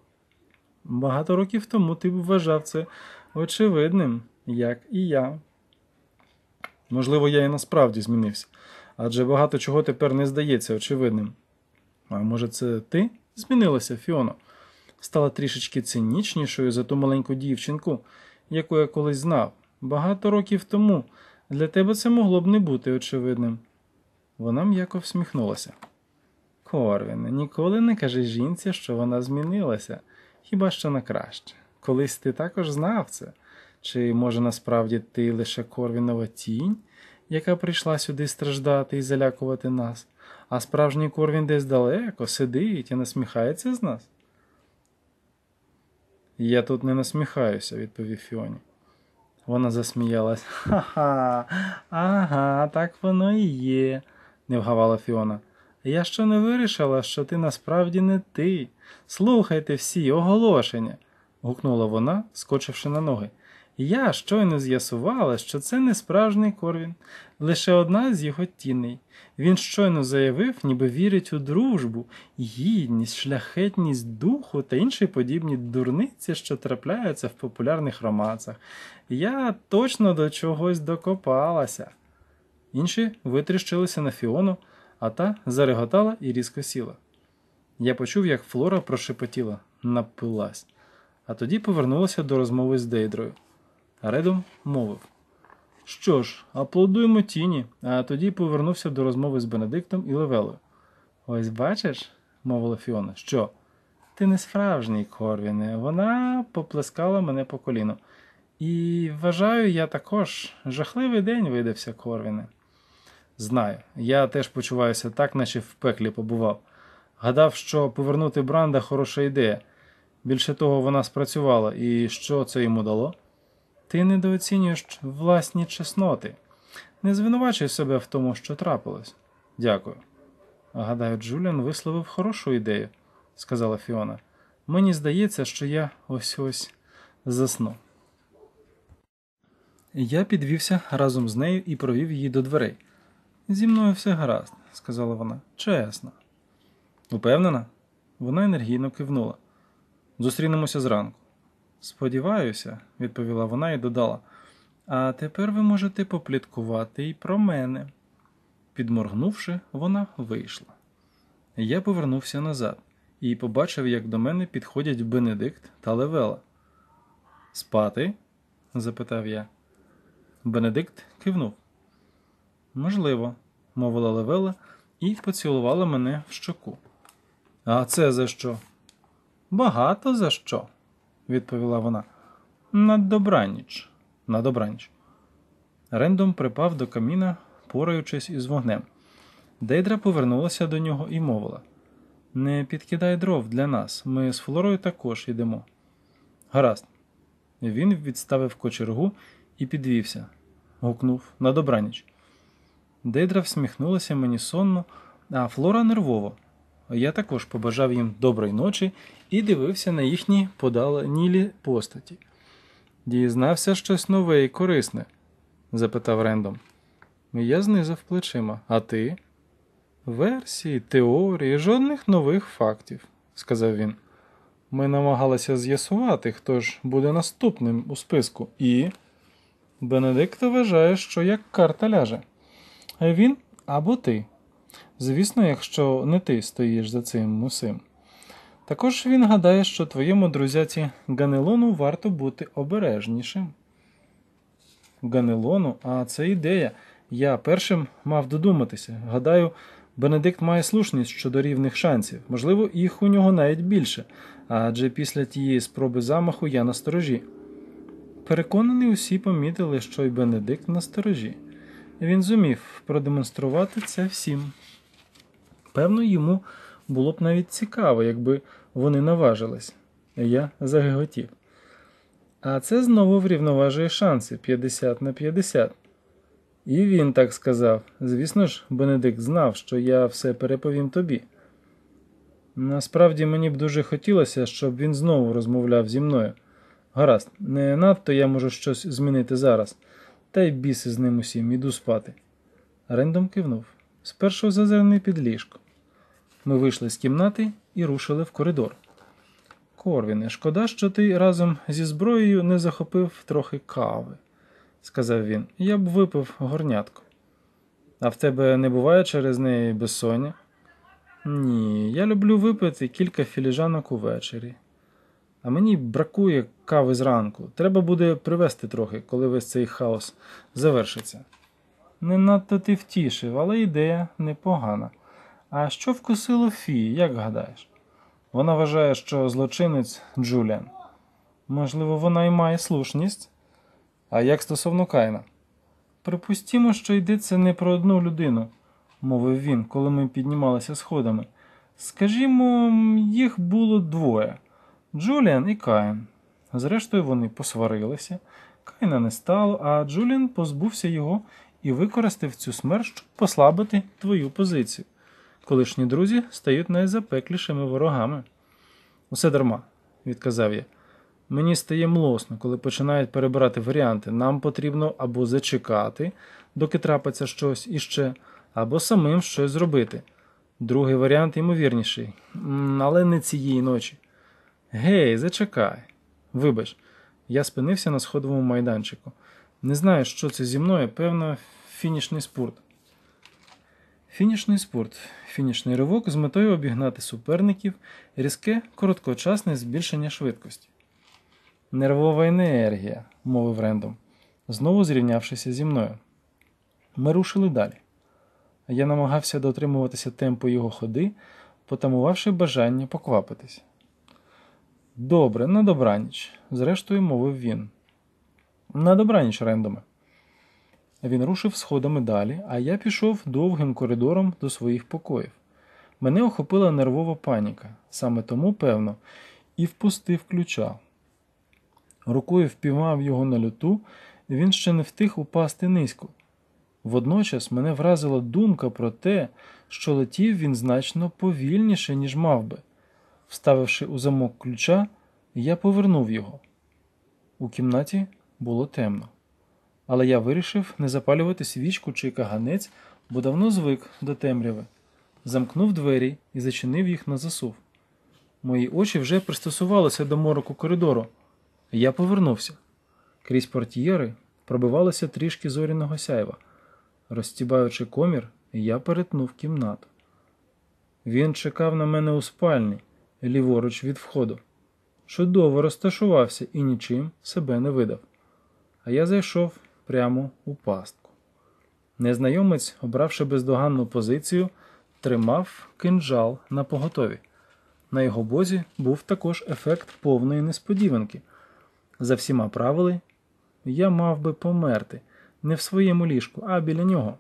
Багато років тому ти б вважав це очевидним, як і я. Можливо, я і насправді змінився, адже багато чого тепер не здається очевидним. А може, це ти змінилася, Фіоно. Стала трішечки цинічнішою за ту маленьку дівчинку, яку я колись знав. Багато років тому для тебе це могло б не бути очевидним. Вона м'яко всміхнулася. Корвін, ніколи не кажи жінці, що вона змінилася, хіба що на краще. Колись ти також знав це. Чи може насправді ти лише Корвінова тінь, яка прийшла сюди страждати і залякувати нас, а справжній Корвін десь далеко сидить і насміхається з нас? Я тут не насміхаюся, відповів Фіоні. Вона засміялась. Ха-ха, ага, так воно і є, не вгавала Фіона. Я ще не вирішила, що ти насправді не ти. Слухайте всі оголошення, гукнула вона, скочивши на ноги. Я щойно з'ясувала, що це не справжній корвін, лише одна з його тіней. Він щойно заявив, ніби вірить у дружбу, гідність, шляхетність духу та інші подібні дурниці, що трапляються в популярних романцах. Я точно до чогось докопалася. Інші витріщилися на Фіону, а та зареготала і різко сіла. Я почув, як Флора прошепотіла, напилась, а тоді повернулася до розмови з Дейдрою. Редом мовив. Що ж, аплодуємо тіні, а тоді повернувся до розмови з Бенедиктом і Левелою. Ось бачиш, мовила Фіона, що ти не справжній Корвіне. Вона поплескала мене по коліну. І вважаю, я також жахливий день видався, Корвіне. Знаю, я теж почуваюся так, наче в пеклі побував. Гадав, що повернути Бранда хороша ідея. Більше того, вона спрацювала, і що це йому дало? Ти недооцінюєш власні чесноти. Не звинувачуй себе в тому, що трапилось. Дякую. Гадаю, Джуліан висловив хорошу ідею, сказала Фіона. Мені здається, що я ось ось засну. Я підвівся разом з нею і провів її до дверей. Зі мною все гаразд, сказала вона. Чесно. Упевнена? Вона енергійно кивнула. Зустрінемося зранку. Сподіваюся, відповіла вона і додала. А тепер ви можете попліткувати і про мене. Підморгнувши, вона вийшла. Я повернувся назад і побачив, як до мене підходять Бенедикт та Левела. Спати? запитав я. Бенедикт кивнув. Можливо, мовила Левела і поцілувала мене в щоку. А це за що? Багато за що? відповіла вона. На добраніч. На добраніч. Рендом припав до каміна, пораючись із вогнем. Дейдра повернулася до нього і мовила: Не підкидай дров для нас, ми з Флорою також йдемо. Гаразд. Він відставив кочергу і підвівся, гукнув на добраніч. Дейдра всміхнулася мені сонно, а Флора нервово я також побажав їм доброї ночі і дивився на їхні подаланілі постаті. Дізнався щось нове і корисне? запитав Рендом. Я знизав плечима. А ти? Версії, теорії, жодних нових фактів, сказав він. Ми намагалися з'ясувати, хто ж буде наступним у списку, і Бенедикт вважає, що як карта ляже. Він або ти. Звісно, якщо не ти стоїш за цим усім. Також він гадає, що твоєму друзяці Ганелону варто бути обережнішим. Ганелону, а це ідея. Я першим мав додуматися. Гадаю, Бенедикт має слушність щодо рівних шансів, можливо, їх у нього навіть більше, адже після тієї спроби замаху я на сторожі. Переконаний, усі помітили, що й Бенедикт на сторожі. Він зумів продемонструвати це всім. Певно, йому було б навіть цікаво, якби вони наважились. Я загиготів. А це знову врівноважує шанси 50 на 50. І він так сказав. Звісно ж, Бенедикт знав, що я все переповім тобі. Насправді мені б дуже хотілося, щоб він знову розмовляв зі мною. Гаразд, не надто я можу щось змінити зараз, та й біси з ним усім іду спати. Рендом кивнув. Спершу зазирни під ліжко. Ми вийшли з кімнати і рушили в коридор. Корвіне, шкода, що ти разом зі зброєю не захопив трохи кави, сказав він. Я б випив горнятку. А в тебе не буває через неї безсоння? Ні, я люблю випити кілька філіжанок увечері. А мені бракує кави зранку. Треба буде привезти трохи, коли весь цей хаос завершиться. Не надто ти втішив, але ідея непогана. А що вкусило фії, як гадаєш? Вона вважає, що злочинець Джуліан. Можливо, вона й має слушність. А як стосовно Кайна? Припустімо, що йдеться не про одну людину, мовив він, коли ми піднімалися сходами. Скажімо, їх було двоє Джуліан і Каїн. Зрештою, вони посварилися. Кайна не стало, а Джуліан позбувся його і використав цю смерть, щоб послабити твою позицію. Колишні друзі стають найзапеклішими ворогами. Усе дарма, відказав я. Мені стає млосно, коли починають перебирати варіанти. Нам потрібно або зачекати, доки трапиться щось іще, або самим щось зробити. Другий варіант ймовірніший, але не цієї ночі. Гей, зачекай. Вибач, я спинився на сходовому майданчику. Не знаю, що це зі мною, певно, фінішний спорт. Фінішний спорт. Фінішний ривок з метою обігнати суперників різке, короткочасне збільшення швидкості. Нервова енергія, мовив Рендом, знову зрівнявшися зі мною. Ми рушили далі. Я намагався дотримуватися темпу його ходи, потамувавши бажання поквапитись. Добре, на добраніч, зрештою, мовив він. На добраніч, рендоме. Він рушив сходами далі, а я пішов довгим коридором до своїх покоїв. Мене охопила нервова паніка, саме тому, певно, і впустив ключа. Рукою впіймав його на люту, він ще не втих упасти низько. Водночас мене вразила думка про те, що летів він значно повільніше, ніж мав би. Вставивши у замок ключа, я повернув його. У кімнаті було темно. Але я вирішив не запалювати свічку чи каганець, бо давно звик до темряви. Замкнув двері і зачинив їх на засув. Мої очі вже пристосувалися до мороку коридору. Я повернувся. Крізь портьєри пробивалося трішки зоряного сяйва. Розстібаючи комір, я перетнув кімнату. Він чекав на мене у спальні, ліворуч від входу. Чудово розташувався і нічим себе не видав а я зайшов прямо у пастку. Незнайомець, обравши бездоганну позицію, тримав кинджал на поготові. На його бозі був також ефект повної несподіванки. За всіма правили, я мав би померти не в своєму ліжку, а біля нього.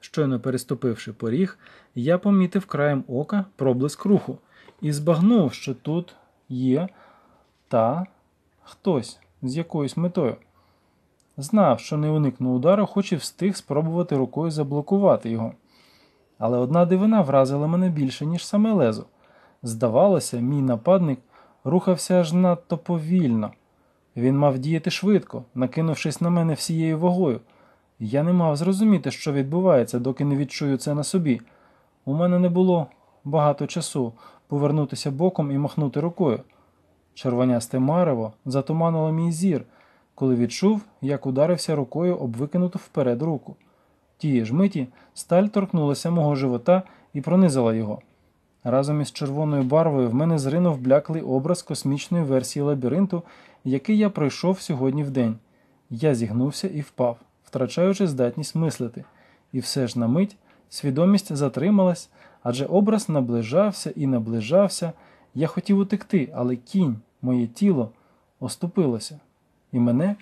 Щойно переступивши поріг, я помітив краєм ока проблиск руху і збагнув, що тут є та хтось з якоюсь метою. Знав, що не уникнув удару, хоч і встиг спробувати рукою заблокувати його. Але одна дивина вразила мене більше, ніж саме лезо. Здавалося, мій нападник рухався аж надто повільно. Він мав діяти швидко, накинувшись на мене всією вагою. Я не мав зрозуміти, що відбувається, доки не відчую це на собі. У мене не було багато часу повернутися боком і махнути рукою. Червонясте марево затуманило мій зір коли відчув, як ударився рукою об викинуту вперед руку. Тієї ж миті сталь торкнулася мого живота і пронизила його. Разом із червоною барвою в мене зринув бляклий образ космічної версії лабіринту, який я пройшов сьогодні в день. Я зігнувся і впав, втрачаючи здатність мислити. І все ж на мить свідомість затрималась, адже образ наближався і наближався. Я хотів утекти, але кінь, моє тіло, оступилося і мене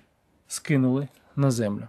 скинули на землю.